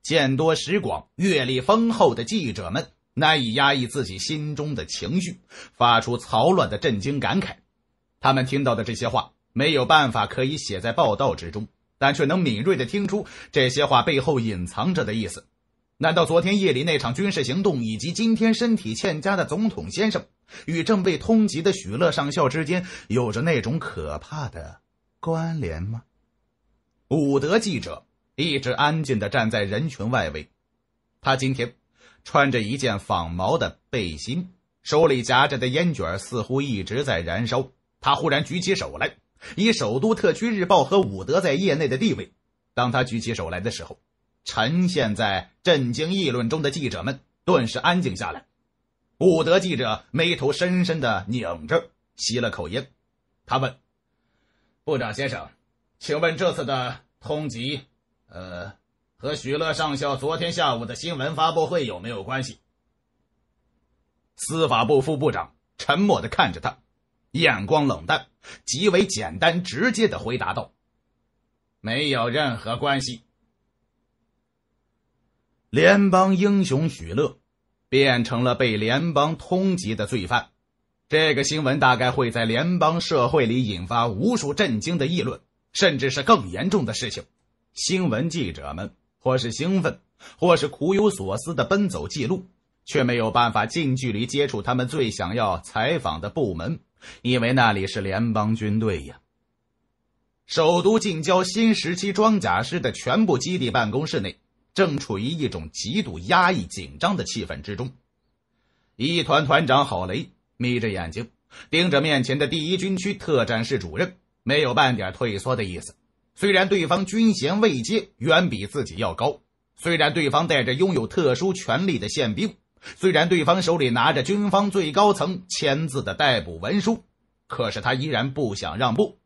见多识广、阅历丰厚的记者们难以压抑自己心中的情绪，发出嘈乱的震惊感慨。他们听到的这些话，没有办法可以写在报道之中，但却能敏锐地听出这些话背后隐藏着的意思。难道昨天夜里那场军事行动，以及今天身体欠佳的总统先生与正被通缉的许乐上校之间，有着那种可怕的关联吗？伍德记者一直安静的站在人群外围，他今天穿着一件仿毛的背心，手里夹着的烟卷似乎一直在燃烧。他忽然举起手来，以首都特区日报和伍德在业内的地位，当他举起手来的时候。沉陷在震惊议论中的记者们顿时安静下来。伍德记者眉头深深的拧着，吸了口烟，他问：“部长先生，请问这次的通缉，呃，和许乐上校昨天下午的新闻发布会有没有关系？”司法部副部长沉默的看着他，眼光冷淡，极为简单直接的回答道：“没有任何关系。”联邦英雄许乐变成了被联邦通缉的罪犯，这个新闻大概会在联邦社会里引发无数震惊的议论，甚至是更严重的事情。新闻记者们或是兴奋，或是苦有所思的奔走记录，却没有办法近距离接触他们最想要采访的部门，因为那里是联邦军队呀。首都近郊新时期装甲师的全部基地办公室内。正处于一种极度压抑、紧张的气氛之中。一团团长郝雷眯着眼睛，盯着面前的第一军区特战室主任，没有半点退缩的意思。虽然对方军衔位阶远比自己要高，虽然对方带着拥有特殊权力的宪兵，虽然对方手里拿着军方最高层签字的逮捕文书，可是他依然不想让步。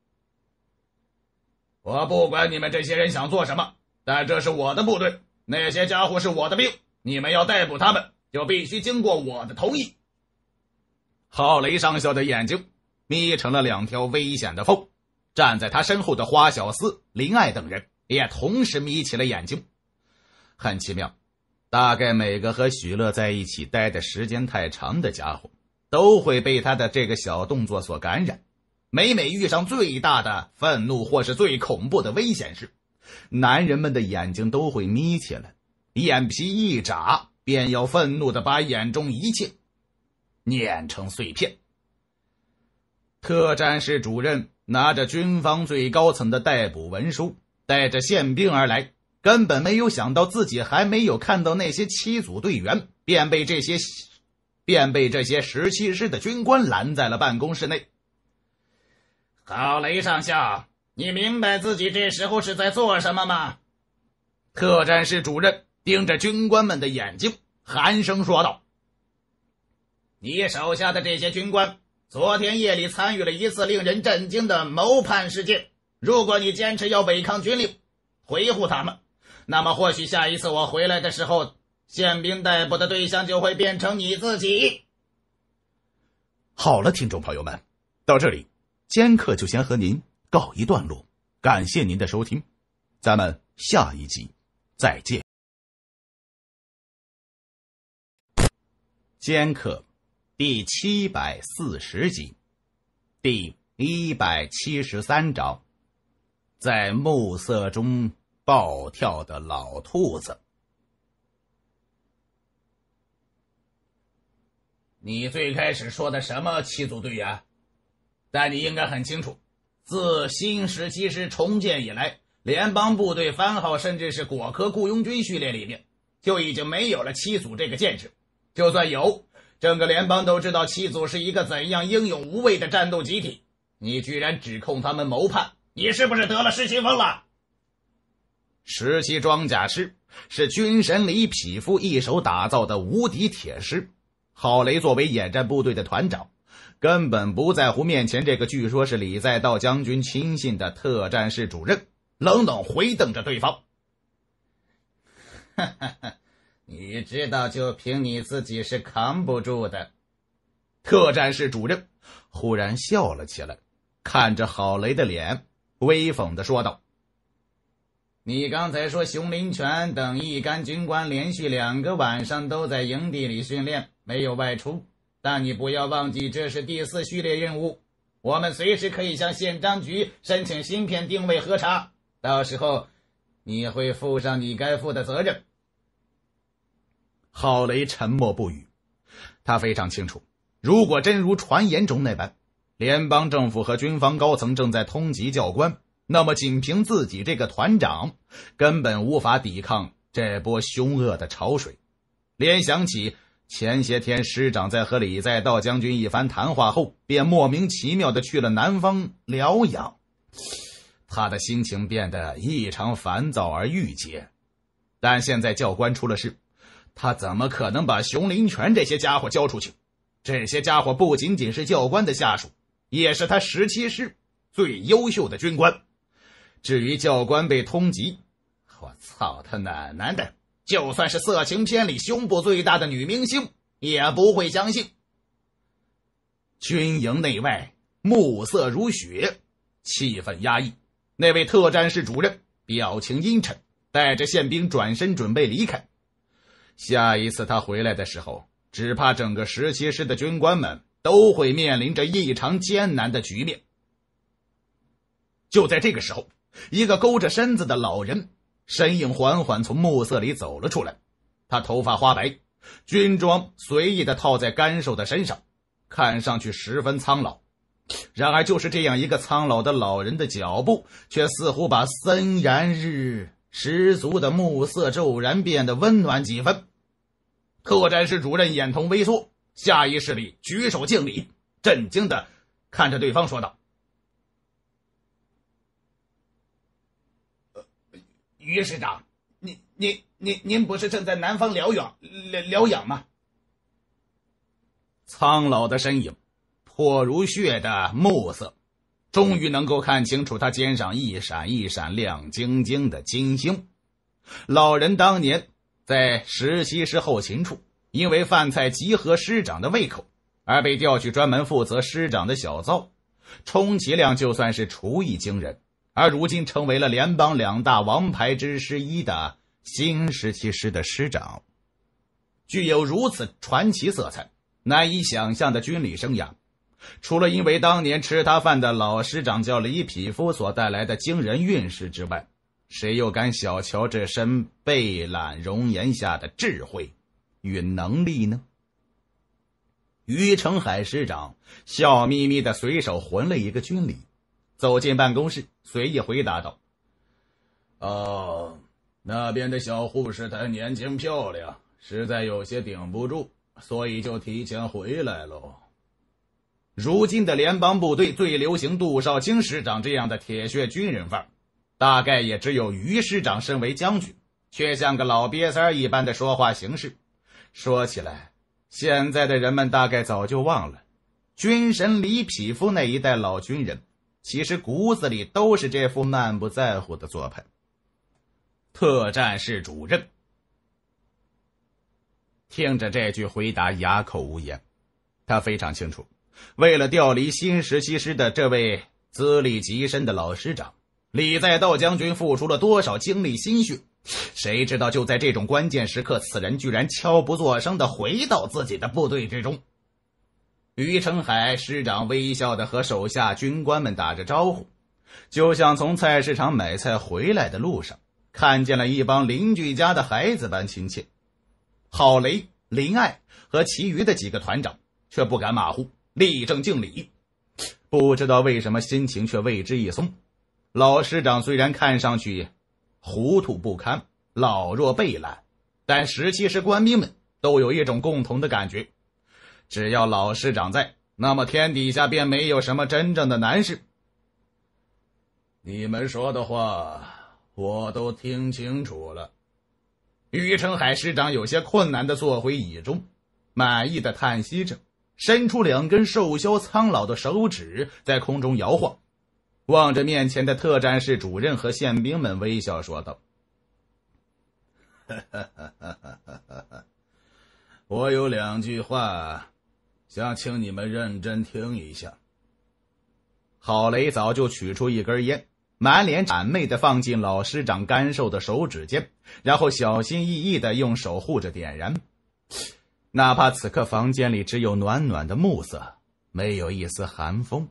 我不管你们这些人想做什么，但这是我的部队。那些家伙是我的兵，你们要逮捕他们，就必须经过我的同意。郝雷上校的眼睛眯成了两条危险的缝，站在他身后的花小司、林爱等人也同时眯起了眼睛。很奇妙，大概每个和许乐在一起待的时间太长的家伙，都会被他的这个小动作所感染。每每遇上最大的愤怒或是最恐怖的危险事。男人们的眼睛都会眯起来，眼皮一眨便要愤怒的把眼中一切碾成碎片。特战室主任拿着军方最高层的逮捕文书，带着宪兵而来，根本没有想到自己还没有看到那些七组队员，便被这些便被这些十七师的军官拦在了办公室内。好，雷上校。你明白自己这时候是在做什么吗？特战室主任盯着军官们的眼睛，寒声说道：“你手下的这些军官，昨天夜里参与了一次令人震惊的谋叛事件。如果你坚持要违抗军令，维护他们，那么或许下一次我回来的时候，宪兵逮捕的对象就会变成你自己。”好了，听众朋友们，到这里，尖客就先和您。告一段落，感谢您的收听，咱们下一集再见。《尖客》第七百四十集，第一百七十三章，在暮色中暴跳的老兔子。你最开始说的什么七组队员？但你应该很清楚。自新石七师重建以来，联邦部队番号甚至是果壳雇佣军序列里面就已经没有了七组这个建制。就算有，整个联邦都知道七组是一个怎样英勇无畏的战斗集体。你居然指控他们谋叛，你是不是得了失心疯了？十七装甲师是军神李匹夫一手打造的无敌铁师，郝雷作为野战部队的团长。根本不在乎面前这个，据说是李在道将军亲信的特战室主任，冷冷回瞪着对方。你知道，就凭你自己是扛不住的。特战室主任忽然笑了起来，看着郝雷的脸，威风的说道：“你刚才说熊林泉等一干军官连续两个晚上都在营地里训练，没有外出。”但你不要忘记，这是第四序列任务。我们随时可以向宪章局申请芯片定位核查，到时候你会负上你该负的责任。郝雷沉默不语，他非常清楚，如果真如传言中那般，联邦政府和军方高层正在通缉教官，那么仅凭自己这个团长，根本无法抵抗这波凶恶的潮水。联想起。前些天，师长在和李在道将军一番谈话后，便莫名其妙的去了南方疗养。他的心情变得异常烦躁而郁结。但现在教官出了事，他怎么可能把熊林泉这些家伙交出去？这些家伙不仅仅是教官的下属，也是他十七师最优秀的军官。至于教官被通缉，我操他奶奶的！就算是色情片里胸部最大的女明星，也不会相信。军营内外，暮色如雪，气氛压抑。那位特战室主任表情阴沉，带着宪兵转身准备离开。下一次他回来的时候，只怕整个十七师的军官们都会面临着异常艰难的局面。就在这个时候，一个勾着身子的老人。身影缓缓从暮色里走了出来，他头发花白，军装随意的套在干瘦的身上，看上去十分苍老。然而，就是这样一个苍老的老人的脚步，却似乎把森严日十足的暮色骤然变得温暖几分。特战室主任眼瞳微缩，下意识里举手敬礼，震惊的看着对方说道。于师长，您您您您不是正在南方疗养疗疗养吗？苍老的身影，破如血的暮色，终于能够看清楚他肩上一闪一闪亮晶晶的金星。老人当年在十七师后勤处，因为饭菜极合师长的胃口，而被调去专门负责师长的小灶，充其量就算是厨艺惊人。而如今成为了联邦两大王牌之师一的新石器师的师长，具有如此传奇色彩、难以想象的军旅生涯，除了因为当年吃他饭的老师长叫李匹夫所带来的惊人运势之外，谁又敢小瞧这身背览容颜下的智慧与能力呢？于成海师长笑眯眯的随手混了一个军礼。走进办公室，随意回答道：“哦，那边的小护士，她年轻漂亮，实在有些顶不住，所以就提前回来喽。如今的联邦部队最流行杜少卿师长这样的铁血军人范儿，大概也只有于师长身为将军，却像个老瘪三儿一般的说话形式。说起来，现在的人们大概早就忘了军神李匹夫那一代老军人。”其实骨子里都是这副漫不在乎的做派。特战室主任听着这句回答哑口无言，他非常清楚，为了调离新十七师的这位资历极深的老师长李在道将军付出了多少精力心血，谁知道就在这种关键时刻，此人居然悄不作声的回到自己的部队之中。于成海师长微笑的和手下军官们打着招呼，就像从菜市场买菜回来的路上看见了一帮邻居家的孩子般亲切。郝雷、林爱和其余的几个团长却不敢马虎，立正敬礼。不知道为什么，心情却为之一松。老师长虽然看上去糊涂不堪、老弱备懒，但十七师官兵们都有一种共同的感觉。只要老师长在，那么天底下便没有什么真正的难事。你们说的话我都听清楚了。于成海师长有些困难的坐回椅中，满意的叹息着，伸出两根瘦削苍老的手指在空中摇晃，望着面前的特战室主任和宪兵们微笑说道：“ 我有两句话。”想请你们认真听一下。郝雷早就取出一根烟，满脸谄媚的放进老师长干瘦的手指间，然后小心翼翼的用手护着点燃。哪怕此刻房间里只有暖暖的暮色，没有一丝寒风。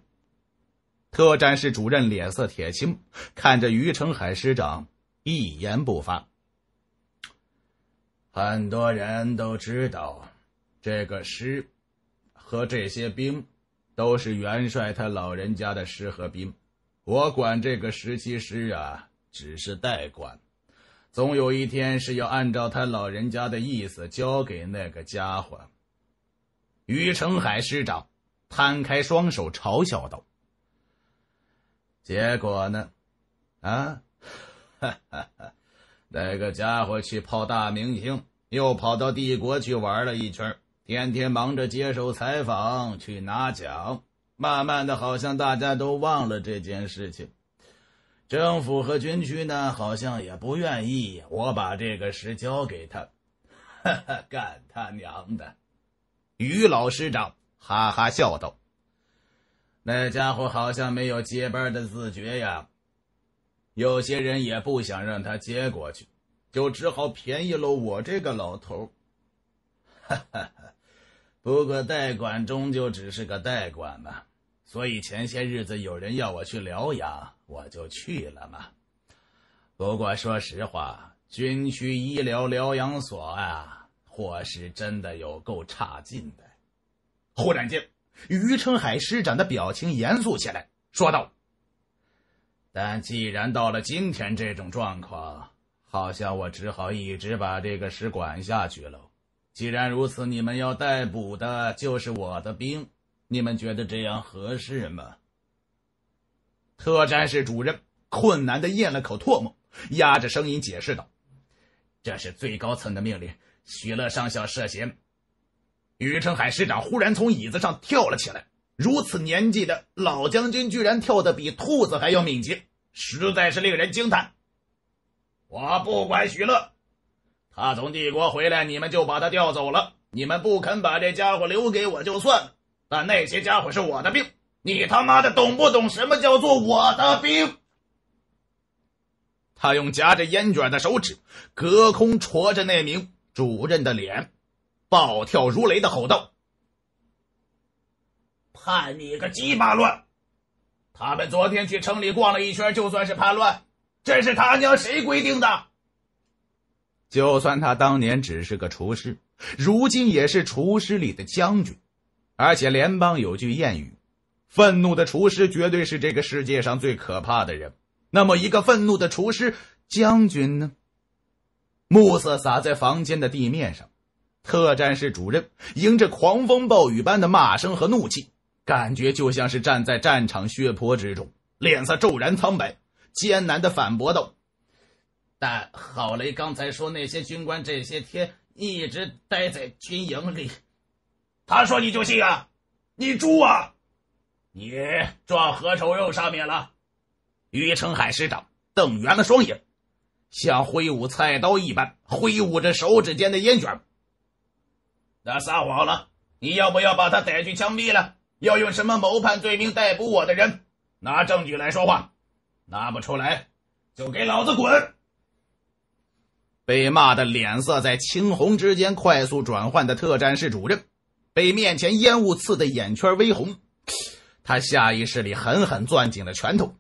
特战室主任脸色铁青，看着于成海师长，一言不发。很多人都知道，这个师。和这些兵，都是元帅他老人家的师和兵，我管这个十七师啊，只是代管，总有一天是要按照他老人家的意思交给那个家伙。于成海师长摊开双手嘲笑道：“结果呢，啊，哈哈哈，那个家伙去泡大明星，又跑到帝国去玩了一圈。”天天忙着接受采访，去拿奖，慢慢的，好像大家都忘了这件事情。政府和军区呢，好像也不愿意我把这个事交给他，哈哈，干他娘的！于老师长哈哈笑道：“那家伙好像没有接班的自觉呀，有些人也不想让他接过去，就只好便宜了我这个老头。”哈哈哈。不过代管终究只是个代管嘛，所以前些日子有人要我去疗养，我就去了嘛。不过说实话，军区医疗疗养所啊，伙食真的有够差劲的。忽然间，于成海施展的表情严肃起来，说道：“但既然到了今天这种状况，好像我只好一直把这个事管下去了。”既然如此，你们要逮捕的就是我的兵，你们觉得这样合适吗？特战室主任困难的咽了口唾沫，压着声音解释道：“这是最高层的命令。”许乐上校涉嫌。于成海师长忽然从椅子上跳了起来，如此年纪的老将军居然跳得比兔子还要敏捷，实在是令人惊叹。我不管许乐。他从帝国回来，你们就把他调走了。你们不肯把这家伙留给我就算了，但那些家伙是我的兵，你他妈的懂不懂什么叫做我的兵？他用夹着烟卷的手指，隔空戳着那名主任的脸，暴跳如雷的吼道：“叛逆个鸡巴乱！他们昨天去城里逛了一圈，就算是叛乱？这是他娘谁规定的？”就算他当年只是个厨师，如今也是厨师里的将军。而且联邦有句谚语：“愤怒的厨师绝对是这个世界上最可怕的人。”那么，一个愤怒的厨师将军呢？暮色洒在房间的地面上，特战室主任迎着狂风暴雨般的骂声和怒气，感觉就像是站在战场血泊之中，脸色骤然苍白，艰难的反驳道。但郝雷刚才说那些军官这些天一直待在军营里，他说你就信啊，你猪啊！你撞何愁肉上面了？于成海师长瞪圆了双眼，像挥舞菜刀一般挥舞着手指间的烟卷。他撒谎了，你要不要把他逮去枪毙了？要用什么谋叛罪名逮捕我的人？拿证据来说话，拿不出来就给老子滚！被骂的脸色在青红之间快速转换的特战室主任，被面前烟雾刺得眼圈微红，他下意识里狠狠攥紧了拳头，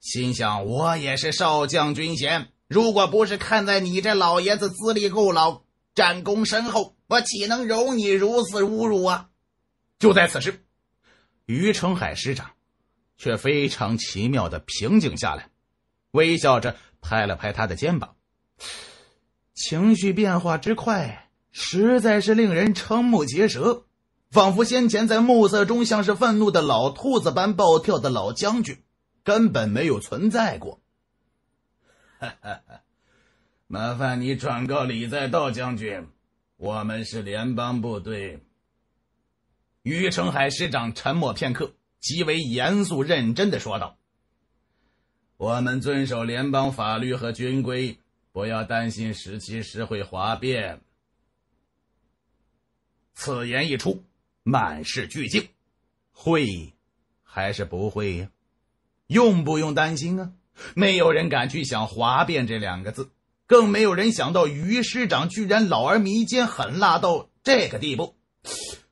心想：我也是少将军衔，如果不是看在你这老爷子资历够老、战功深厚，我岂能容你如此侮辱啊！就在此时，于成海师长却非常奇妙地平静下来，微笑着拍了拍他的肩膀。情绪变化之快，实在是令人瞠目结舌，仿佛先前在暮色中像是愤怒的老兔子般暴跳的老将军，根本没有存在过。麻烦你转告李在道将军，我们是联邦部队。于成海师长沉默片刻，极为严肃认真的说道：“我们遵守联邦法律和军规。”不要担心，十七师会哗变。此言一出，满是巨静。会还是不会呀？用不用担心啊！没有人敢去想“哗变”这两个字，更没有人想到于师长居然老而弥坚，狠辣到这个地步。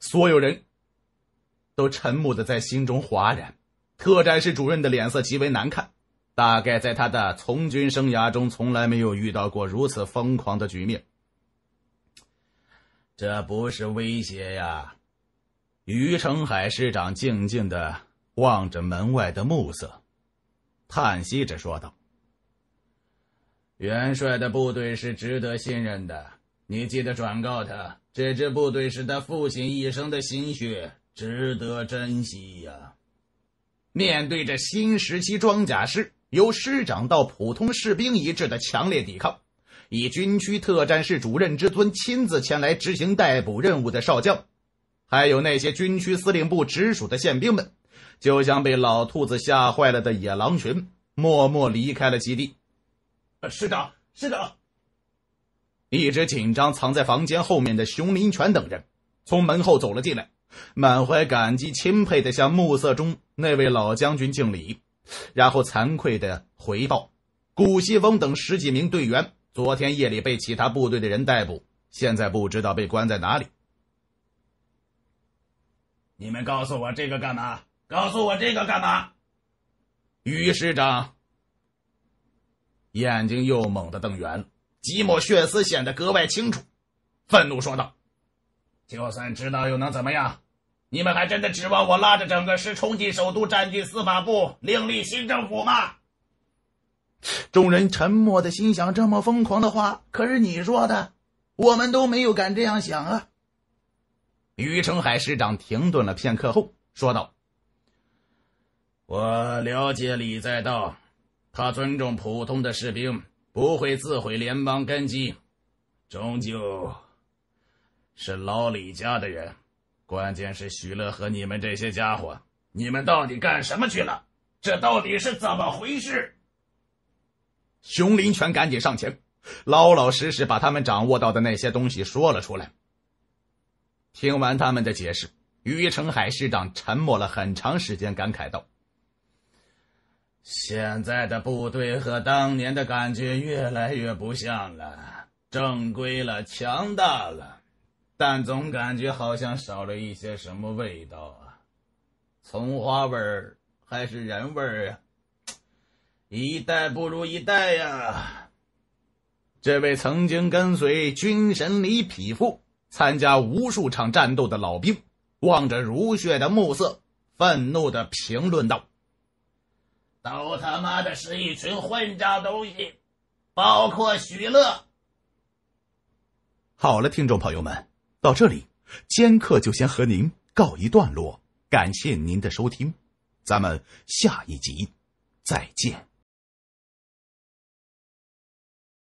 所有人都沉默的在心中哗然。特战室主任的脸色极为难看。大概在他的从军生涯中，从来没有遇到过如此疯狂的局面。这不是威胁呀！于成海师长静静的望着门外的暮色，叹息着说道：“元帅的部队是值得信任的，你记得转告他，这支部队是他父亲一生的心血，值得珍惜呀！”面对着新时期装甲师。由师长到普通士兵一致的强烈抵抗，以军区特战室主任之尊亲自前来执行逮捕任务的少将，还有那些军区司令部直属的宪兵们，就像被老兔子吓坏了的野狼群，默默离开了基地。师长，师长，一直紧张藏在房间后面的熊林泉等人，从门后走了进来，满怀感激钦佩的向暮色中那位老将军敬礼。然后惭愧的回报，古西风等十几名队员昨天夜里被其他部队的人逮捕，现在不知道被关在哪里。你们告诉我这个干嘛？告诉我这个干嘛？于师长眼睛又猛地瞪圆了，几抹血丝显得格外清楚，愤怒说道：“就算知道又能怎么样？”你们还真的指望我拉着整个师冲进首都，占据司法部，另立新政府吗？众人沉默的心想：这么疯狂的话，可是你说的，我们都没有敢这样想啊。于成海师长停顿了片刻后说道：“我了解李在道，他尊重普通的士兵，不会自毁联邦根基，终究是老李家的人。”关键是许乐和你们这些家伙，你们到底干什么去了？这到底是怎么回事？熊林泉赶紧上前，老老实实把他们掌握到的那些东西说了出来。听完他们的解释，于成海师长沉默了很长时间，感慨道：“现在的部队和当年的感觉越来越不像了，正规了，强大了。”但总感觉好像少了一些什么味道啊，葱花味儿还是人味儿啊？一代不如一代呀！这位曾经跟随军神李匹夫参加无数场战斗的老兵，望着如血的暮色，愤怒的评论道：“都他妈的是一群混账东西，包括许乐。”好了，听众朋友们。到这里，尖客就先和您告一段落。感谢您的收听，咱们下一集再见。